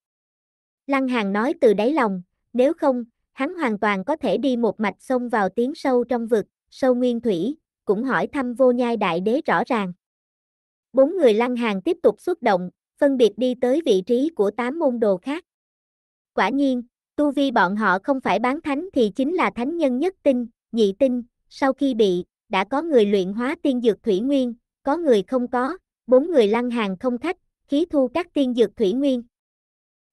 [SPEAKER 1] Lăng Hàng nói từ đáy lòng, nếu không, hắn hoàn toàn có thể đi một mạch xông vào tiếng sâu trong vực, sâu nguyên thủy, cũng hỏi thăm vô nhai đại đế rõ ràng. Bốn người Lăng Hàng tiếp tục xuất động, phân biệt đi tới vị trí của tám môn đồ khác. Quả nhiên, tu vi bọn họ không phải bán thánh thì chính là thánh nhân nhất tinh, nhị tinh, sau khi bị, đã có người luyện hóa tiên dược thủy nguyên, có người không có, bốn người lăng hàng không khách, khí thu các tiên dược thủy nguyên.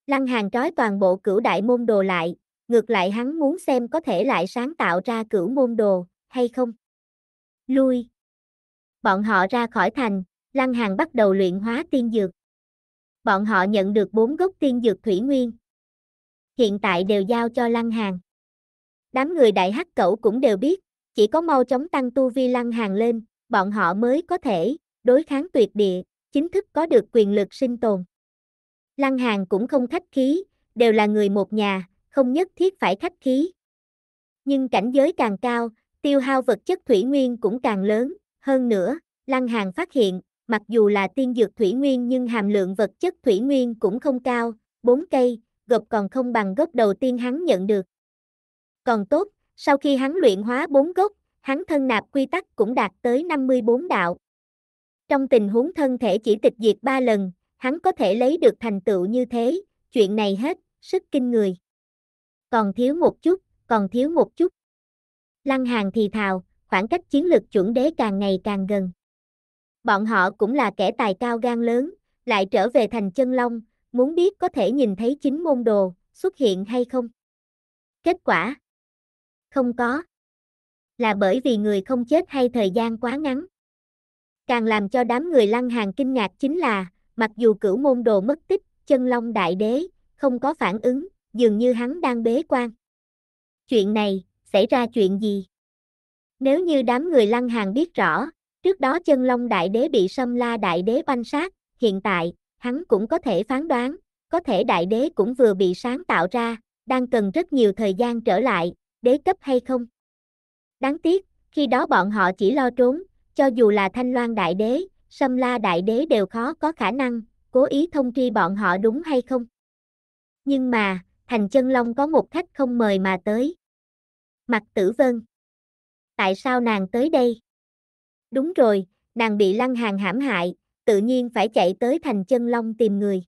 [SPEAKER 1] Lăng hàng trói toàn bộ cửu đại môn đồ lại, ngược lại hắn muốn xem có thể lại sáng tạo ra cửu môn đồ, hay không. Lui. Bọn họ ra khỏi thành, lăng hàng bắt đầu luyện hóa tiên dược bọn họ nhận được bốn gốc tiên dược thủy nguyên. Hiện tại đều giao cho Lăng Hàng. Đám người đại hắc cẩu cũng đều biết, chỉ có mau chóng tăng tu vi Lăng Hàng lên, bọn họ mới có thể đối kháng tuyệt địa, chính thức có được quyền lực sinh tồn. Lăng Hàng cũng không khách khí, đều là người một nhà, không nhất thiết phải khách khí. Nhưng cảnh giới càng cao, tiêu hao vật chất thủy nguyên cũng càng lớn, hơn nữa, Lăng Hàng phát hiện, mặc dù là tiên dược thủy nguyên nhưng hàm lượng vật chất thủy nguyên cũng không cao, 4 cây, gộp còn không bằng gốc đầu tiên hắn nhận được. Còn tốt, sau khi hắn luyện hóa 4 gốc, hắn thân nạp quy tắc cũng đạt tới 54 đạo. Trong tình huống thân thể chỉ tịch diệt 3 lần, hắn có thể lấy được thành tựu như thế, chuyện này hết, sức kinh người. Còn thiếu một chút, còn thiếu một chút. Lăng hàng thì thào, khoảng cách chiến lược chuẩn đế càng ngày càng gần. Bọn họ cũng là kẻ tài cao gan lớn, lại trở về thành chân long, muốn biết có thể nhìn thấy chính môn đồ, xuất hiện hay không. Kết quả? Không có. Là bởi vì người không chết hay thời gian quá ngắn. Càng làm cho đám người lăng hàng kinh ngạc chính là, mặc dù cửu môn đồ mất tích, chân long đại đế, không có phản ứng, dường như hắn đang bế quan. Chuyện này, xảy ra chuyện gì? Nếu như đám người lăng hàng biết rõ, Trước đó chân long đại đế bị sâm la đại đế oanh sát, hiện tại, hắn cũng có thể phán đoán, có thể đại đế cũng vừa bị sáng tạo ra, đang cần rất nhiều thời gian trở lại, đế cấp hay không. Đáng tiếc, khi đó bọn họ chỉ lo trốn, cho dù là thanh loan đại đế, sâm la đại đế đều khó có khả năng, cố ý thông tri bọn họ đúng hay không. Nhưng mà, thành chân long có một khách không mời mà tới. Mặt tử vân. Tại sao nàng tới đây? Đúng rồi, nàng bị Lăng hàn hãm hại, tự nhiên phải chạy tới thành chân long tìm người.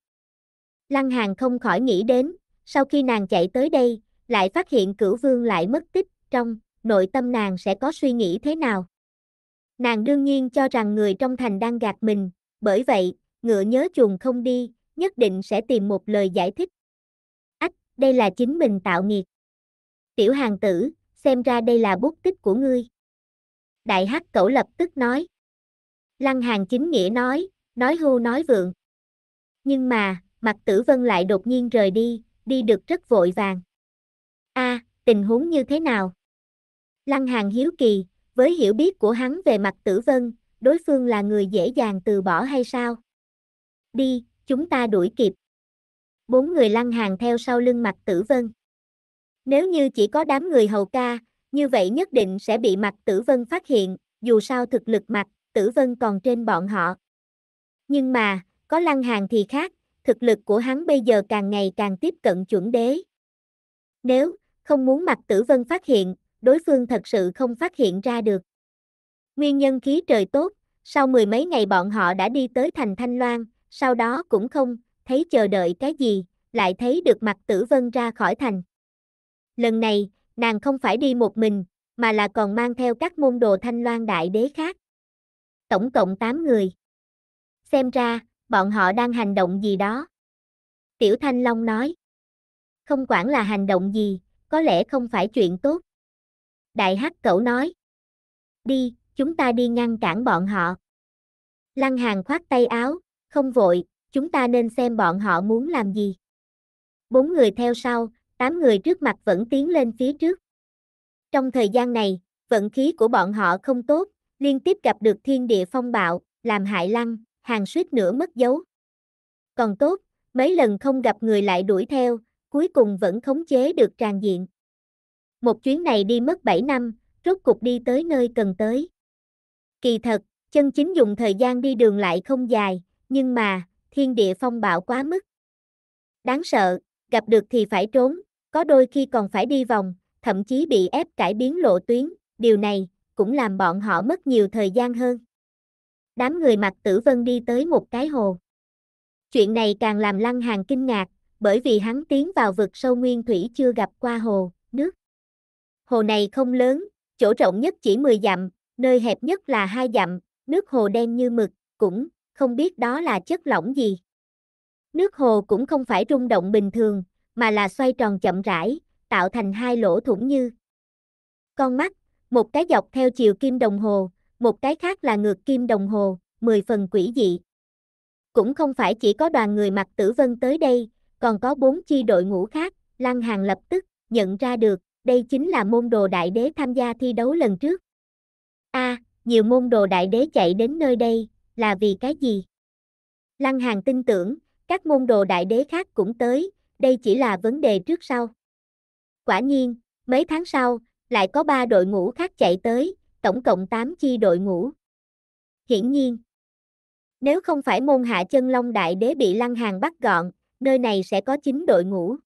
[SPEAKER 1] Lăng hàn không khỏi nghĩ đến, sau khi nàng chạy tới đây, lại phát hiện cửu vương lại mất tích, trong nội tâm nàng sẽ có suy nghĩ thế nào. Nàng đương nhiên cho rằng người trong thành đang gạt mình, bởi vậy, ngựa nhớ chuồng không đi, nhất định sẽ tìm một lời giải thích. Ách, đây là chính mình tạo nghiệt. Tiểu hàng tử, xem ra đây là bút tích của ngươi đại hắc cẩu lập tức nói. Lăng hàn chính nghĩa nói, nói hưu nói vượng. Nhưng mà, mặt tử vân lại đột nhiên rời đi, đi được rất vội vàng. a à, tình huống như thế nào? Lăng hàn hiếu kỳ, với hiểu biết của hắn về mặt tử vân, đối phương là người dễ dàng từ bỏ hay sao? Đi, chúng ta đuổi kịp. Bốn người lăng hàn theo sau lưng mặt tử vân. Nếu như chỉ có đám người hầu ca, như vậy nhất định sẽ bị mặt Tử Vân phát hiện, dù sao thực lực mặt Tử Vân còn trên bọn họ. Nhưng mà, có Lăng Hàng thì khác, thực lực của hắn bây giờ càng ngày càng tiếp cận chuẩn đế. Nếu không muốn mặt Tử Vân phát hiện, đối phương thật sự không phát hiện ra được. Nguyên nhân khí trời tốt, sau mười mấy ngày bọn họ đã đi tới thành Thanh Loan, sau đó cũng không thấy chờ đợi cái gì, lại thấy được mặt Tử Vân ra khỏi thành. Lần này, nàng không phải đi một mình, mà là còn mang theo các môn đồ thanh loan đại đế khác. Tổng cộng 8 người. Xem ra, bọn họ đang hành động gì đó. Tiểu Thanh Long nói. Không quản là hành động gì, có lẽ không phải chuyện tốt. Đại Hắc Cẩu nói. Đi, chúng ta đi ngăn cản bọn họ. Lăng hàn khoát tay áo, không vội, chúng ta nên xem bọn họ muốn làm gì. Bốn người theo sau, tám người trước mặt vẫn tiến lên phía trước. Trong thời gian này, vận khí của bọn họ không tốt, liên tiếp gặp được thiên địa phong bạo, làm hại lăng, hàng suýt nữa mất dấu. Còn tốt, mấy lần không gặp người lại đuổi theo, cuối cùng vẫn khống chế được tràn diện. Một chuyến này đi mất 7 năm, rốt cục đi tới nơi cần tới. Kỳ thật, chân chính dùng thời gian đi đường lại không dài, nhưng mà, thiên địa phong bạo quá mức. Đáng sợ, gặp được thì phải trốn, có đôi khi còn phải đi vòng, thậm chí bị ép cải biến lộ tuyến, điều này cũng làm bọn họ mất nhiều thời gian hơn. Đám người mặc tử vân đi tới một cái hồ. Chuyện này càng làm Lăng hàn kinh ngạc, bởi vì hắn tiến vào vực sâu nguyên thủy chưa gặp qua hồ, nước. Hồ này không lớn, chỗ rộng nhất chỉ 10 dặm, nơi hẹp nhất là hai dặm, nước hồ đen như mực, cũng không biết đó là chất lỏng gì. Nước hồ cũng không phải rung động bình thường, mà là xoay tròn chậm rãi, tạo thành hai lỗ thủng như con mắt, một cái dọc theo chiều kim đồng hồ, một cái khác là ngược kim đồng hồ, mười phần quỷ dị. Cũng không phải chỉ có đoàn người mặc tử vân tới đây, còn có bốn chi đội ngũ khác, Lăng Hàng lập tức nhận ra được, đây chính là môn đồ đại đế tham gia thi đấu lần trước. A, à, nhiều môn đồ đại đế chạy đến nơi đây, là vì cái gì? Lăng Hàng tin tưởng, các môn đồ đại đế khác cũng tới, đây chỉ là vấn đề trước sau. Quả nhiên, mấy tháng sau, lại có 3 đội ngũ khác chạy tới, tổng cộng 8 chi đội ngũ. Hiển nhiên, nếu không phải môn hạ chân long đại đế bị lăng hàng bắt gọn, nơi này sẽ có 9 đội ngũ.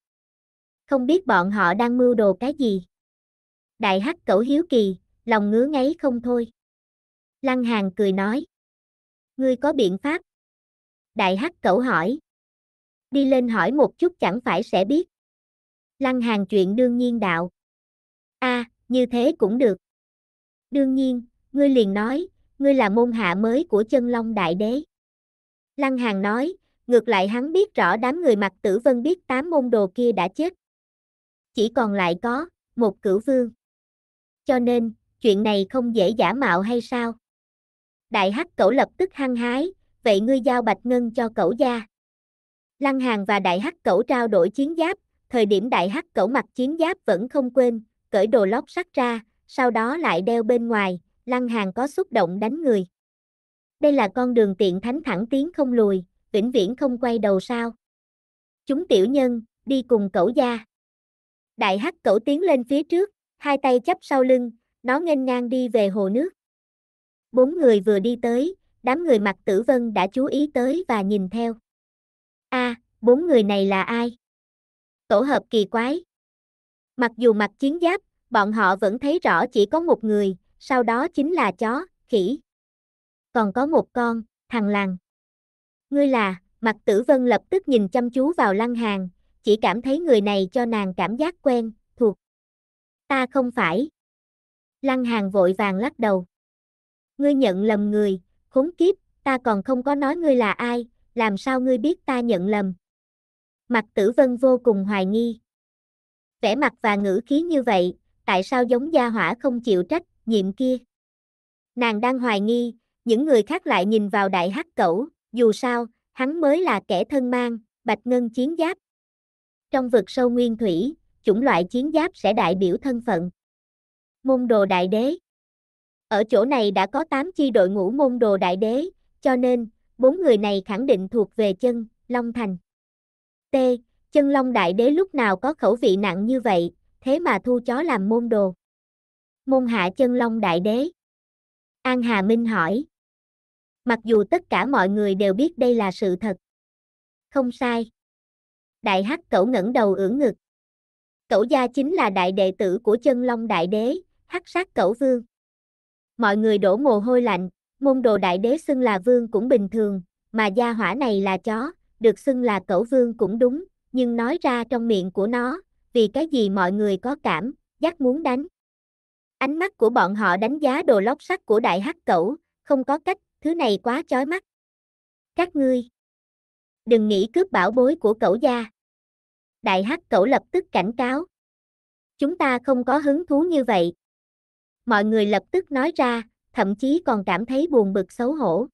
[SPEAKER 1] Không biết bọn họ đang mưu đồ cái gì. Đại hắc cẩu hiếu kỳ, lòng ngứa ngáy không thôi. Lăng hàng cười nói. Ngươi có biện pháp? Đại hắc cẩu hỏi. Đi lên hỏi một chút chẳng phải sẽ biết. Lăng hàng chuyện đương nhiên đạo. a à, như thế cũng được. Đương nhiên, ngươi liền nói, ngươi là môn hạ mới của chân long đại đế. Lăng hàng nói, ngược lại hắn biết rõ đám người mặc tử vân biết tám môn đồ kia đã chết. Chỉ còn lại có, một cửu vương. Cho nên, chuyện này không dễ giả mạo hay sao? Đại hắc cẩu lập tức hăng hái, vậy ngươi giao bạch ngân cho cẩu gia. Lăng Hàng và Đại Hắc Cẩu trao đổi chiến giáp, thời điểm Đại Hắc Cẩu mặc chiến giáp vẫn không quên, cởi đồ lót sắt ra, sau đó lại đeo bên ngoài, Lăng Hàng có xúc động đánh người. Đây là con đường tiện thánh thẳng tiến không lùi, vĩnh viễn không quay đầu sao. Chúng tiểu nhân, đi cùng cẩu gia. Đại Hắc Cẩu tiến lên phía trước, hai tay chắp sau lưng, nó nghênh ngang đi về hồ nước. Bốn người vừa đi tới, đám người mặc tử vân đã chú ý tới và nhìn theo a à, bốn người này là ai? Tổ hợp kỳ quái. Mặc dù mặc chiến giáp, bọn họ vẫn thấy rõ chỉ có một người, sau đó chính là chó, khỉ. Còn có một con, thằng làng. Ngươi là, Mặc tử vân lập tức nhìn chăm chú vào lăng hàng, chỉ cảm thấy người này cho nàng cảm giác quen, thuộc. Ta không phải. Lăng hàng vội vàng lắc đầu. Ngươi nhận lầm người, khốn kiếp, ta còn không có nói ngươi là ai, làm sao ngươi biết ta nhận lầm? Mặt tử vân vô cùng hoài nghi. Vẻ mặt và ngữ khí như vậy, tại sao giống gia hỏa không chịu trách, nhiệm kia? Nàng đang hoài nghi, những người khác lại nhìn vào đại hắc cẩu, dù sao, hắn mới là kẻ thân mang, bạch ngân chiến giáp. Trong vực sâu nguyên thủy, chủng loại chiến giáp sẽ đại biểu thân phận. Môn đồ đại đế Ở chỗ này đã có 8 chi đội ngũ môn đồ đại đế, cho nên, bốn người này khẳng định thuộc về chân, Long Thành. T. Chân Long Đại Đế lúc nào có khẩu vị nặng như vậy, thế mà thu chó làm môn đồ. Môn hạ Chân Long Đại Đế. An Hà Minh hỏi. Mặc dù tất cả mọi người đều biết đây là sự thật. Không sai. Đại Hắc Cẩu ngẩng đầu ưỡn ngực. Cẩu gia chính là đại đệ tử của Chân Long Đại Đế, Hắc Sát Cẩu Vương. Mọi người đổ mồ hôi lạnh, Môn đồ đại đế xưng là vương cũng bình thường, mà gia hỏa này là chó, được xưng là cẩu vương cũng đúng, nhưng nói ra trong miệng của nó, vì cái gì mọi người có cảm, giác muốn đánh. Ánh mắt của bọn họ đánh giá đồ lóc sắt của đại hắc cẩu, không có cách, thứ này quá chói mắt. Các ngươi, đừng nghĩ cướp bảo bối của cẩu gia. Đại hắc cẩu lập tức cảnh cáo. Chúng ta không có hứng thú như vậy. Mọi người lập tức nói ra, thậm chí còn cảm thấy buồn bực xấu hổ.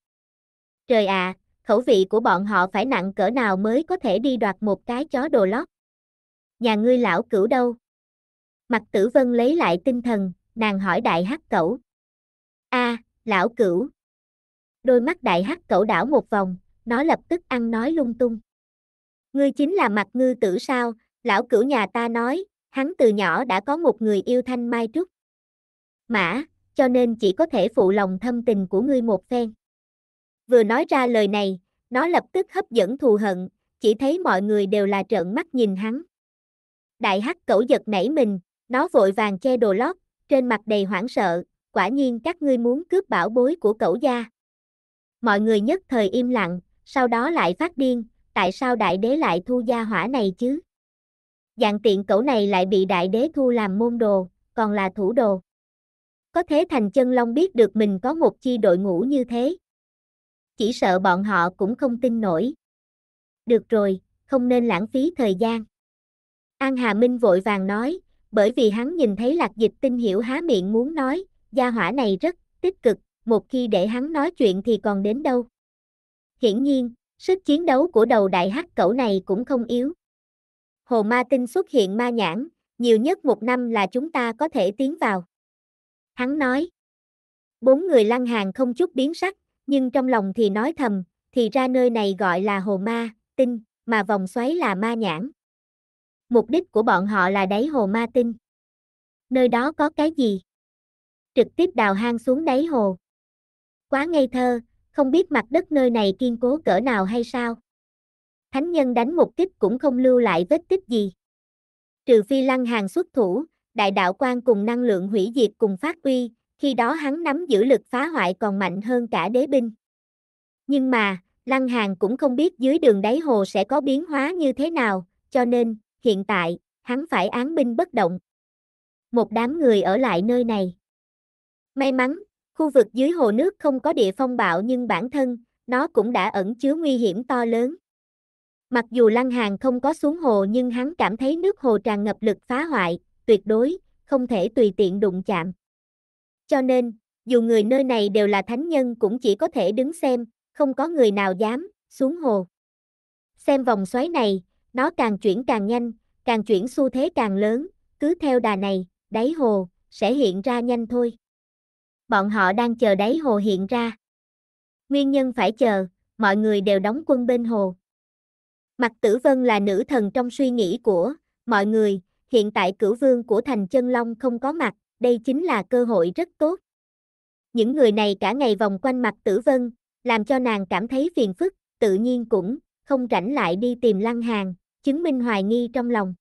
[SPEAKER 1] Trời ạ, à, khẩu vị của bọn họ phải nặng cỡ nào mới có thể đi đoạt một cái chó đồ lót. Nhà ngươi lão cửu đâu? Mặt tử vân lấy lại tinh thần, nàng hỏi đại hắc cẩu. a à, lão cửu. Đôi mắt đại hắc cẩu đảo một vòng, nó lập tức ăn nói lung tung. Ngươi chính là mặt ngư tử sao, lão cửu nhà ta nói, hắn từ nhỏ đã có một người yêu thanh mai trúc. Mã, cho nên chỉ có thể phụ lòng thâm tình của ngươi một phen. Vừa nói ra lời này, nó lập tức hấp dẫn thù hận, chỉ thấy mọi người đều là trợn mắt nhìn hắn. Đại hắc cẩu giật nảy mình, nó vội vàng che đồ lót, trên mặt đầy hoảng sợ, quả nhiên các ngươi muốn cướp bảo bối của cẩu gia. Mọi người nhất thời im lặng, sau đó lại phát điên, tại sao đại đế lại thu gia hỏa này chứ? Dạng tiện cẩu này lại bị đại đế thu làm môn đồ, còn là thủ đồ có thế thành chân long biết được mình có một chi đội ngũ như thế. Chỉ sợ bọn họ cũng không tin nổi. Được rồi, không nên lãng phí thời gian. An Hà Minh vội vàng nói, bởi vì hắn nhìn thấy lạc dịch tinh hiểu há miệng muốn nói, gia hỏa này rất tích cực, một khi để hắn nói chuyện thì còn đến đâu. Hiển nhiên, sức chiến đấu của đầu đại hắc cẩu này cũng không yếu. Hồ Ma Tinh xuất hiện ma nhãn, nhiều nhất một năm là chúng ta có thể tiến vào. Hắn nói. Bốn người lăng hàng không chút biến sắc, nhưng trong lòng thì nói thầm, thì ra nơi này gọi là hồ ma, tinh, mà vòng xoáy là ma nhãn. Mục đích của bọn họ là đáy hồ ma tinh. Nơi đó có cái gì? Trực tiếp đào hang xuống đáy hồ. Quá ngây thơ, không biết mặt đất nơi này kiên cố cỡ nào hay sao. Thánh nhân đánh một kích cũng không lưu lại vết tích gì. Trừ phi lăng hàng xuất thủ, đại đạo quan cùng năng lượng hủy diệt cùng phát uy, khi đó hắn nắm giữ lực phá hoại còn mạnh hơn cả đế binh. Nhưng mà, Lăng Hàn cũng không biết dưới đường đáy hồ sẽ có biến hóa như thế nào, cho nên, hiện tại, hắn phải án binh bất động. Một đám người ở lại nơi này. May mắn, khu vực dưới hồ nước không có địa phong bạo nhưng bản thân, nó cũng đã ẩn chứa nguy hiểm to lớn. Mặc dù Lăng Hàn không có xuống hồ nhưng hắn cảm thấy nước hồ tràn ngập lực phá hoại, tuyệt đối, không thể tùy tiện đụng chạm. Cho nên, dù người nơi này đều là thánh nhân cũng chỉ có thể đứng xem, không có người nào dám xuống hồ. Xem vòng xoáy này, nó càng chuyển càng nhanh, càng chuyển xu thế càng lớn, cứ theo đà này, đáy hồ sẽ hiện ra nhanh thôi. Bọn họ đang chờ đáy hồ hiện ra. Nguyên nhân phải chờ, mọi người đều đóng quân bên hồ. Mặt Tử Vân là nữ thần trong suy nghĩ của mọi người, hiện tại cửu vương của thành chân long không có mặt, đây chính là cơ hội rất tốt. Những người này cả ngày vòng quanh mặt tử vân, làm cho nàng cảm thấy phiền phức, tự nhiên cũng không rảnh lại đi tìm lăng hàng, chứng minh hoài nghi trong lòng.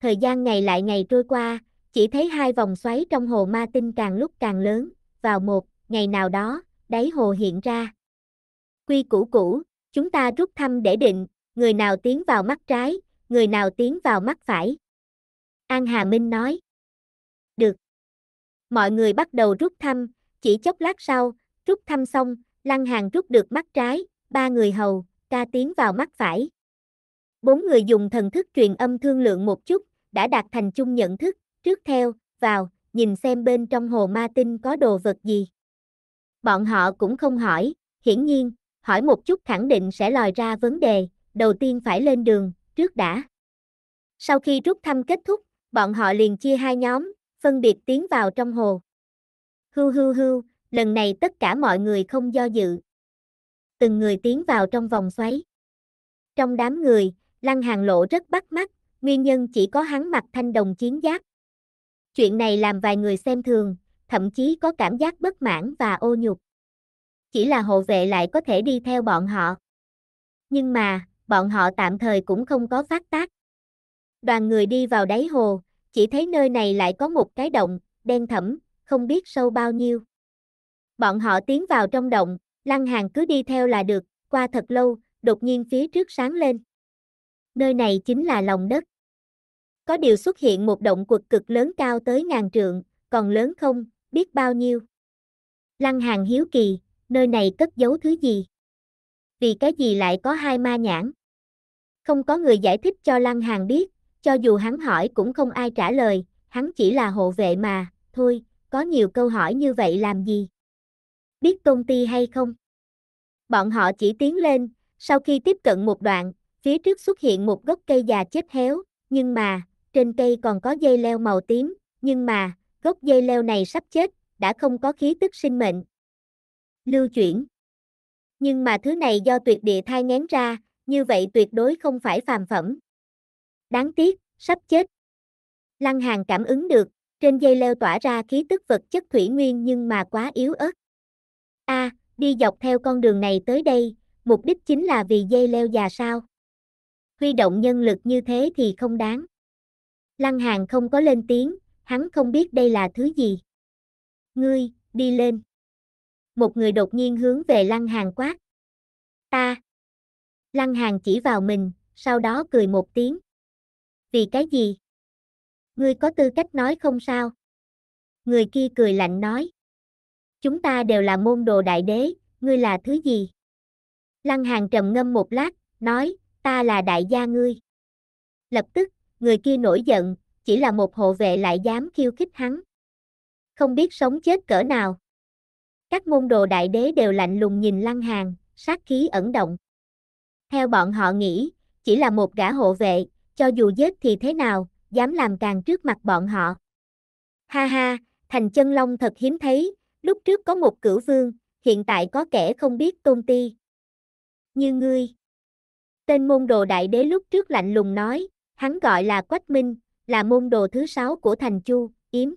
[SPEAKER 1] Thời gian ngày lại ngày trôi qua, chỉ thấy hai vòng xoáy trong hồ ma tinh càng lúc càng lớn, vào một, ngày nào đó, đáy hồ hiện ra. Quy củ cũ, chúng ta rút thăm để định, người nào tiến vào mắt trái, người nào tiến vào mắt phải. An Hà Minh nói. Được. Mọi người bắt đầu rút thăm, chỉ chốc lát sau, rút thăm xong, Lăng Hàng rút được mắt trái, ba người hầu, ca tiến vào mắt phải. Bốn người dùng thần thức truyền âm thương lượng một chút, đã đạt thành chung nhận thức, trước theo, vào, nhìn xem bên trong hồ ma tinh có đồ vật gì. Bọn họ cũng không hỏi, hiển nhiên, hỏi một chút khẳng định sẽ lòi ra vấn đề, đầu tiên phải lên đường, trước đã. Sau khi rút thăm kết thúc, bọn họ liền chia hai nhóm, phân biệt tiến vào trong hồ. Hư hư hư, lần này tất cả mọi người không do dự. Từng người tiến vào trong vòng xoáy. Trong đám người, Lăng Hàng Lộ rất bắt mắt, nguyên nhân chỉ có hắn mặc thanh đồng chiến giáp. Chuyện này làm vài người xem thường, thậm chí có cảm giác bất mãn và ô nhục. Chỉ là hộ vệ lại có thể đi theo bọn họ. Nhưng mà, bọn họ tạm thời cũng không có phát tác. Đoàn người đi vào đáy hồ, chỉ thấy nơi này lại có một cái động, đen thẳm, không biết sâu bao nhiêu. Bọn họ tiến vào trong động, Lăng hàn cứ đi theo là được, qua thật lâu, đột nhiên phía trước sáng lên. Nơi này chính là lòng đất. Có điều xuất hiện một động quật cực lớn cao tới ngàn trượng, còn lớn không, biết bao nhiêu. Lăng hàn hiếu kỳ, nơi này cất giấu thứ gì? Vì cái gì lại có hai ma nhãn? Không có người giải thích cho Lăng hàn biết, cho dù hắn hỏi cũng không ai trả lời, hắn chỉ là hộ vệ mà, thôi, có nhiều câu hỏi như vậy làm gì? Biết công ty hay không? Bọn họ chỉ tiến lên, sau khi tiếp cận một đoạn, phía trước xuất hiện một gốc cây già chết héo, nhưng mà, trên cây còn có dây leo màu tím, nhưng mà, gốc dây leo này sắp chết, đã không có khí tức sinh mệnh. Lưu chuyển. Nhưng mà thứ này do tuyệt địa thai ngén ra, như vậy tuyệt đối không phải phàm phẩm. Đáng tiếc, sắp chết. Lăng Hàng cảm ứng được, trên dây leo tỏa ra khí tức vật chất thủy nguyên nhưng mà quá yếu ớt. A, à, đi dọc theo con đường này tới đây, mục đích chính là vì dây leo già sao? Huy động nhân lực như thế thì không đáng. Lăng Hàng không có lên tiếng, hắn không biết đây là thứ gì. Ngươi, đi lên. Một người đột nhiên hướng về Lăng Hàng quát. Ta. Lăng Hàng chỉ vào mình, sau đó cười một tiếng vì cái gì? Ngươi có tư cách nói không sao? Người kia cười lạnh nói. Chúng ta đều là môn đồ đại đế, ngươi là thứ gì? Lăng hàng trầm ngâm một lát, nói, ta là đại gia ngươi. Lập tức, người kia nổi giận, chỉ là một hộ vệ lại dám khiêu khích hắn. Không biết sống chết cỡ nào. Các môn đồ đại đế đều lạnh lùng nhìn lăng hàng, sát khí ẩn động. Theo bọn họ nghĩ, chỉ là một gã hộ vệ, cho dù giết thì thế nào, dám làm càng trước mặt bọn họ. Ha ha, thành chân long thật hiếm thấy, lúc trước có một cửu vương, hiện tại có kẻ không biết tôn ti. Như ngươi. Tên môn đồ đại đế lúc trước lạnh lùng nói, hắn gọi là Quách Minh, là môn đồ thứ sáu của thành chu, yếm.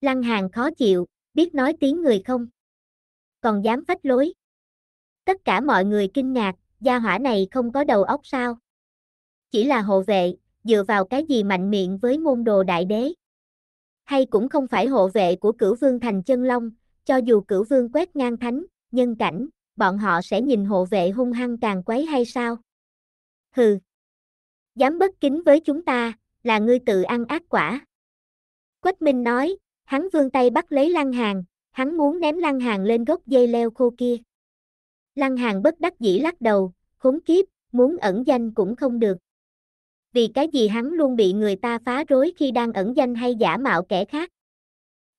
[SPEAKER 1] Lăng hàng khó chịu, biết nói tiếng người không? Còn dám phách lối. Tất cả mọi người kinh ngạc, gia hỏa này không có đầu óc sao? chỉ là hộ vệ, dựa vào cái gì mạnh miệng với môn đồ đại đế. Hay cũng không phải hộ vệ của cửu vương thành chân long, cho dù cửu vương quét ngang thánh, nhân cảnh, bọn họ sẽ nhìn hộ vệ hung hăng càng quấy hay sao? Hừ! Dám bất kính với chúng ta, là ngươi tự ăn ác quả. Quách Minh nói, hắn vươn tay bắt lấy lăng hàng, hắn muốn ném lăng hàng lên gốc dây leo khô kia. Lăng hàng bất đắc dĩ lắc đầu, khốn kiếp, muốn ẩn danh cũng không được vì cái gì hắn luôn bị người ta phá rối khi đang ẩn danh hay giả mạo kẻ khác.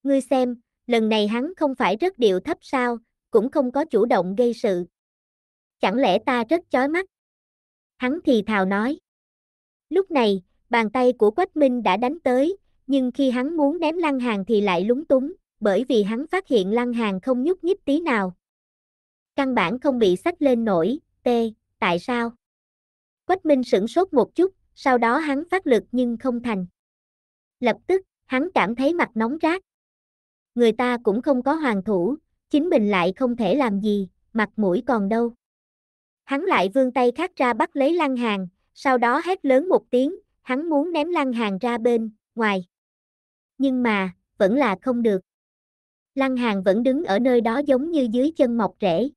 [SPEAKER 1] Ngươi xem, lần này hắn không phải rất điệu thấp sao, cũng không có chủ động gây sự. Chẳng lẽ ta rất chói mắt? Hắn thì thào nói. Lúc này, bàn tay của Quách Minh đã đánh tới, nhưng khi hắn muốn ném Lăng Hàng thì lại lúng túng, bởi vì hắn phát hiện Lăng Hàng không nhúc nhích tí nào. Căn bản không bị sách lên nổi, tê, tại sao? Quách Minh sửng sốt một chút, sau đó hắn phát lực nhưng không thành. Lập tức, hắn cảm thấy mặt nóng rát. Người ta cũng không có hoàng thủ, chính mình lại không thể làm gì, mặt mũi còn đâu. Hắn lại vươn tay khác ra bắt lấy lăng hàng, sau đó hét lớn một tiếng, hắn muốn ném lăng hàng ra bên, ngoài. Nhưng mà, vẫn là không được. Lăng hàng vẫn đứng ở nơi đó giống như dưới chân mọc rễ.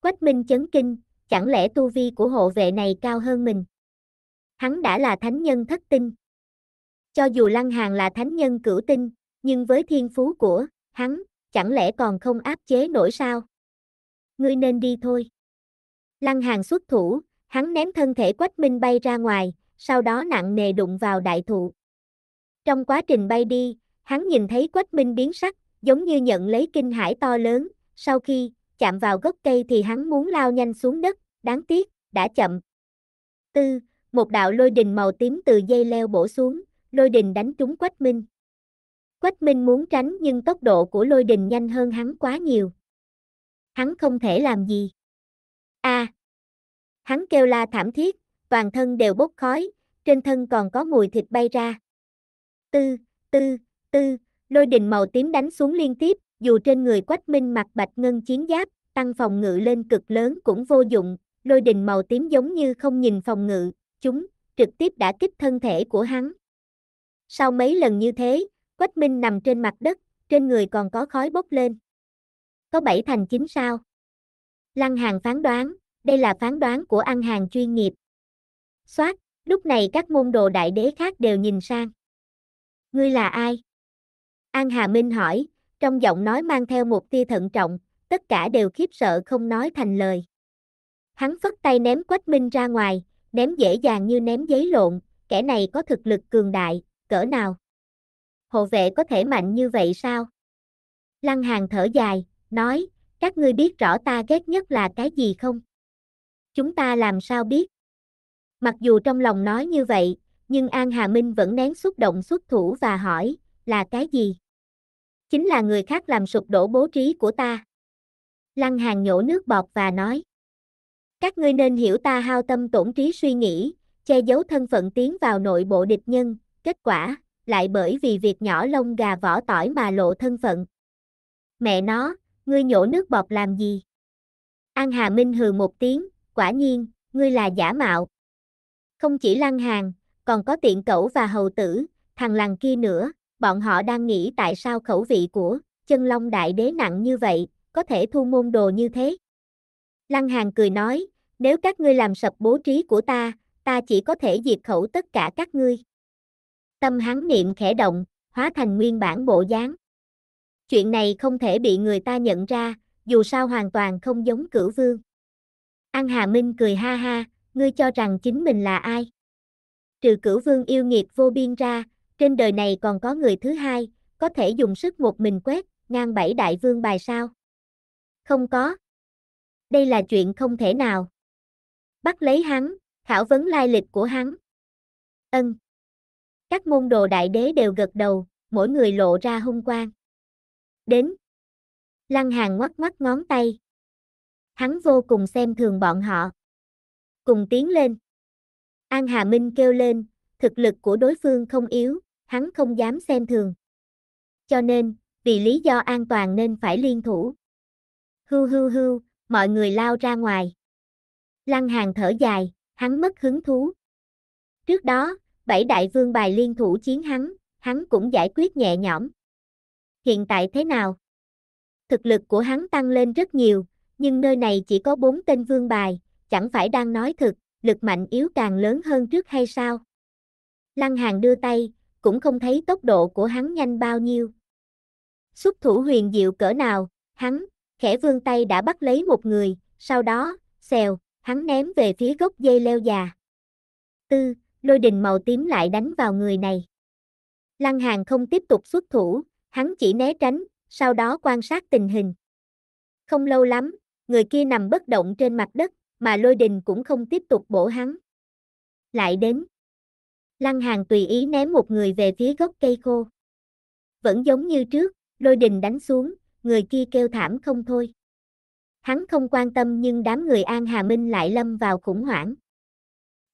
[SPEAKER 1] Quách Minh chấn kinh, chẳng lẽ tu vi của hộ vệ này cao hơn mình? hắn đã là thánh nhân thất tinh. Cho dù Lăng Hàn là thánh nhân cửu tinh, nhưng với thiên phú của hắn, chẳng lẽ còn không áp chế nổi sao? Ngươi nên đi thôi. Lăng Hàn xuất thủ, hắn ném thân thể Quách Minh bay ra ngoài, sau đó nặng nề đụng vào đại thụ. Trong quá trình bay đi, hắn nhìn thấy Quách Minh biến sắc, giống như nhận lấy kinh hải to lớn, sau khi chạm vào gốc cây thì hắn muốn lao nhanh xuống đất, đáng tiếc, đã chậm. Tư, một đạo lôi đình màu tím từ dây leo bổ xuống, lôi đình đánh trúng Quách Minh. Quách Minh muốn tránh nhưng tốc độ của lôi đình nhanh hơn hắn quá nhiều. Hắn không thể làm gì. A. À, hắn kêu la thảm thiết, toàn thân đều bốc khói, trên thân còn có mùi thịt bay ra. Tư, tư, tư, lôi đình màu tím đánh xuống liên tiếp, dù trên người Quách Minh mặc bạch ngân chiến giáp, tăng phòng ngự lên cực lớn cũng vô dụng, lôi đình màu tím giống như không nhìn phòng ngự, chúng, trực tiếp đã kích thân thể của hắn. Sau mấy lần như thế, Quách Minh nằm trên mặt đất, trên người còn có khói bốc lên. Có bảy thành chính sao? Lăng Hàng phán đoán, đây là phán đoán của ăn hàng chuyên nghiệp. Xoát, lúc này các môn đồ đại đế khác đều nhìn sang. Ngươi là ai? An Hà Minh hỏi, trong giọng nói mang theo một tia thận trọng, tất cả đều khiếp sợ không nói thành lời. Hắn phất tay ném Quách Minh ra ngoài, ném dễ dàng như ném giấy lộn, kẻ này có thực lực cường đại, cỡ nào? Hộ vệ có thể mạnh như vậy sao? Lăng Hàng thở dài, nói, các ngươi biết rõ ta ghét nhất là cái gì không? Chúng ta làm sao biết? Mặc dù trong lòng nói như vậy, nhưng An Hà Minh vẫn nén xúc động xuất thủ và hỏi, là cái gì? Chính là người khác làm sụp đổ bố trí của ta. Lăng Hàng nhổ nước bọt và nói. Các ngươi nên hiểu ta hao tâm tổn trí suy nghĩ, che giấu thân phận tiến vào nội bộ địch nhân, kết quả, lại bởi vì việc nhỏ lông gà vỏ tỏi mà lộ thân phận. Mẹ nó, ngươi nhổ nước bọt làm gì? An Hà Minh hừ một tiếng, quả nhiên, ngươi là giả mạo. Không chỉ Lăng Hàng, còn có tiện cẩu và hầu tử, thằng lằng kia nữa, bọn họ đang nghĩ tại sao khẩu vị của chân long đại đế nặng như vậy, có thể thu môn đồ như thế. Lăng Hàng cười nói, nếu các ngươi làm sập bố trí của ta, ta chỉ có thể diệt khẩu tất cả các ngươi. Tâm hắn niệm khẽ động, hóa thành nguyên bản bộ dáng. Chuyện này không thể bị người ta nhận ra, dù sao hoàn toàn không giống cửu vương. An Hà Minh cười ha ha, ngươi cho rằng chính mình là ai? Trừ cửu vương yêu nghiệt vô biên ra, trên đời này còn có người thứ hai, có thể dùng sức một mình quét, ngang bảy đại vương bài sao? Không có, đây là chuyện không thể nào. Bắt lấy hắn, khảo vấn lai lịch của hắn. Ân. Các môn đồ đại đế đều gật đầu, mỗi người lộ ra hung quang. Đến. Lăng Hàng ngoắc ngoắc ngón tay. Hắn vô cùng xem thường bọn họ. Cùng tiến lên. An Hà Minh kêu lên, thực lực của đối phương không yếu, hắn không dám xem thường. Cho nên, vì lý do an toàn nên phải liên thủ. Hưu hưu hưu, mọi người lao ra ngoài. Lăng Hàng thở dài, hắn mất hứng thú. Trước đó, bảy đại vương bài liên thủ chiến hắn, hắn cũng giải quyết nhẹ nhõm. Hiện tại thế nào? Thực lực của hắn tăng lên rất nhiều, nhưng nơi này chỉ có bốn tên vương bài, chẳng phải đang nói thực, lực mạnh yếu càng lớn hơn trước hay sao? Lăng Hàng đưa tay, cũng không thấy tốc độ của hắn nhanh bao nhiêu. Xuất thủ huyền diệu cỡ nào, hắn, khẽ vươn tay đã bắt lấy một người, sau đó, xèo, hắn ném về phía gốc dây leo già. Tư, lôi đình màu tím lại đánh vào người này. Lăng Hàng không tiếp tục xuất thủ, hắn chỉ né tránh, sau đó quan sát tình hình. Không lâu lắm, người kia nằm bất động trên mặt đất, mà lôi đình cũng không tiếp tục bổ hắn. Lại đến. Lăng Hàng tùy ý ném một người về phía gốc cây khô. Vẫn giống như trước, lôi đình đánh xuống, người kia kêu thảm không thôi. Hắn không quan tâm nhưng đám người An Hà Minh lại lâm vào khủng hoảng.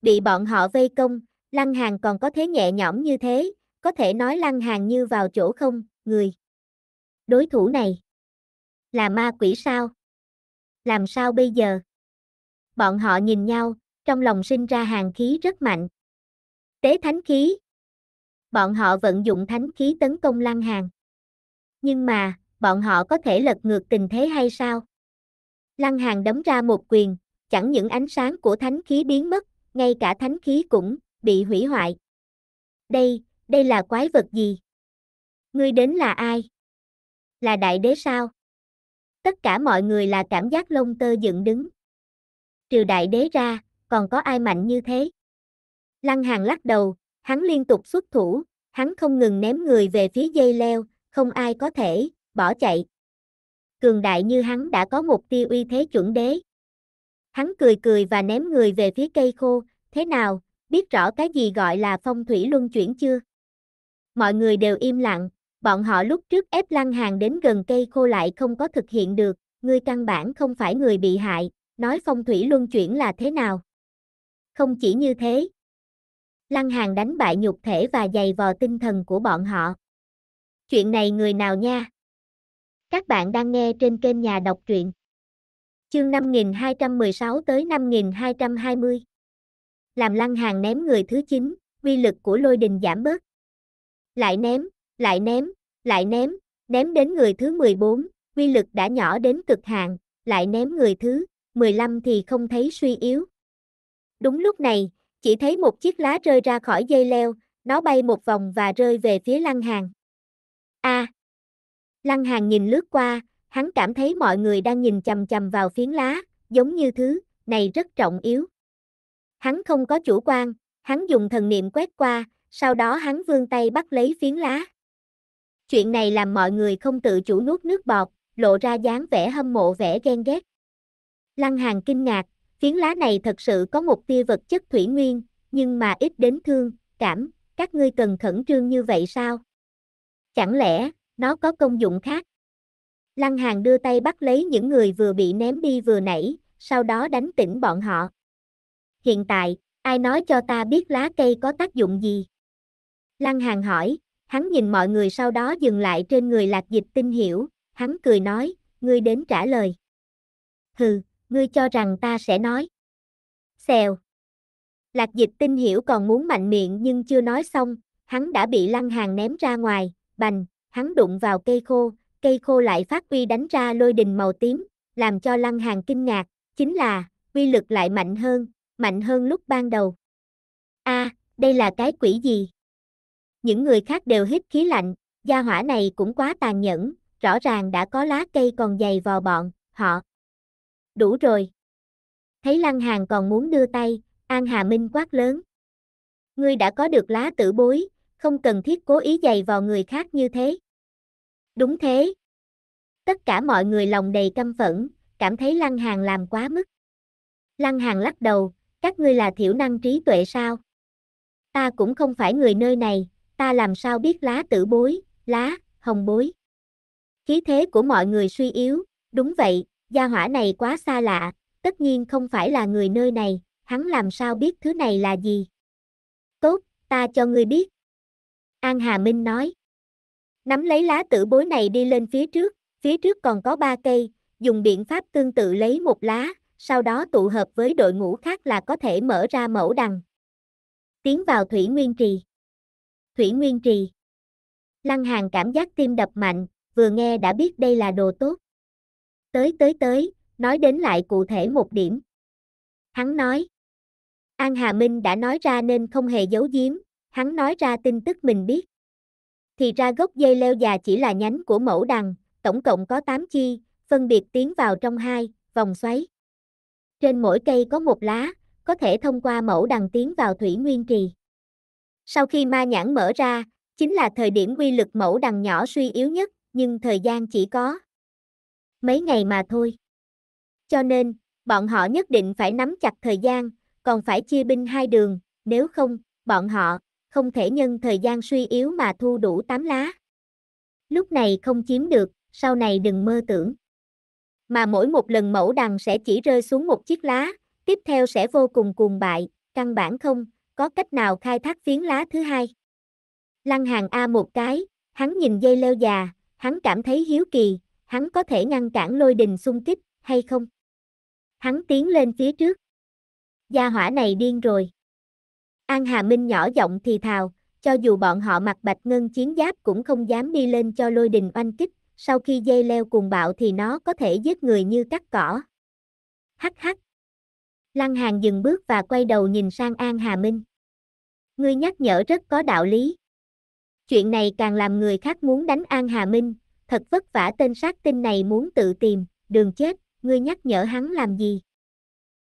[SPEAKER 1] Bị bọn họ vây công, Lăng Hàng còn có thế nhẹ nhõm như thế, có thể nói Lăng Hàng như vào chỗ không, người. Đối thủ này là ma quỷ sao? Làm sao bây giờ? Bọn họ nhìn nhau, trong lòng sinh ra hàng khí rất mạnh. Tế thánh khí. Bọn họ vận dụng thánh khí tấn công Lăng Hàng. Nhưng mà, bọn họ có thể lật ngược tình thế hay sao? Lăng Hàng đấm ra một quyền, chẳng những ánh sáng của thánh khí biến mất, ngay cả thánh khí cũng bị hủy hoại. Đây, đây là quái vật gì? Ngươi đến là ai? Là đại đế sao? Tất cả mọi người là cảm giác lông tơ dựng đứng. Trừ đại đế ra, còn có ai mạnh như thế? Lăng Hàng lắc đầu, hắn liên tục xuất thủ, hắn không ngừng ném người về phía dây leo, không ai có thể bỏ chạy. Cường đại như hắn đã có một tia uy thế chuẩn đế. Hắn cười cười và ném người về phía cây khô, thế nào, biết rõ cái gì gọi là phong thủy luân chuyển chưa? Mọi người đều im lặng, bọn họ lúc trước ép lăng hàng đến gần cây khô lại không có thực hiện được, người căn bản không phải người bị hại, nói phong thủy luân chuyển là thế nào? Không chỉ như thế, lăng hàng đánh bại nhục thể và giày vò tinh thần của bọn họ. Chuyện này người nào nha? Các bạn đang nghe trên kênh Nhà đọc truyện. Chương 5216 tới 5220. Làm Lăng Hàng ném người thứ 9, uy lực của lôi đình giảm bớt. Lại ném, lại ném, lại ném, ném đến người thứ 14, uy lực đã nhỏ đến cực hạn, lại ném người thứ 15 thì không thấy suy yếu. Đúng lúc này, chỉ thấy một chiếc lá rơi ra khỏi dây leo, nó bay một vòng và rơi về phía Lăng Hàng. A, à, Lăng Hàng nhìn lướt qua, hắn cảm thấy mọi người đang nhìn chầm chầm vào phiến lá, giống như thứ, này rất trọng yếu. Hắn không có chủ quan, hắn dùng thần niệm quét qua, sau đó hắn vươn tay bắt lấy phiến lá. Chuyện này làm mọi người không tự chủ nuốt nước bọt, lộ ra dáng vẻ hâm mộ vẻ ghen ghét. Lăng Hàng kinh ngạc, phiến lá này thật sự có một tia vật chất thủy nguyên, nhưng mà ít đến thương, cảm, các ngươi cần khẩn trương như vậy sao? Chẳng lẽ, nó có công dụng khác. Lăng Hàng đưa tay bắt lấy những người vừa bị ném đi vừa nãy, sau đó đánh tỉnh bọn họ. Hiện tại, ai nói cho ta biết lá cây có tác dụng gì? Lăng Hàng hỏi, hắn nhìn mọi người sau đó dừng lại trên người lạc dịch tinh hiểu, hắn cười nói, ngươi đến trả lời. Hừ, ngươi cho rằng ta sẽ nói. Xèo. Lạc dịch tinh hiểu còn muốn mạnh miệng nhưng chưa nói xong, hắn đã bị lăng hàng ném ra ngoài, bành, hắn đụng vào cây khô, cây khô lại phát uy đánh ra lôi đình màu tím, làm cho Lăng hàn kinh ngạc, chính là, uy lực lại mạnh hơn, mạnh hơn lúc ban đầu. A, à, đây là cái quỷ gì? Những người khác đều hít khí lạnh, gia hỏa này cũng quá tàn nhẫn, rõ ràng đã có lá cây còn dày vào bọn, họ. Đủ rồi. Thấy Lăng hàn còn muốn đưa tay, An Hà Minh quát lớn. Ngươi đã có được lá tử bối, không cần thiết cố ý dày vào người khác như thế. Đúng thế. Tất cả mọi người lòng đầy căm phẫn, cảm thấy Lăng Hàng làm quá mức. Lăng Hàng lắc đầu, các ngươi là thiểu năng trí tuệ sao? Ta cũng không phải người nơi này, ta làm sao biết lá tử bối, lá, hồng bối. Khí thế của mọi người suy yếu, đúng vậy, gia hỏa này quá xa lạ, tất nhiên không phải là người nơi này, hắn làm sao biết thứ này là gì. Tốt, ta cho ngươi biết. An Hà Minh nói. Nắm lấy lá tử bối này đi lên phía trước, phía trước còn có ba cây, dùng biện pháp tương tự lấy một lá, sau đó tụ hợp với đội ngũ khác là có thể mở ra mẫu đằng. Tiến vào Thủy Nguyên Trì. Thủy Nguyên Trì. Lăng hàn cảm giác tim đập mạnh, vừa nghe đã biết đây là đồ tốt. Tới tới tới, nói đến lại cụ thể một điểm. Hắn nói. An Hà Minh đã nói ra nên không hề giấu giếm, hắn nói ra tin tức mình biết. Thì ra gốc dây leo già chỉ là nhánh của mẫu đằng, tổng cộng có 8 chi, phân biệt tiến vào trong hai vòng xoáy. Trên mỗi cây có một lá, có thể thông qua mẫu đằng tiến vào thủy nguyên trì. Sau khi ma nhãn mở ra, chính là thời điểm quy lực mẫu đằng nhỏ suy yếu nhất, nhưng thời gian chỉ có mấy ngày mà thôi. Cho nên, bọn họ nhất định phải nắm chặt thời gian, còn phải chia binh hai đường, nếu không, bọn họ không thể nhân thời gian suy yếu mà thu đủ 8 lá. Lúc này không chiếm được, sau này đừng mơ tưởng. Mà mỗi một lần mẫu đằng sẽ chỉ rơi xuống một chiếc lá, tiếp theo sẽ vô cùng cuồng bại, căn bản không, có cách nào khai thác phiến lá thứ hai. Lăng hàng A một cái, hắn nhìn dây leo già, hắn cảm thấy hiếu kỳ, hắn có thể ngăn cản lôi đình xung kích, hay không? Hắn tiến lên phía trước. Gia hỏa này điên rồi. An Hà Minh nhỏ giọng thì thào, cho dù bọn họ mặc bạch ngân chiến giáp cũng không dám đi lên cho lôi đình oanh kích, sau khi dây leo cùng bạo thì nó có thể giết người như cắt cỏ. Hắc hắc. Lăng Hàng dừng bước và quay đầu nhìn sang An Hà Minh. Ngươi nhắc nhở rất có đạo lý. Chuyện này càng làm người khác muốn đánh An Hà Minh, thật vất vả tên sát tinh này muốn tự tìm, đường chết, ngươi nhắc nhở hắn làm gì?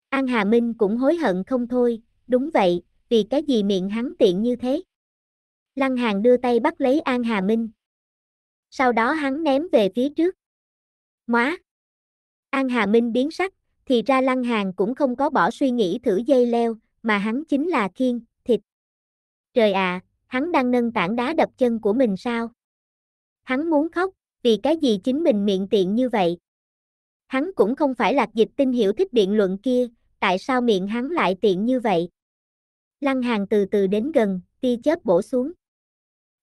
[SPEAKER 1] An Hà Minh cũng hối hận không thôi, đúng vậy, vì cái gì miệng hắn tiện như thế. Lăng Hàng đưa tay bắt lấy An Hà Minh. Sau đó hắn ném về phía trước. Móa! An Hà Minh biến sắc, thì ra Lăng Hàng cũng không có bỏ suy nghĩ thử dây leo, mà hắn chính là thiên thịt. Trời ạ, à, hắn đang nâng tảng đá đập chân của mình sao? Hắn muốn khóc, vì cái gì chính mình miệng tiện như vậy? Hắn cũng không phải lạc dịch tinh hiểu thích biện luận kia, tại sao miệng hắn lại tiện như vậy? Lăng Hàng từ từ đến gần, tia chớp bổ xuống.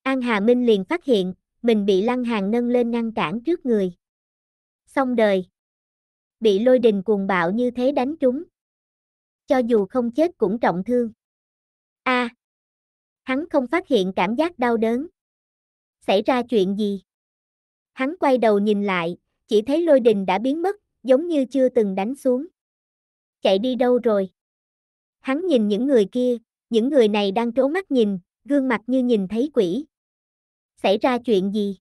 [SPEAKER 1] An Hà Minh liền phát hiện, mình bị Lăng Hàng nâng lên ngăn cản trước người. Xong đời. Bị lôi đình cuồng bạo như thế đánh trúng. Cho dù không chết cũng trọng thương. A. À, hắn không phát hiện cảm giác đau đớn. Xảy ra chuyện gì? Hắn quay đầu nhìn lại, chỉ thấy lôi đình đã biến mất, giống như chưa từng đánh xuống. Chạy đi đâu rồi? Hắn nhìn những người kia, những người này đang trố mắt nhìn, gương mặt như nhìn thấy quỷ. Xảy ra chuyện gì?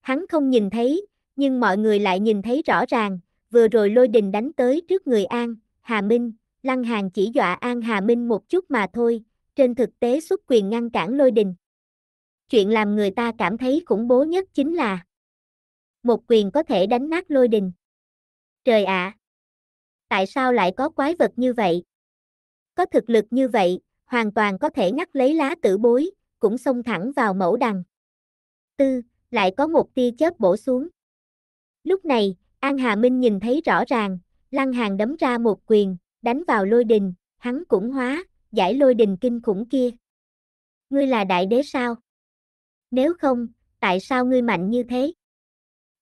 [SPEAKER 1] Hắn không nhìn thấy, nhưng mọi người lại nhìn thấy rõ ràng, vừa rồi lôi đình đánh tới trước người An, Hà Minh, Lăng Hàng chỉ dọa An Hà Minh một chút mà thôi, trên thực tế xuất quyền ngăn cản lôi đình. Chuyện làm người ta cảm thấy khủng bố nhất chính là một quyền có thể đánh nát lôi đình. Trời ạ! À, tại sao lại có quái vật như vậy? Có thực lực như vậy, hoàn toàn có thể ngắt lấy lá tử bối, cũng xông thẳng vào mẫu đằng. Tư, lại có một tia chớp bổ xuống. Lúc này, An Hà Minh nhìn thấy rõ ràng, Lăng Hàng đấm ra một quyền, đánh vào lôi đình, hắn cũng hóa, giải lôi đình kinh khủng kia. Ngươi là đại đế sao? Nếu không, tại sao ngươi mạnh như thế?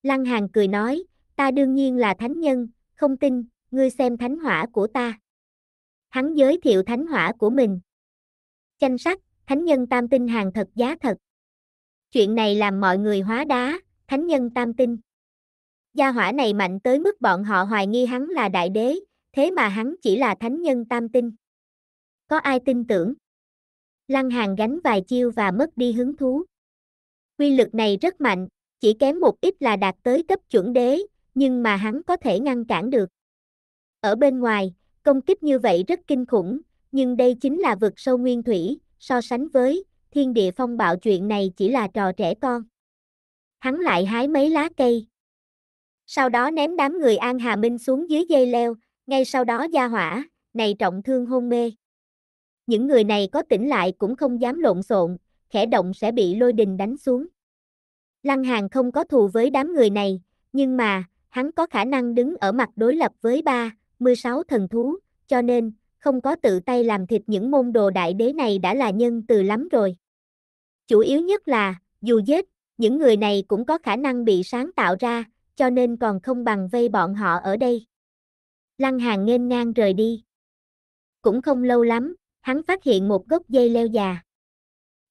[SPEAKER 1] Lăng Hàng cười nói, ta đương nhiên là thánh nhân, không tin, ngươi xem thánh hỏa của ta. Hắn giới thiệu thánh hỏa của mình, Chanh sắc, thánh nhân tam tinh hàng thật giá thật. Chuyện này làm mọi người hóa đá, thánh nhân tam tinh. Gia hỏa này mạnh tới mức bọn họ hoài nghi hắn là đại đế, thế mà hắn chỉ là thánh nhân tam tinh. Có ai tin tưởng? Lăng hàng gánh vài chiêu và mất đi hứng thú. Quy lực này rất mạnh, chỉ kém một ít là đạt tới cấp chuẩn đế, nhưng mà hắn có thể ngăn cản được. Ở bên ngoài, công kích như vậy rất kinh khủng, nhưng đây chính là vực sâu nguyên thủy, so sánh với thiên địa phong bạo chuyện này chỉ là trò trẻ con. Hắn lại hái mấy lá cây. Sau đó ném đám người An Hà Minh xuống dưới dây leo, ngay sau đó gia hỏa, này trọng thương hôn mê. Những người này có tỉnh lại cũng không dám lộn xộn, khẽ động sẽ bị lôi đình đánh xuống. Lăng Hàn không có thù với đám người này, nhưng mà, hắn có khả năng đứng ở mặt đối lập với ba, 16 thần thú, cho nên, không có tự tay làm thịt những môn đồ đại đế này đã là nhân từ lắm rồi. Chủ yếu nhất là, dù giết, những người này cũng có khả năng bị sáng tạo ra, cho nên còn không bằng vây bọn họ ở đây. Lăng hàn nghênh ngang rời đi. Cũng không lâu lắm, hắn phát hiện một gốc dây leo già.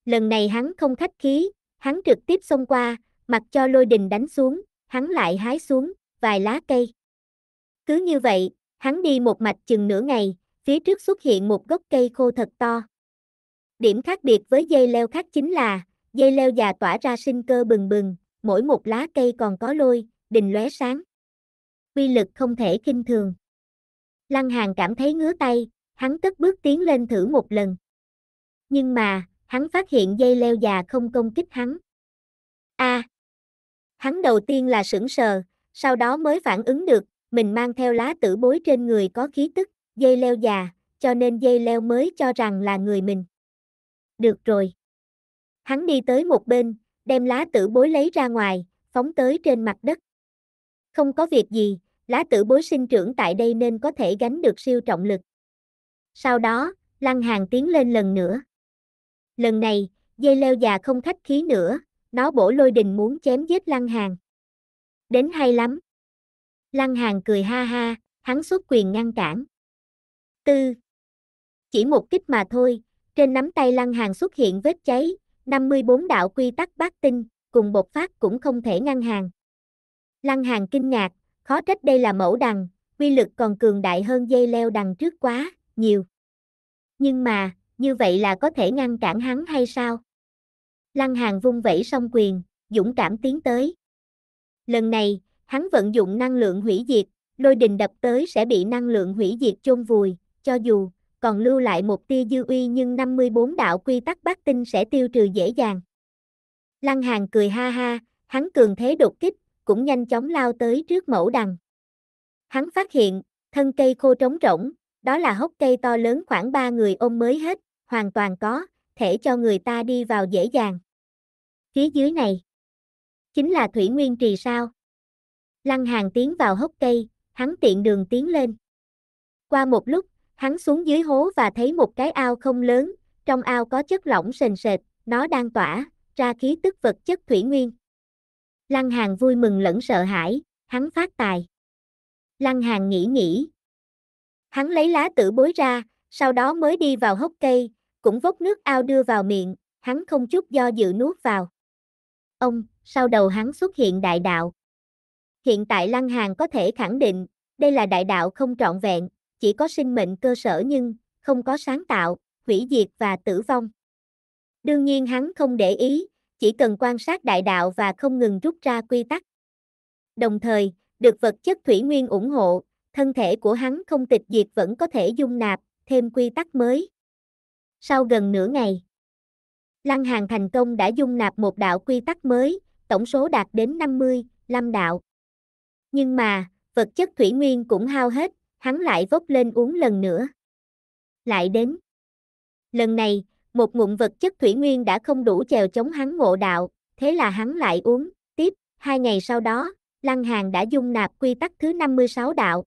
[SPEAKER 1] Lần này hắn không khách khí, hắn trực tiếp xông qua, mặc cho lôi đình đánh xuống, hắn lại hái xuống, vài lá cây. Cứ như vậy, hắn đi một mạch chừng nửa ngày, phía trước xuất hiện một gốc cây khô thật to. Điểm khác biệt với dây leo khác chính là, dây leo già tỏa ra sinh cơ bừng bừng, mỗi một lá cây còn có lôi, đình lóe sáng. Quy lực không thể kinh thường. Lăng Hàng cảm thấy ngứa tay, hắn cất bước tiến lên thử một lần. Nhưng mà, hắn phát hiện dây leo già không công kích hắn. A. À, hắn đầu tiên là sững sờ, sau đó mới phản ứng được, mình mang theo lá tử bối trên người có khí tức dây leo già, cho nên dây leo mới cho rằng là người mình. Được rồi. Hắn đi tới một bên, đem lá tử bối lấy ra ngoài, phóng tới trên mặt đất. Không có việc gì, lá tử bối sinh trưởng tại đây nên có thể gánh được siêu trọng lực. Sau đó, lăng hàng tiến lên lần nữa. Lần này, dây leo già không khách khí nữa, nó bổ lôi đình muốn chém giết lăng hàng. Đến hay lắm. Lăng hàng cười ha ha, hắn xuất quyền ngăn cản. Tư. Chỉ một kích mà thôi, trên nắm tay Lăng Hàng xuất hiện vết cháy, 54 đạo quy tắc bát tinh, cùng bột phát cũng không thể ngăn hàng. Lăng Hàng kinh ngạc, khó trách đây là mẫu đằng, quy lực còn cường đại hơn dây leo đằng trước quá, nhiều. Nhưng mà, như vậy là có thể ngăn cản hắn hay sao? Lăng Hàng vung vẩy song quyền, dũng cảm tiến tới. Lần này, hắn vận dụng năng lượng hủy diệt, lôi đình đập tới sẽ bị năng lượng hủy diệt chôn vùi, cho dù còn lưu lại một tia dư uy nhưng 54 đạo quy tắc bát tinh sẽ tiêu trừ dễ dàng. Lăng Hàn cười ha ha, hắn cường thế đột kích, cũng nhanh chóng lao tới trước mẫu đằng. Hắn phát hiện, thân cây khô trống rỗng, đó là hốc cây to lớn khoảng ba người ôm mới hết, hoàn toàn có, thể cho người ta đi vào dễ dàng. Phía dưới này, chính là Thủy Nguyên Trì sao. Lăng Hàn tiến vào hốc cây, hắn tiện đường tiến lên. Qua một lúc, Hắn xuống dưới hố và thấy một cái ao không lớn, trong ao có chất lỏng sền sệt, nó đang tỏa, ra khí tức vật chất thủy nguyên. Lăng hàn vui mừng lẫn sợ hãi, hắn phát tài. Lăng hàn nghĩ nghĩ. Hắn lấy lá tử bối ra, sau đó mới đi vào hốc cây, cũng vốc nước ao đưa vào miệng, hắn không chút do dự nuốt vào. Ông, sau đầu hắn xuất hiện đại đạo. Hiện tại Lăng hàn có thể khẳng định, đây là đại đạo không trọn vẹn, chỉ có sinh mệnh cơ sở nhưng không có sáng tạo, hủy diệt và tử vong. Đương nhiên hắn không để ý, chỉ cần quan sát đại đạo và không ngừng rút ra quy tắc. Đồng thời, được vật chất thủy nguyên ủng hộ, thân thể của hắn không tịch diệt vẫn có thể dung nạp thêm quy tắc mới. Sau gần nửa ngày, Lăng Hàn thành công đã dung nạp một đạo quy tắc mới, tổng số đạt đến 50, 5 đạo. Nhưng mà, vật chất thủy nguyên cũng hao hết, hắn lại vốc lên uống lần nữa. Lại đến. Lần này, một ngụm vật chất thủy nguyên đã không đủ chèo chống hắn ngộ đạo, thế là hắn lại uống, tiếp, hai ngày sau đó, Lăng Hàng đã dung nạp quy tắc thứ 56 đạo.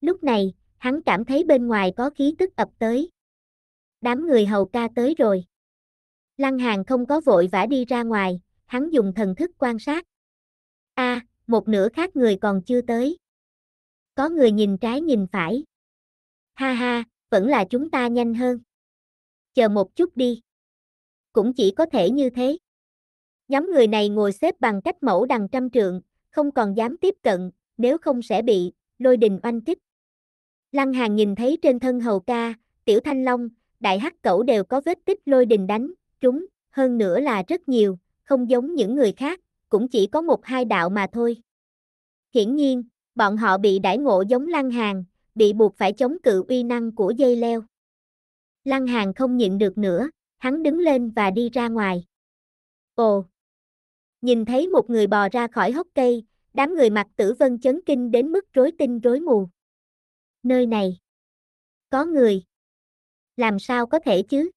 [SPEAKER 1] Lúc này, hắn cảm thấy bên ngoài có khí tức ập tới. Đám người hầu ca tới rồi. Lăng Hàng không có vội vã đi ra ngoài, hắn dùng thần thức quan sát. A, à, một nửa khác người còn chưa tới có người nhìn trái nhìn phải. Ha ha, vẫn là chúng ta nhanh hơn. Chờ một chút đi. Cũng chỉ có thể như thế. Nhóm người này ngồi xếp bằng cách mẫu đằng trăm trượng, không còn dám tiếp cận, nếu không sẽ bị lôi đình oanh kích. Lăng hàn nhìn thấy trên thân hầu ca, tiểu thanh long, đại hắc cẩu đều có vết tích lôi đình đánh, chúng, hơn nữa là rất nhiều, không giống những người khác, cũng chỉ có một hai đạo mà thôi. Hiển nhiên, bọn họ bị đãi ngộ giống Lăng Hàn, bị buộc phải chống cự uy năng của dây leo. Lăng Hàn không nhịn được nữa, hắn đứng lên và đi ra ngoài. Ồ! Nhìn thấy một người bò ra khỏi hốc cây, đám người mặc tử vân chấn kinh đến mức rối tinh rối mù. Nơi này! Có người! Làm sao có thể chứ?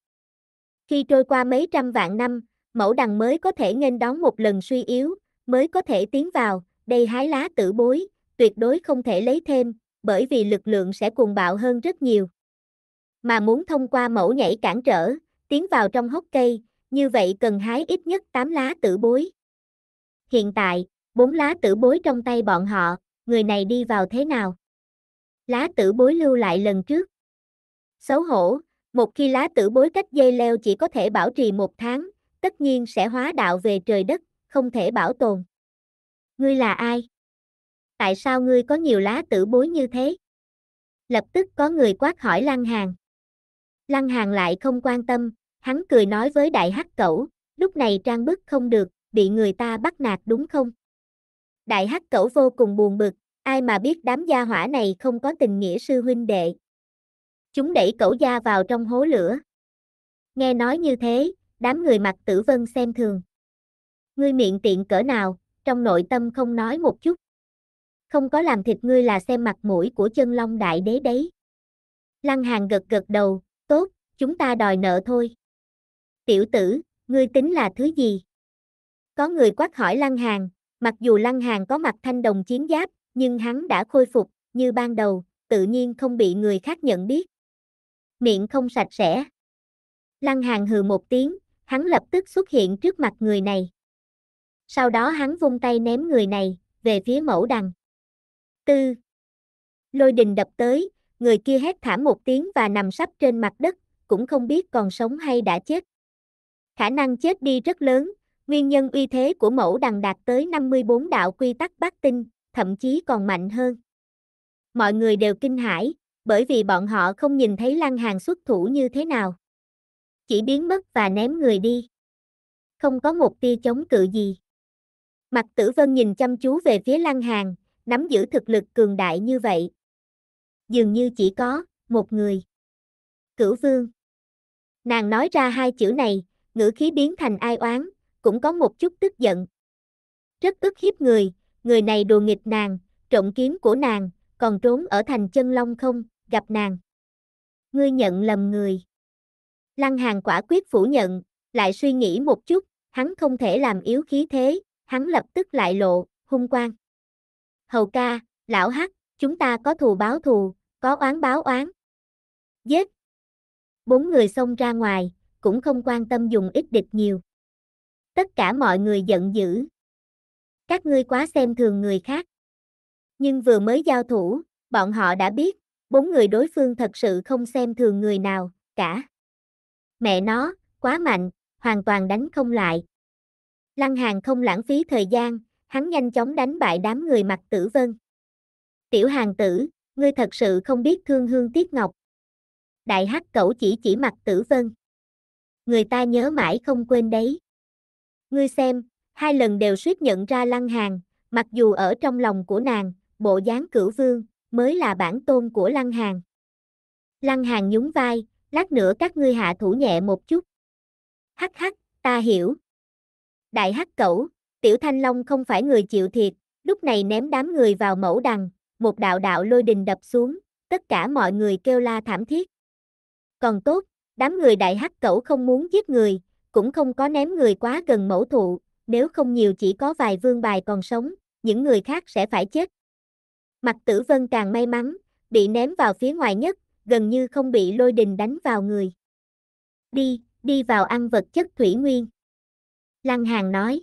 [SPEAKER 1] Khi trôi qua mấy trăm vạn năm, mẫu đằng mới có thể nghênh đón một lần suy yếu, mới có thể tiến vào, đây hái lá tử bối, tuyệt đối không thể lấy thêm, bởi vì lực lượng sẽ cuồng bạo hơn rất nhiều. Mà muốn thông qua mẫu nhảy cản trở, tiến vào trong hốc cây, như vậy cần hái ít nhất 8 lá tử bối. Hiện tại, 4 lá tử bối trong tay bọn họ, người này đi vào thế nào? Lá tử bối lưu lại lần trước. Xấu hổ, một khi lá tử bối cách dây leo chỉ có thể bảo trì một tháng, tất nhiên sẽ hóa đạo về trời đất, không thể bảo tồn. Ngươi là ai? tại sao ngươi có nhiều lá tử bối như thế? Lập tức có người quát hỏi Lăng Hàng. Lăng Hàng lại không quan tâm, hắn cười nói với đại hắc cẩu, lúc này trang bức không được, bị người ta bắt nạt đúng không? Đại hắc cẩu vô cùng buồn bực, ai mà biết đám gia hỏa này không có tình nghĩa sư huynh đệ. Chúng đẩy cẩu gia vào trong hố lửa. Nghe nói như thế, đám người mặt tử vân xem thường. Ngươi miệng tiện cỡ nào, trong nội tâm không nói một chút không có làm thịt ngươi là xem mặt mũi của chân long đại đế đấy. Lăng Hàng gật gật đầu, tốt, chúng ta đòi nợ thôi. Tiểu tử, ngươi tính là thứ gì? Có người quát hỏi Lăng Hàng, mặc dù Lăng Hàng có mặt thanh đồng chiến giáp, nhưng hắn đã khôi phục, như ban đầu, tự nhiên không bị người khác nhận biết. Miệng không sạch sẽ. Lăng Hàng hừ một tiếng, hắn lập tức xuất hiện trước mặt người này. Sau đó hắn vung tay ném người này, về phía mẫu đằng. Tư. Lôi đình đập tới, người kia hét thảm một tiếng và nằm sắp trên mặt đất, cũng không biết còn sống hay đã chết. Khả năng chết đi rất lớn, nguyên nhân uy thế của mẫu đằng đạt tới 54 đạo quy tắc bát tinh, thậm chí còn mạnh hơn. Mọi người đều kinh hãi, bởi vì bọn họ không nhìn thấy lăng hàng xuất thủ như thế nào. Chỉ biến mất và ném người đi. Không có một tia chống cự gì. Mặt tử vân nhìn chăm chú về phía lăng hàng, nắm giữ thực lực cường đại như vậy. Dường như chỉ có một người. Cửu Vương. Nàng nói ra hai chữ này, ngữ khí biến thành ai oán, cũng có một chút tức giận. Rất ức hiếp người, người này đùa nghịch nàng, trộm kiếm của nàng, còn trốn ở thành chân long không, gặp nàng. Ngươi nhận lầm người. Lăng Hàng quả quyết phủ nhận, lại suy nghĩ một chút, hắn không thể làm yếu khí thế, hắn lập tức lại lộ, hung quang hầu ca, lão hắc, chúng ta có thù báo thù, có oán báo oán. Giết! Bốn người xông ra ngoài, cũng không quan tâm dùng ít địch nhiều. Tất cả mọi người giận dữ. Các ngươi quá xem thường người khác. Nhưng vừa mới giao thủ, bọn họ đã biết, bốn người đối phương thật sự không xem thường người nào, cả. Mẹ nó, quá mạnh, hoàn toàn đánh không lại. Lăng Hàng không lãng phí thời gian, hắn nhanh chóng đánh bại đám người mặt tử vân. Tiểu hàng tử, ngươi thật sự không biết thương hương tiếc ngọc. Đại hắc cẩu chỉ chỉ mặt tử vân. Người ta nhớ mãi không quên đấy. Ngươi xem, hai lần đều suýt nhận ra lăng hàng, mặc dù ở trong lòng của nàng, bộ dáng cửu vương, mới là bản tôn của lăng hàng. Lăng hàng nhún vai, lát nữa các ngươi hạ thủ nhẹ một chút. Hắc hắc, ta hiểu. Đại hắc cẩu, Tiểu Thanh Long không phải người chịu thiệt, lúc này ném đám người vào mẫu đằng, một đạo đạo lôi đình đập xuống, tất cả mọi người kêu la thảm thiết. Còn tốt, đám người đại hắc cẩu không muốn giết người, cũng không có ném người quá gần mẫu thụ, nếu không nhiều chỉ có vài vương bài còn sống, những người khác sẽ phải chết. Mặt tử vân càng may mắn, bị ném vào phía ngoài nhất, gần như không bị lôi đình đánh vào người. Đi, đi vào ăn vật chất thủy nguyên. Lăng Hàng nói.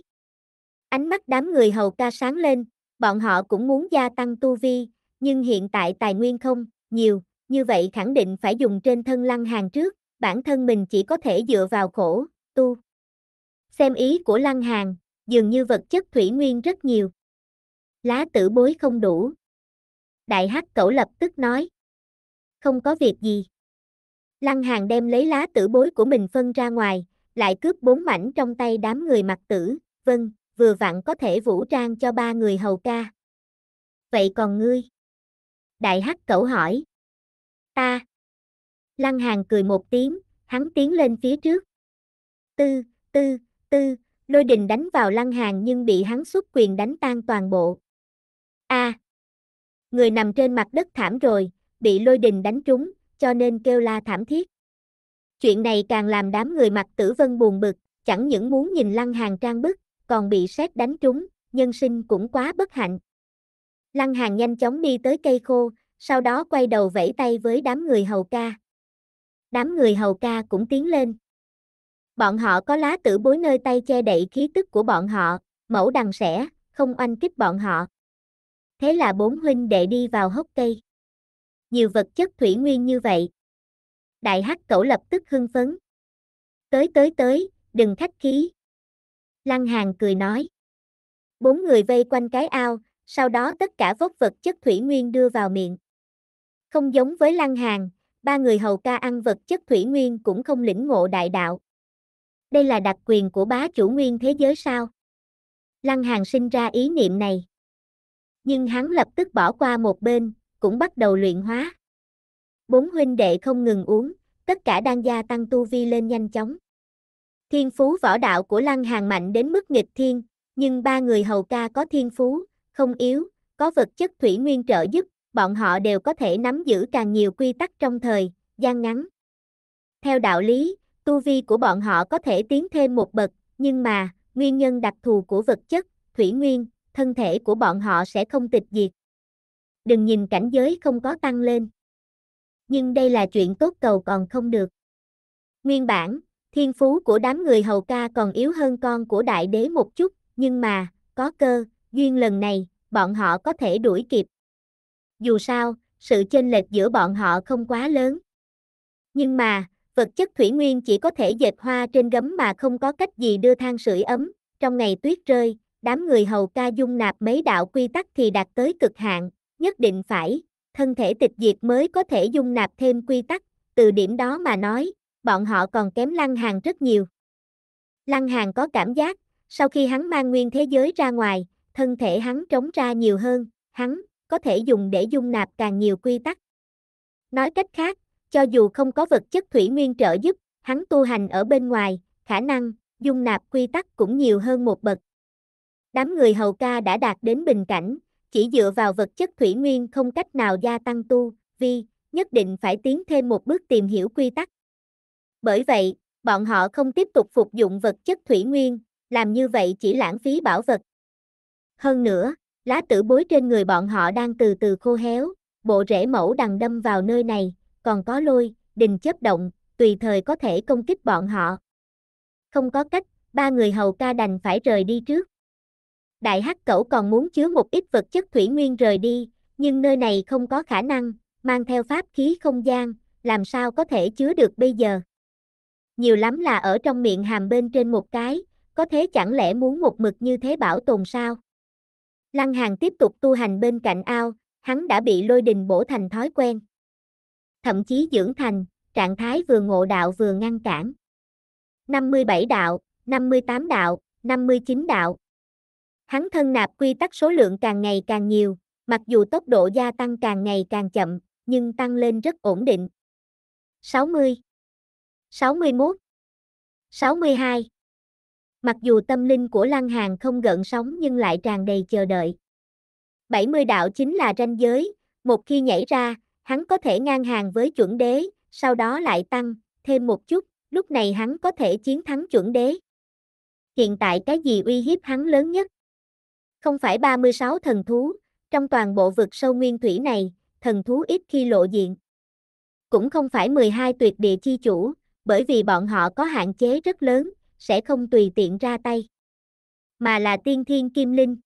[SPEAKER 1] Ánh mắt đám người hầu ca sáng lên, bọn họ cũng muốn gia tăng tu vi, nhưng hiện tại tài nguyên không, nhiều, như vậy khẳng định phải dùng trên thân lăng hàng trước, bản thân mình chỉ có thể dựa vào khổ, tu. Xem ý của lăng hàng, dường như vật chất thủy nguyên rất nhiều. Lá tử bối không đủ. Đại hắc cẩu lập tức nói. Không có việc gì. Lăng hàng đem lấy lá tử bối của mình phân ra ngoài, lại cướp bốn mảnh trong tay đám người mặt tử, vâng, vừa vặn có thể vũ trang cho ba người hầu ca. Vậy còn ngươi? Đại hắc cẩu hỏi. Ta. Lăng hàng cười một tiếng, hắn tiến lên phía trước. Tư, tư, tư, lôi đình đánh vào lăng hàng nhưng bị hắn xuất quyền đánh tan toàn bộ. A. À, người nằm trên mặt đất thảm rồi, bị lôi đình đánh trúng, cho nên kêu la thảm thiết. Chuyện này càng làm đám người mặt tử vân buồn bực, chẳng những muốn nhìn lăng hàng trang bức, còn bị sét đánh trúng, nhân sinh cũng quá bất hạnh. Lăng Hàn nhanh chóng đi tới cây khô, sau đó quay đầu vẫy tay với đám người hầu ca. Đám người hầu ca cũng tiến lên. Bọn họ có lá tử bối nơi tay che đậy khí tức của bọn họ, mẫu đằng sẻ, không oanh kích bọn họ. Thế là bốn huynh đệ đi vào hốc cây. Nhiều vật chất thủy nguyên như vậy. Đại hắc cẩu lập tức hưng phấn. Tới tới tới, đừng khách khí, Lăng Hàng cười nói. Bốn người vây quanh cái ao, sau đó tất cả vốc vật chất thủy nguyên đưa vào miệng. Không giống với Lăng Hàng, ba người hầu ca ăn vật chất thủy nguyên cũng không lĩnh ngộ đại đạo. Đây là đặc quyền của bá chủ nguyên thế giới sao? Lăng Hàng sinh ra ý niệm này. Nhưng hắn lập tức bỏ qua một bên, cũng bắt đầu luyện hóa. Bốn huynh đệ không ngừng uống, tất cả đang gia tăng tu vi lên nhanh chóng. Thiên phú võ đạo của Lăng Hàng mạnh đến mức nghịch thiên, nhưng ba người hầu ca có thiên phú, không yếu, có vật chất thủy nguyên trợ giúp, bọn họ đều có thể nắm giữ càng nhiều quy tắc trong thời, gian ngắn. Theo đạo lý, tu vi của bọn họ có thể tiến thêm một bậc, nhưng mà, nguyên nhân đặc thù của vật chất, thủy nguyên, thân thể của bọn họ sẽ không tịch diệt. Đừng nhìn cảnh giới không có tăng lên. Nhưng đây là chuyện tốt cầu còn không được. Nguyên bản, Thiên phú của đám người hầu ca còn yếu hơn con của đại đế một chút, nhưng mà, có cơ, duyên lần này, bọn họ có thể đuổi kịp. Dù sao, sự chênh lệch giữa bọn họ không quá lớn. Nhưng mà, vật chất thủy nguyên chỉ có thể dệt hoa trên gấm mà không có cách gì đưa than sưởi ấm. Trong ngày tuyết rơi, đám người hầu ca dung nạp mấy đạo quy tắc thì đạt tới cực hạn, nhất định phải, thân thể tịch diệt mới có thể dung nạp thêm quy tắc. Từ điểm đó mà nói, bọn họ còn kém Lăng hàn rất nhiều. Lăng hàn có cảm giác, sau khi hắn mang nguyên thế giới ra ngoài, thân thể hắn trống ra nhiều hơn, hắn có thể dùng để dung nạp càng nhiều quy tắc. Nói cách khác, cho dù không có vật chất thủy nguyên trợ giúp, hắn tu hành ở bên ngoài, khả năng dung nạp quy tắc cũng nhiều hơn một bậc. Đám người hầu ca đã đạt đến bình cảnh, chỉ dựa vào vật chất thủy nguyên không cách nào gia tăng tu, vì nhất định phải tiến thêm một bước tìm hiểu quy tắc. Bởi vậy, bọn họ không tiếp tục phục dụng vật chất thủy nguyên, làm như vậy chỉ lãng phí bảo vật. Hơn nữa, lá tử bối trên người bọn họ đang từ từ khô héo, bộ rễ mẫu đằng đâm vào nơi này, còn có lôi, đình chấp động, tùy thời có thể công kích bọn họ. Không có cách, ba người hầu ca đành phải rời đi trước. Đại hắc cẩu còn muốn chứa một ít vật chất thủy nguyên rời đi, nhưng nơi này không có khả năng, mang theo pháp khí không gian, làm sao có thể chứa được bây giờ nhiều lắm là ở trong miệng hàm bên trên một cái, có thế chẳng lẽ muốn một mực như thế bảo tồn sao? Lăng Hàng tiếp tục tu hành bên cạnh ao, hắn đã bị lôi đình bổ thành thói quen. Thậm chí dưỡng thành, trạng thái vừa ngộ đạo vừa ngăn cản. 57 đạo, 58 đạo, 59 đạo. Hắn thân nạp quy tắc số lượng càng ngày càng nhiều, mặc dù tốc độ gia tăng càng ngày càng chậm, nhưng tăng lên rất ổn định. 60 61 62 Mặc dù tâm linh của Lăng Hàn không gợn sóng nhưng lại tràn đầy chờ đợi. 70 đạo chính là ranh giới, một khi nhảy ra, hắn có thể ngang hàng với chuẩn đế, sau đó lại tăng, thêm một chút, lúc này hắn có thể chiến thắng chuẩn đế. Hiện tại cái gì uy hiếp hắn lớn nhất? Không phải 36 thần thú, trong toàn bộ vực sâu nguyên thủy này, thần thú ít khi lộ diện. Cũng không phải 12 tuyệt địa chi chủ, bởi vì bọn họ có hạn chế rất lớn, sẽ không tùy tiện ra tay. Mà là tiên thiên kim linh.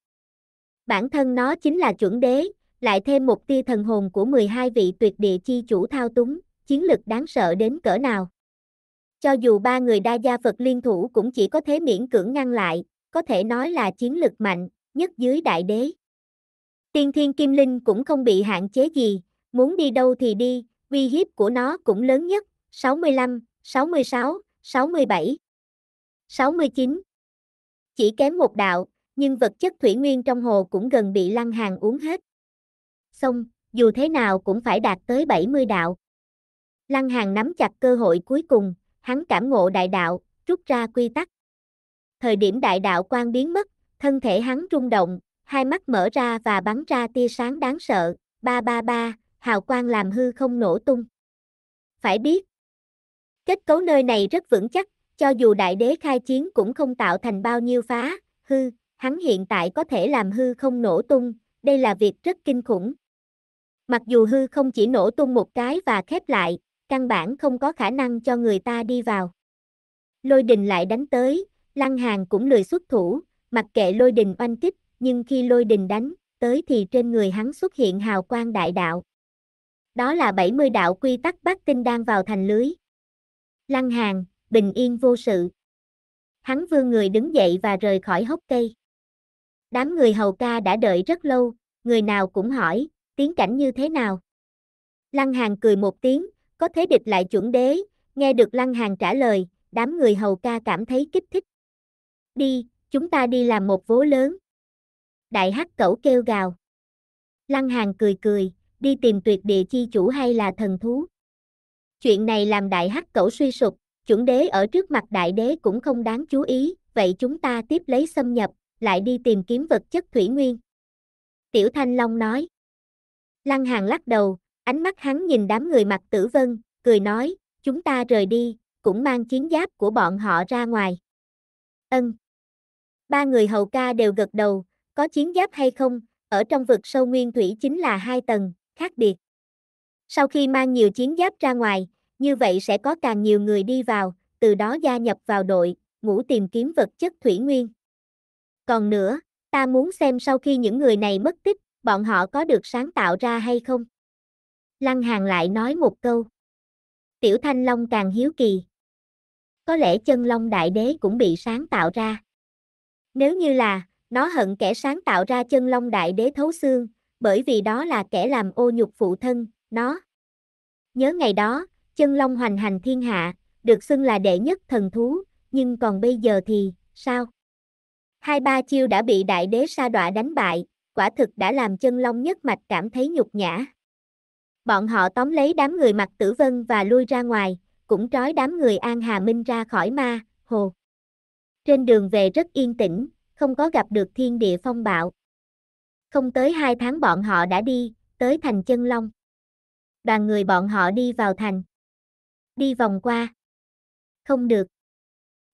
[SPEAKER 1] Bản thân nó chính là chuẩn đế, lại thêm một tia thần hồn của 12 vị tuyệt địa chi chủ thao túng, chiến lực đáng sợ đến cỡ nào. Cho dù ba người đa gia Phật liên thủ cũng chỉ có thế miễn cưỡng ngăn lại, có thể nói là chiến lực mạnh, nhất dưới đại đế. Tiên thiên kim linh cũng không bị hạn chế gì, muốn đi đâu thì đi, uy hiếp của nó cũng lớn nhất, 65, 66, 67, 69. Chỉ kém một đạo, nhưng vật chất thủy nguyên trong hồ cũng gần bị Lăng Hàng uống hết. Xong, dù thế nào cũng phải đạt tới 70 đạo. Lăng Hàng nắm chặt cơ hội cuối cùng, hắn cảm ngộ đại đạo, rút ra quy tắc. Thời điểm đại đạo quan biến mất, thân thể hắn rung động, hai mắt mở ra và bắn ra tia sáng đáng sợ, ba ba ba, hào quang làm hư không nổ tung. Phải biết, Kết cấu nơi này rất vững chắc, cho dù đại đế khai chiến cũng không tạo thành bao nhiêu phá, hư, hắn hiện tại có thể làm hư không nổ tung, đây là việc rất kinh khủng. Mặc dù hư không chỉ nổ tung một cái và khép lại, căn bản không có khả năng cho người ta đi vào. Lôi đình lại đánh tới, lăng hàng cũng lười xuất thủ, mặc kệ lôi đình oanh kích, nhưng khi lôi đình đánh, tới thì trên người hắn xuất hiện hào quang đại đạo. Đó là 70 đạo quy tắc bát tinh đang vào thành lưới. Lăng Hàn, bình yên vô sự. Hắn vươn người đứng dậy và rời khỏi hốc cây. Đám người hầu ca đã đợi rất lâu, người nào cũng hỏi, tiến cảnh như thế nào? Lăng Hàn cười một tiếng, có thế địch lại chuẩn đế, nghe được Lăng Hàn trả lời, đám người hầu ca cảm thấy kích thích. Đi, chúng ta đi làm một vố lớn. Đại hắc cẩu kêu gào. Lăng Hàn cười cười, đi tìm tuyệt địa chi chủ hay là thần thú. Chuyện này làm đại hắc cẩu suy sụp, chuẩn đế ở trước mặt đại đế cũng không đáng chú ý, vậy chúng ta tiếp lấy xâm nhập, lại đi tìm kiếm vật chất thủy nguyên. Tiểu Thanh Long nói. Lăng hàn lắc đầu, ánh mắt hắn nhìn đám người mặt tử vân, cười nói, chúng ta rời đi, cũng mang chiến giáp của bọn họ ra ngoài. Ân. Ba người hầu ca đều gật đầu, có chiến giáp hay không, ở trong vực sâu nguyên thủy chính là hai tầng, khác biệt. Sau khi mang nhiều chiến giáp ra ngoài, như vậy sẽ có càng nhiều người đi vào, từ đó gia nhập vào đội, ngủ tìm kiếm vật chất thủy nguyên. Còn nữa, ta muốn xem sau khi những người này mất tích, bọn họ có được sáng tạo ra hay không. Lăng hàn lại nói một câu. Tiểu Thanh Long càng hiếu kỳ. Có lẽ chân Long Đại Đế cũng bị sáng tạo ra. Nếu như là, nó hận kẻ sáng tạo ra chân Long Đại Đế thấu xương, bởi vì đó là kẻ làm ô nhục phụ thân, nó. Nhớ ngày đó, chân long hoành hành thiên hạ, được xưng là đệ nhất thần thú, nhưng còn bây giờ thì, sao? Hai ba chiêu đã bị đại đế sa đọa đánh bại, quả thực đã làm chân long nhất mạch cảm thấy nhục nhã. Bọn họ tóm lấy đám người mặt tử vân và lui ra ngoài, cũng trói đám người An Hà Minh ra khỏi ma, hồ. Trên đường về rất yên tĩnh, không có gặp được thiên địa phong bạo. Không tới hai tháng bọn họ đã đi, tới thành chân long đoàn người bọn họ đi vào thành. Đi vòng qua. Không được.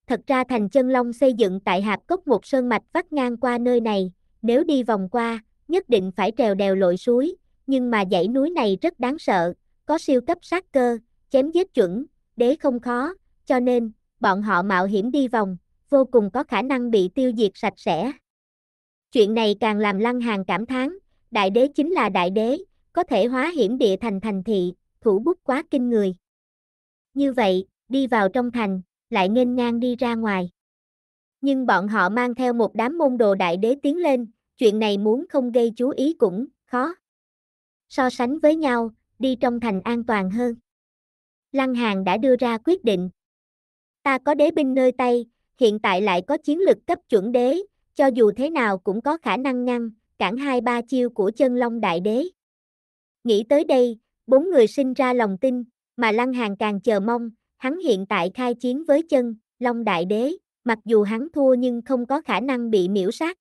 [SPEAKER 1] Thật ra thành chân long xây dựng tại hạp cốc một sơn mạch vắt ngang qua nơi này, nếu đi vòng qua, nhất định phải trèo đèo lội suối, nhưng mà dãy núi này rất đáng sợ, có siêu cấp sát cơ, chém giết chuẩn, đế không khó, cho nên, bọn họ mạo hiểm đi vòng, vô cùng có khả năng bị tiêu diệt sạch sẽ. Chuyện này càng làm Lăng Hàng cảm thán, đại đế chính là đại đế, có thể hóa hiểm địa thành thành thị, thủ bút quá kinh người. Như vậy, đi vào trong thành, lại nghênh ngang đi ra ngoài. Nhưng bọn họ mang theo một đám môn đồ đại đế tiến lên, chuyện này muốn không gây chú ý cũng khó. So sánh với nhau, đi trong thành an toàn hơn. Lăng Hàn đã đưa ra quyết định. Ta có đế binh nơi tay, hiện tại lại có chiến lực cấp chuẩn đế, cho dù thế nào cũng có khả năng ngăn, cản hai ba chiêu của chân long đại đế. Nghĩ tới đây, bốn người sinh ra lòng tin, mà Lăng Hàng càng chờ mong, hắn hiện tại khai chiến với chân, Long Đại Đế, mặc dù hắn thua nhưng không có khả năng bị miễu sát.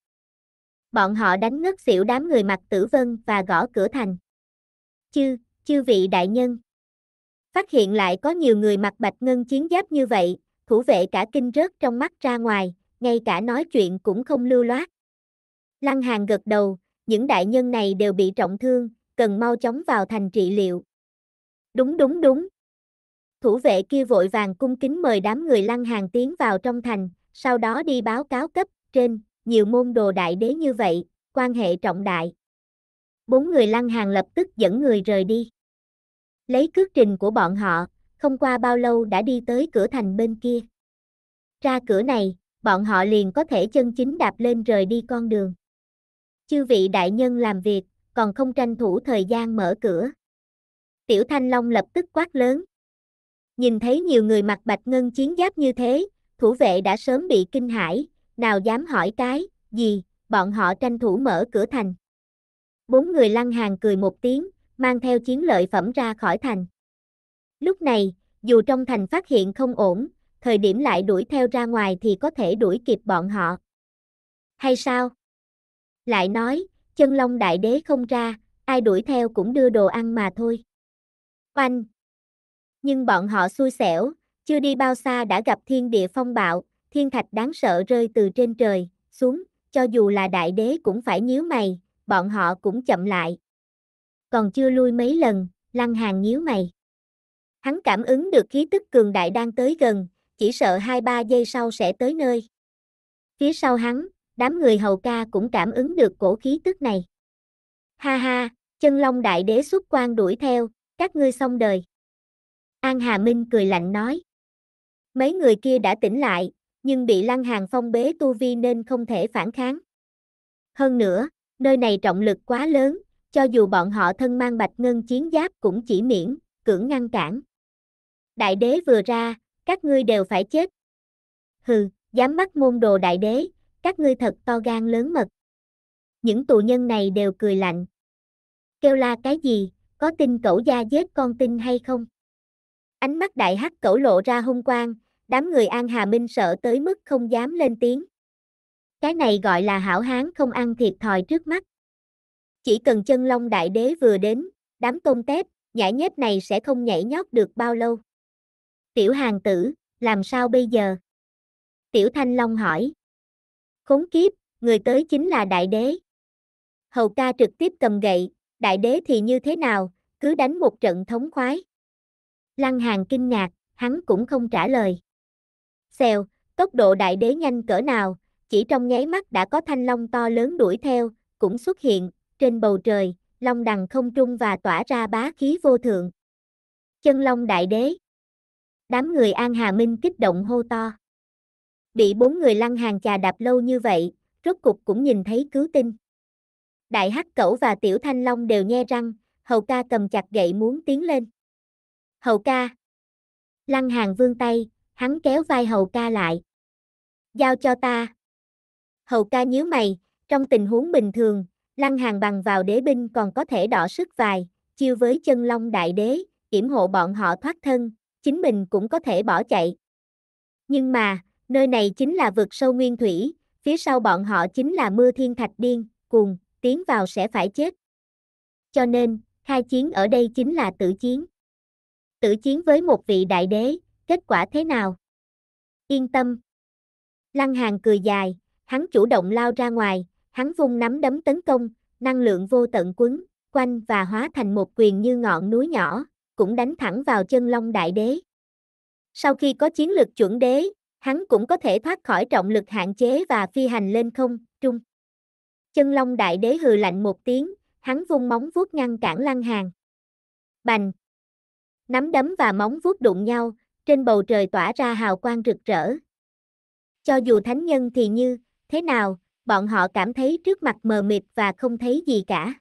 [SPEAKER 1] Bọn họ đánh ngất xỉu đám người mặc tử vân và gõ cửa thành. Chư, chư vị đại nhân. Phát hiện lại có nhiều người mặc bạch ngân chiến giáp như vậy, thủ vệ cả kinh rớt trong mắt ra ngoài, ngay cả nói chuyện cũng không lưu loát. Lăng hàng gật đầu, những đại nhân này đều bị trọng thương, cần mau chóng vào thành trị liệu. Đúng đúng đúng. Thủ vệ kia vội vàng cung kính mời đám người lăng hàng tiến vào trong thành, sau đó đi báo cáo cấp, trên, nhiều môn đồ đại đế như vậy, quan hệ trọng đại. Bốn người lăng hàng lập tức dẫn người rời đi. Lấy cước trình của bọn họ, không qua bao lâu đã đi tới cửa thành bên kia. Ra cửa này, bọn họ liền có thể chân chính đạp lên rời đi con đường. Chư vị đại nhân làm việc, còn không tranh thủ thời gian mở cửa. Tiểu Thanh Long lập tức quát lớn. Nhìn thấy nhiều người mặc bạch ngân chiến giáp như thế, thủ vệ đã sớm bị kinh hãi, nào dám hỏi cái, gì, bọn họ tranh thủ mở cửa thành. Bốn người lăng hàng cười một tiếng, mang theo chiến lợi phẩm ra khỏi thành. Lúc này, dù trong thành phát hiện không ổn, thời điểm lại đuổi theo ra ngoài thì có thể đuổi kịp bọn họ. Hay sao? Lại nói, chân long đại đế không ra, ai đuổi theo cũng đưa đồ ăn mà thôi. Oanh! Nhưng bọn họ xui xẻo, chưa đi bao xa đã gặp thiên địa phong bạo, thiên thạch đáng sợ rơi từ trên trời, xuống, cho dù là đại đế cũng phải nhíu mày, bọn họ cũng chậm lại. Còn chưa lui mấy lần, lăng hàng nhíu mày. Hắn cảm ứng được khí tức cường đại đang tới gần, chỉ sợ hai ba giây sau sẽ tới nơi. Phía sau hắn, đám người hầu ca cũng cảm ứng được cổ khí tức này. Ha ha, chân long đại đế xuất quan đuổi theo, các ngươi xong đời. An Hà Minh cười lạnh nói. Mấy người kia đã tỉnh lại, nhưng bị Lăng Hàng phong bế tu vi nên không thể phản kháng. Hơn nữa, nơi này trọng lực quá lớn, cho dù bọn họ thân mang bạch ngân chiến giáp cũng chỉ miễn, cưỡng ngăn cản. Đại đế vừa ra, các ngươi đều phải chết. Hừ, dám bắt môn đồ đại đế, các ngươi thật to gan lớn mật. Những tù nhân này đều cười lạnh. Kêu la cái gì, có tin cẩu gia giết con tin hay không? Ánh mắt đại hắc cẩu lộ ra hung quang, đám người An Hà Minh sợ tới mức không dám lên tiếng. Cái này gọi là hảo hán không ăn thiệt thòi trước mắt. Chỉ cần chân long đại đế vừa đến, đám tôm tép, nhảy nhép này sẽ không nhảy nhót được bao lâu. Tiểu hàng tử, làm sao bây giờ? Tiểu Thanh Long hỏi. Khốn kiếp, người tới chính là đại đế. Hầu ca trực tiếp cầm gậy, đại đế thì như thế nào, cứ đánh một trận thống khoái. Lăng hàn kinh ngạc, hắn cũng không trả lời. Xèo, tốc độ đại đế nhanh cỡ nào, chỉ trong nháy mắt đã có thanh long to lớn đuổi theo, cũng xuất hiện, trên bầu trời, long đằng không trung và tỏa ra bá khí vô thượng. Chân long đại đế. Đám người An Hà Minh kích động hô to. Bị bốn người lăng hàng chà đạp lâu như vậy, rốt cục cũng nhìn thấy cứu tinh. Đại hắc cẩu và tiểu thanh long đều nghe răng, hầu ca cầm chặt gậy muốn tiến lên. Hầu ca. Lăng hàng vương tay, hắn kéo vai hầu ca lại. Giao cho ta. Hầu ca nhíu mày, trong tình huống bình thường, lăng hàng bằng vào đế binh còn có thể đỏ sức vài, chiêu với chân long đại đế, kiểm hộ bọn họ thoát thân, chính mình cũng có thể bỏ chạy. Nhưng mà, nơi này chính là vực sâu nguyên thủy, phía sau bọn họ chính là mưa thiên thạch điên, cùng, tiến vào sẽ phải chết. Cho nên, khai chiến ở đây chính là tử chiến. Tử chiến với một vị đại đế, kết quả thế nào? Yên tâm. Lăng hàn cười dài, hắn chủ động lao ra ngoài, hắn vung nắm đấm tấn công, năng lượng vô tận quấn, quanh và hóa thành một quyền như ngọn núi nhỏ, cũng đánh thẳng vào chân long đại đế. Sau khi có chiến lược chuẩn đế, hắn cũng có thể thoát khỏi trọng lực hạn chế và phi hành lên không trung. Chân Long Đại Đế hừ lạnh một tiếng, hắn vung móng vuốt ngăn cản Lăng Hàn. Bành! Nắm đấm và móng vuốt đụng nhau, trên bầu trời tỏa ra hào quang rực rỡ. Cho dù thánh nhân thì như, thế nào, bọn họ cảm thấy trước mặt mờ mịt và không thấy gì cả.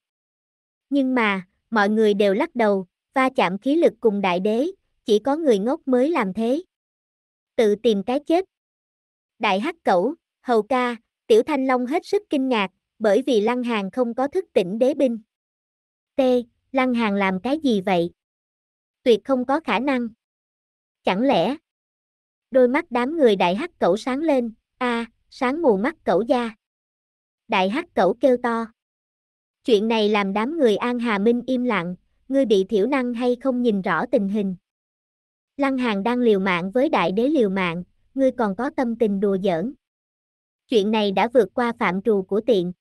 [SPEAKER 1] Nhưng mà, mọi người đều lắc đầu, va chạm khí lực cùng đại đế, chỉ có người ngốc mới làm thế tự tìm cái chết. Đại hắc cẩu, hầu ca, tiểu thanh long hết sức kinh ngạc, bởi vì lăng hàng không có thức tỉnh đế binh. T, lăng hàng làm cái gì vậy? Tuyệt không có khả năng. Chẳng lẽ? Đôi mắt đám người đại hắc cẩu sáng lên, a, à, sáng mù mắt cẩu da. Đại hắc cẩu kêu to. Chuyện này làm đám người An Hà Minh im lặng, ngươi bị thiểu năng hay không nhìn rõ tình hình. Lăng Hàng đang liều mạng với đại đế liều mạng, ngươi còn có tâm tình đùa giỡn. Chuyện này đã vượt qua phạm trù của tiện.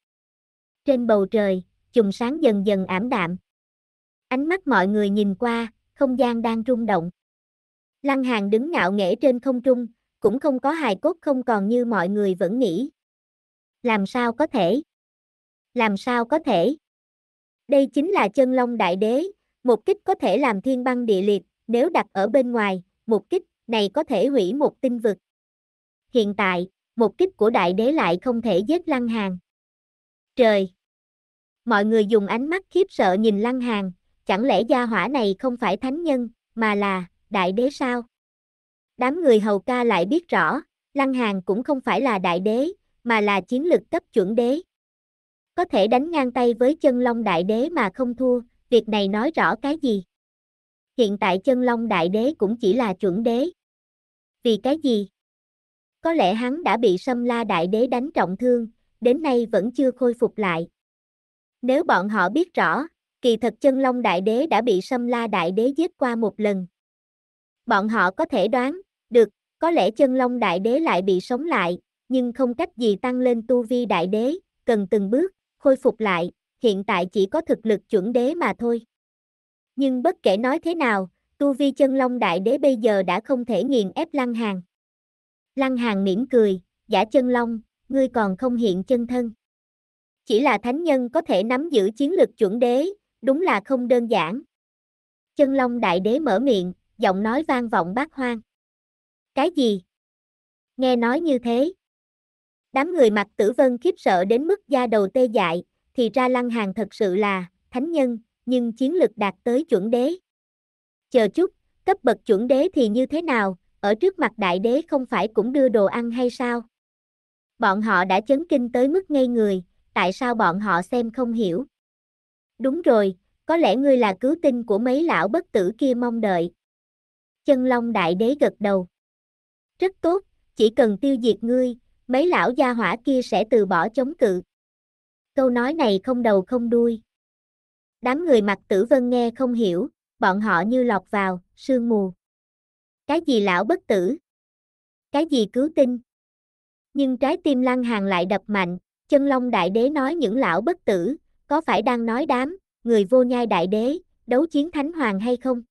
[SPEAKER 1] Trên bầu trời, chùm sáng dần dần ảm đạm. Ánh mắt mọi người nhìn qua, không gian đang rung động. Lăng Hàng đứng ngạo nghễ trên không trung, cũng không có hài cốt không còn như mọi người vẫn nghĩ. Làm sao có thể? Làm sao có thể? Đây chính là chân long đại đế, một kích có thể làm thiên băng địa liệt, nếu đặt ở bên ngoài, một kích này có thể hủy một tinh vực. Hiện tại, một kích của đại đế lại không thể giết Lăng Hàn. Trời! Mọi người dùng ánh mắt khiếp sợ nhìn Lăng Hàn, chẳng lẽ gia hỏa này không phải thánh nhân, mà là đại đế sao? Đám người hầu ca lại biết rõ, Lăng Hàn cũng không phải là đại đế, mà là chiến lực cấp chuẩn đế. Có thể đánh ngang tay với chân long đại đế mà không thua, việc này nói rõ cái gì? Hiện tại chân long đại đế cũng chỉ là chuẩn đế. Vì cái gì? Có lẽ hắn đã bị Sâm La đại đế đánh trọng thương, đến nay vẫn chưa khôi phục lại. Nếu bọn họ biết rõ, kỳ thật chân long đại đế đã bị Sâm La đại đế giết qua một lần. Bọn họ có thể đoán, được, có lẽ chân long đại đế lại bị sống lại, nhưng không cách gì tăng lên tu vi đại đế, cần từng bước, khôi phục lại, hiện tại chỉ có thực lực chuẩn đế mà thôi. Nhưng bất kể nói thế nào, tu vi chân long đại đế bây giờ đã không thể nghiền ép Lăng Hàn. Lăng Hàn mỉm cười, giả chân long, ngươi còn không hiện chân thân. Chỉ là thánh nhân có thể nắm giữ chiến lực chuẩn đế, đúng là không đơn giản. Chân long đại đế mở miệng, giọng nói vang vọng bát hoang. Cái gì? Nghe nói như thế. Đám người mặt tử vân khiếp sợ đến mức da đầu tê dại, thì ra lăng hàng thật sự là, thánh nhân, nhưng chiến lực đạt tới chuẩn đế. Chờ chút, cấp bậc chuẩn đế thì như thế nào, ở trước mặt đại đế không phải cũng đưa đồ ăn hay sao? Bọn họ đã chấn kinh tới mức ngây người, tại sao bọn họ xem không hiểu? Đúng rồi, có lẽ ngươi là cứu tinh của mấy lão bất tử kia mong đợi. Chân Long Đại Đế gật đầu. Rất tốt, chỉ cần tiêu diệt ngươi, mấy lão gia hỏa kia sẽ từ bỏ chống cự. Câu nói này không đầu không đuôi. Đám người mặt tử vân nghe không hiểu, bọn họ như lọt vào, sương mù. Cái gì lão bất tử? Cái gì cứu tinh? Nhưng trái tim lăng Hàng lại đập mạnh, chân long đại đế nói những lão bất tử, có phải đang nói đám, người vô nhai đại đế, đấu chiến thánh hoàng hay không?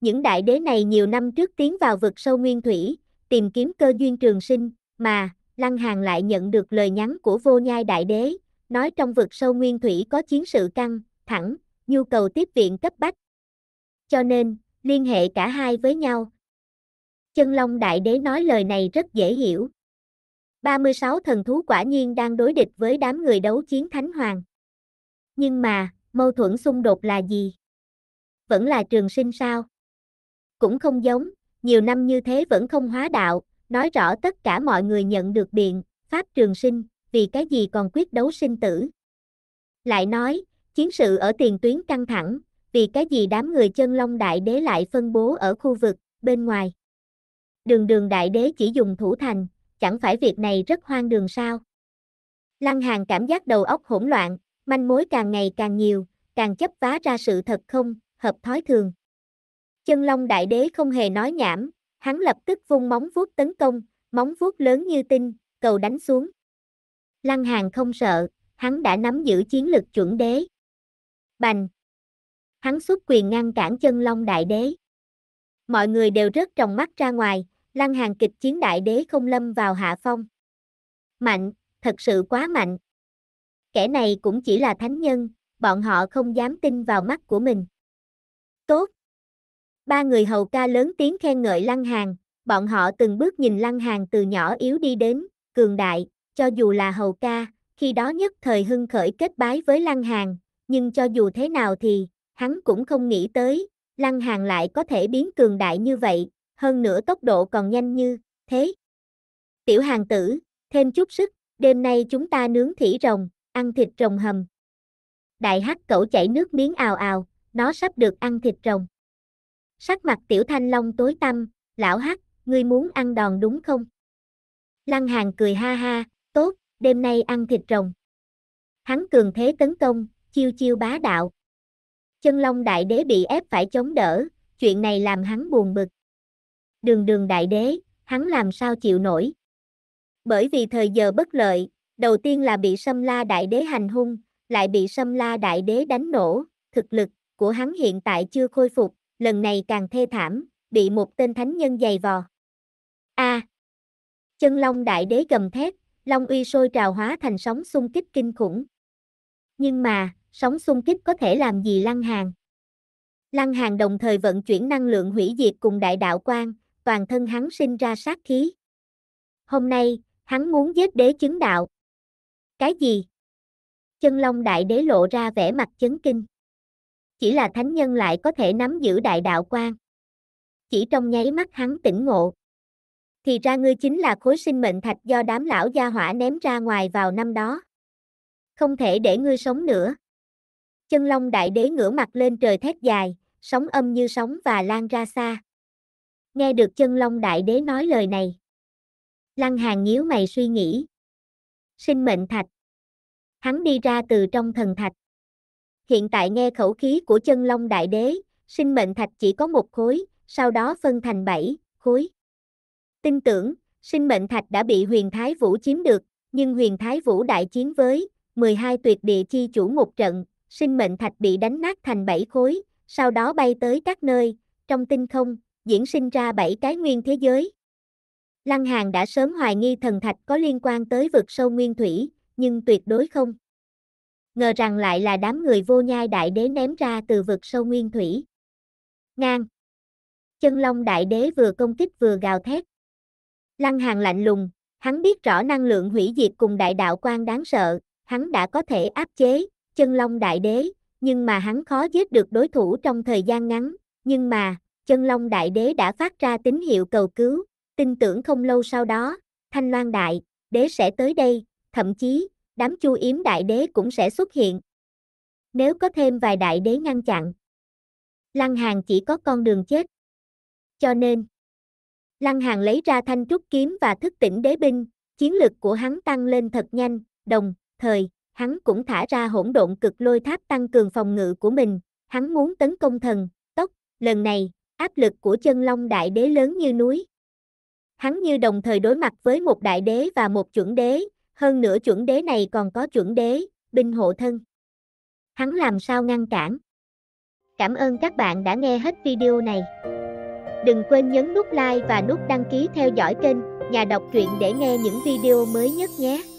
[SPEAKER 1] Những đại đế này nhiều năm trước tiến vào vực sâu nguyên thủy, tìm kiếm cơ duyên trường sinh, mà, Lăng Hàng lại nhận được lời nhắn của vô nhai đại đế, nói trong vực sâu nguyên thủy có chiến sự căng, thẳng, nhu cầu tiếp viện cấp bách. Cho nên, liên hệ cả hai với nhau. Chân Long Đại Đế nói lời này rất dễ hiểu. 36 thần thú quả nhiên đang đối địch với đám người đấu chiến Thánh Hoàng. Nhưng mà, mâu thuẫn xung đột là gì? Vẫn là trường sinh sao? Cũng không giống, nhiều năm như thế vẫn không hóa đạo, nói rõ tất cả mọi người nhận được điện, pháp trường sinh, vì cái gì còn quyết đấu sinh tử. Lại nói, Chiến sự ở tiền tuyến căng thẳng, vì cái gì đám người chân long đại đế lại phân bố ở khu vực, bên ngoài. Đường đường đại đế chỉ dùng thủ thành, chẳng phải việc này rất hoang đường sao. Lăng hàn cảm giác đầu óc hỗn loạn, manh mối càng ngày càng nhiều, càng chấp vá ra sự thật không, hợp thói thường. Chân long đại đế không hề nói nhảm, hắn lập tức vung móng vuốt tấn công, móng vuốt lớn như tinh, cầu đánh xuống. Lăng hàn không sợ, hắn đã nắm giữ chiến lực chuẩn đế. Bành! Hắn xuất quyền ngăn cản chân long đại đế. Mọi người đều rất trồng mắt ra ngoài, lăng hàng kịch chiến đại đế không lâm vào hạ phong. Mạnh, thật sự quá mạnh. Kẻ này cũng chỉ là thánh nhân, bọn họ không dám tin vào mắt của mình. Tốt! Ba người hầu ca lớn tiếng khen ngợi lăng hàng, bọn họ từng bước nhìn lăng hàng từ nhỏ yếu đi đến, cường đại, cho dù là hầu ca, khi đó nhất thời hưng khởi kết bái với lăng hàng, nhưng cho dù thế nào thì, hắn cũng không nghĩ tới, Lăng Hàng lại có thể biến cường đại như vậy, hơn nữa tốc độ còn nhanh như thế. Tiểu hàng tử, thêm chút sức, đêm nay chúng ta nướng thỉ rồng, ăn thịt rồng hầm. Đại hắc cẩu chảy nước miếng ào ào, nó sắp được ăn thịt rồng. Sắc mặt tiểu thanh long tối tăm, lão hắc, ngươi muốn ăn đòn đúng không? Lăng hàng cười ha ha, tốt, đêm nay ăn thịt rồng. Hắn cường thế tấn công, chiêu chiêu bá đạo. Chân Long Đại Đế bị ép phải chống đỡ, chuyện này làm hắn buồn bực. Đường đường Đại Đế, hắn làm sao chịu nổi. Bởi vì thời giờ bất lợi, đầu tiên là bị Sâm La Đại Đế hành hung, lại bị Sâm La Đại Đế đánh nổ, thực lực của hắn hiện tại chưa khôi phục, lần này càng thê thảm, bị một tên thánh nhân giày vò. A. À, chân Long Đại Đế gầm thét, Long uy sôi trào hóa thành sóng xung kích kinh khủng. Nhưng mà, sóng xung kích có thể làm gì Lăng hàng, Lăng hàng đồng thời vận chuyển năng lượng hủy diệt cùng đại đạo quan, toàn thân hắn sinh ra sát khí. Hôm nay, hắn muốn giết đế chứng đạo. Cái gì? Chân Long Đại Đế lộ ra vẻ mặt chấn kinh. Chỉ là thánh nhân lại có thể nắm giữ đại đạo quan. Chỉ trong nháy mắt hắn tỉnh ngộ. Thì ra ngươi chính là khối sinh mệnh thạch do đám lão gia hỏa ném ra ngoài vào năm đó. Không thể để ngươi sống nữa. Chân Long Đại Đế ngửa mặt lên trời thét dài, sóng âm như sóng và lan ra xa. Nghe được Chân Long Đại Đế nói lời này. Lăng Hàng nhíu mày suy nghĩ. Sinh mệnh thạch. Hắn đi ra từ trong thần thạch. Hiện tại nghe khẩu khí của Chân Long Đại Đế, sinh mệnh thạch chỉ có một khối, sau đó phân thành bảy khối. Tin tưởng, sinh mệnh thạch đã bị huyền Thái Vũ chiếm được, nhưng huyền Thái Vũ đại chiến với 12 tuyệt địa chi chủ một trận, sinh mệnh thạch bị đánh nát thành bảy khối, sau đó bay tới các nơi, trong tinh không, diễn sinh ra bảy cái nguyên thế giới. Lăng Hàng đã sớm hoài nghi thần thạch có liên quan tới vực sâu nguyên thủy, nhưng tuyệt đối không. Ngờ rằng lại là đám người vô nhai đại đế ném ra từ vực sâu nguyên thủy. Ngang. Chân long đại đế vừa công kích vừa gào thét. Lăng Hàng lạnh lùng, hắn biết rõ năng lượng hủy diệt cùng đại đạo quan đáng sợ, hắn đã có thể áp chế, chân long đại đế, nhưng mà hắn khó giết được đối thủ trong thời gian ngắn, nhưng mà, chân long đại đế đã phát ra tín hiệu cầu cứu, tin tưởng không lâu sau đó, thanh loan đại, đế sẽ tới đây, thậm chí, đám chu yếm đại đế cũng sẽ xuất hiện. Nếu có thêm vài đại đế ngăn chặn, Lăng Hàng chỉ có con đường chết. Cho nên, Lăng Hàng lấy ra thanh trúc kiếm và thức tỉnh đế binh, chiến lực của hắn tăng lên thật nhanh, đồng, thời, hắn cũng thả ra hỗn độn cực lôi tháp tăng cường phòng ngự của mình, hắn muốn tấn công thần, tốc, lần này, áp lực của chân long đại đế lớn như núi. Hắn như đồng thời đối mặt với một đại đế và một chuẩn đế, hơn nữa chuẩn đế này còn có chuẩn đế, binh hộ thân. Hắn làm sao ngăn cản? Cảm ơn các bạn đã nghe hết video này. Đừng quên nhấn nút like và nút đăng ký theo dõi kênh Nhà đọc truyện để nghe những video mới nhất nhé.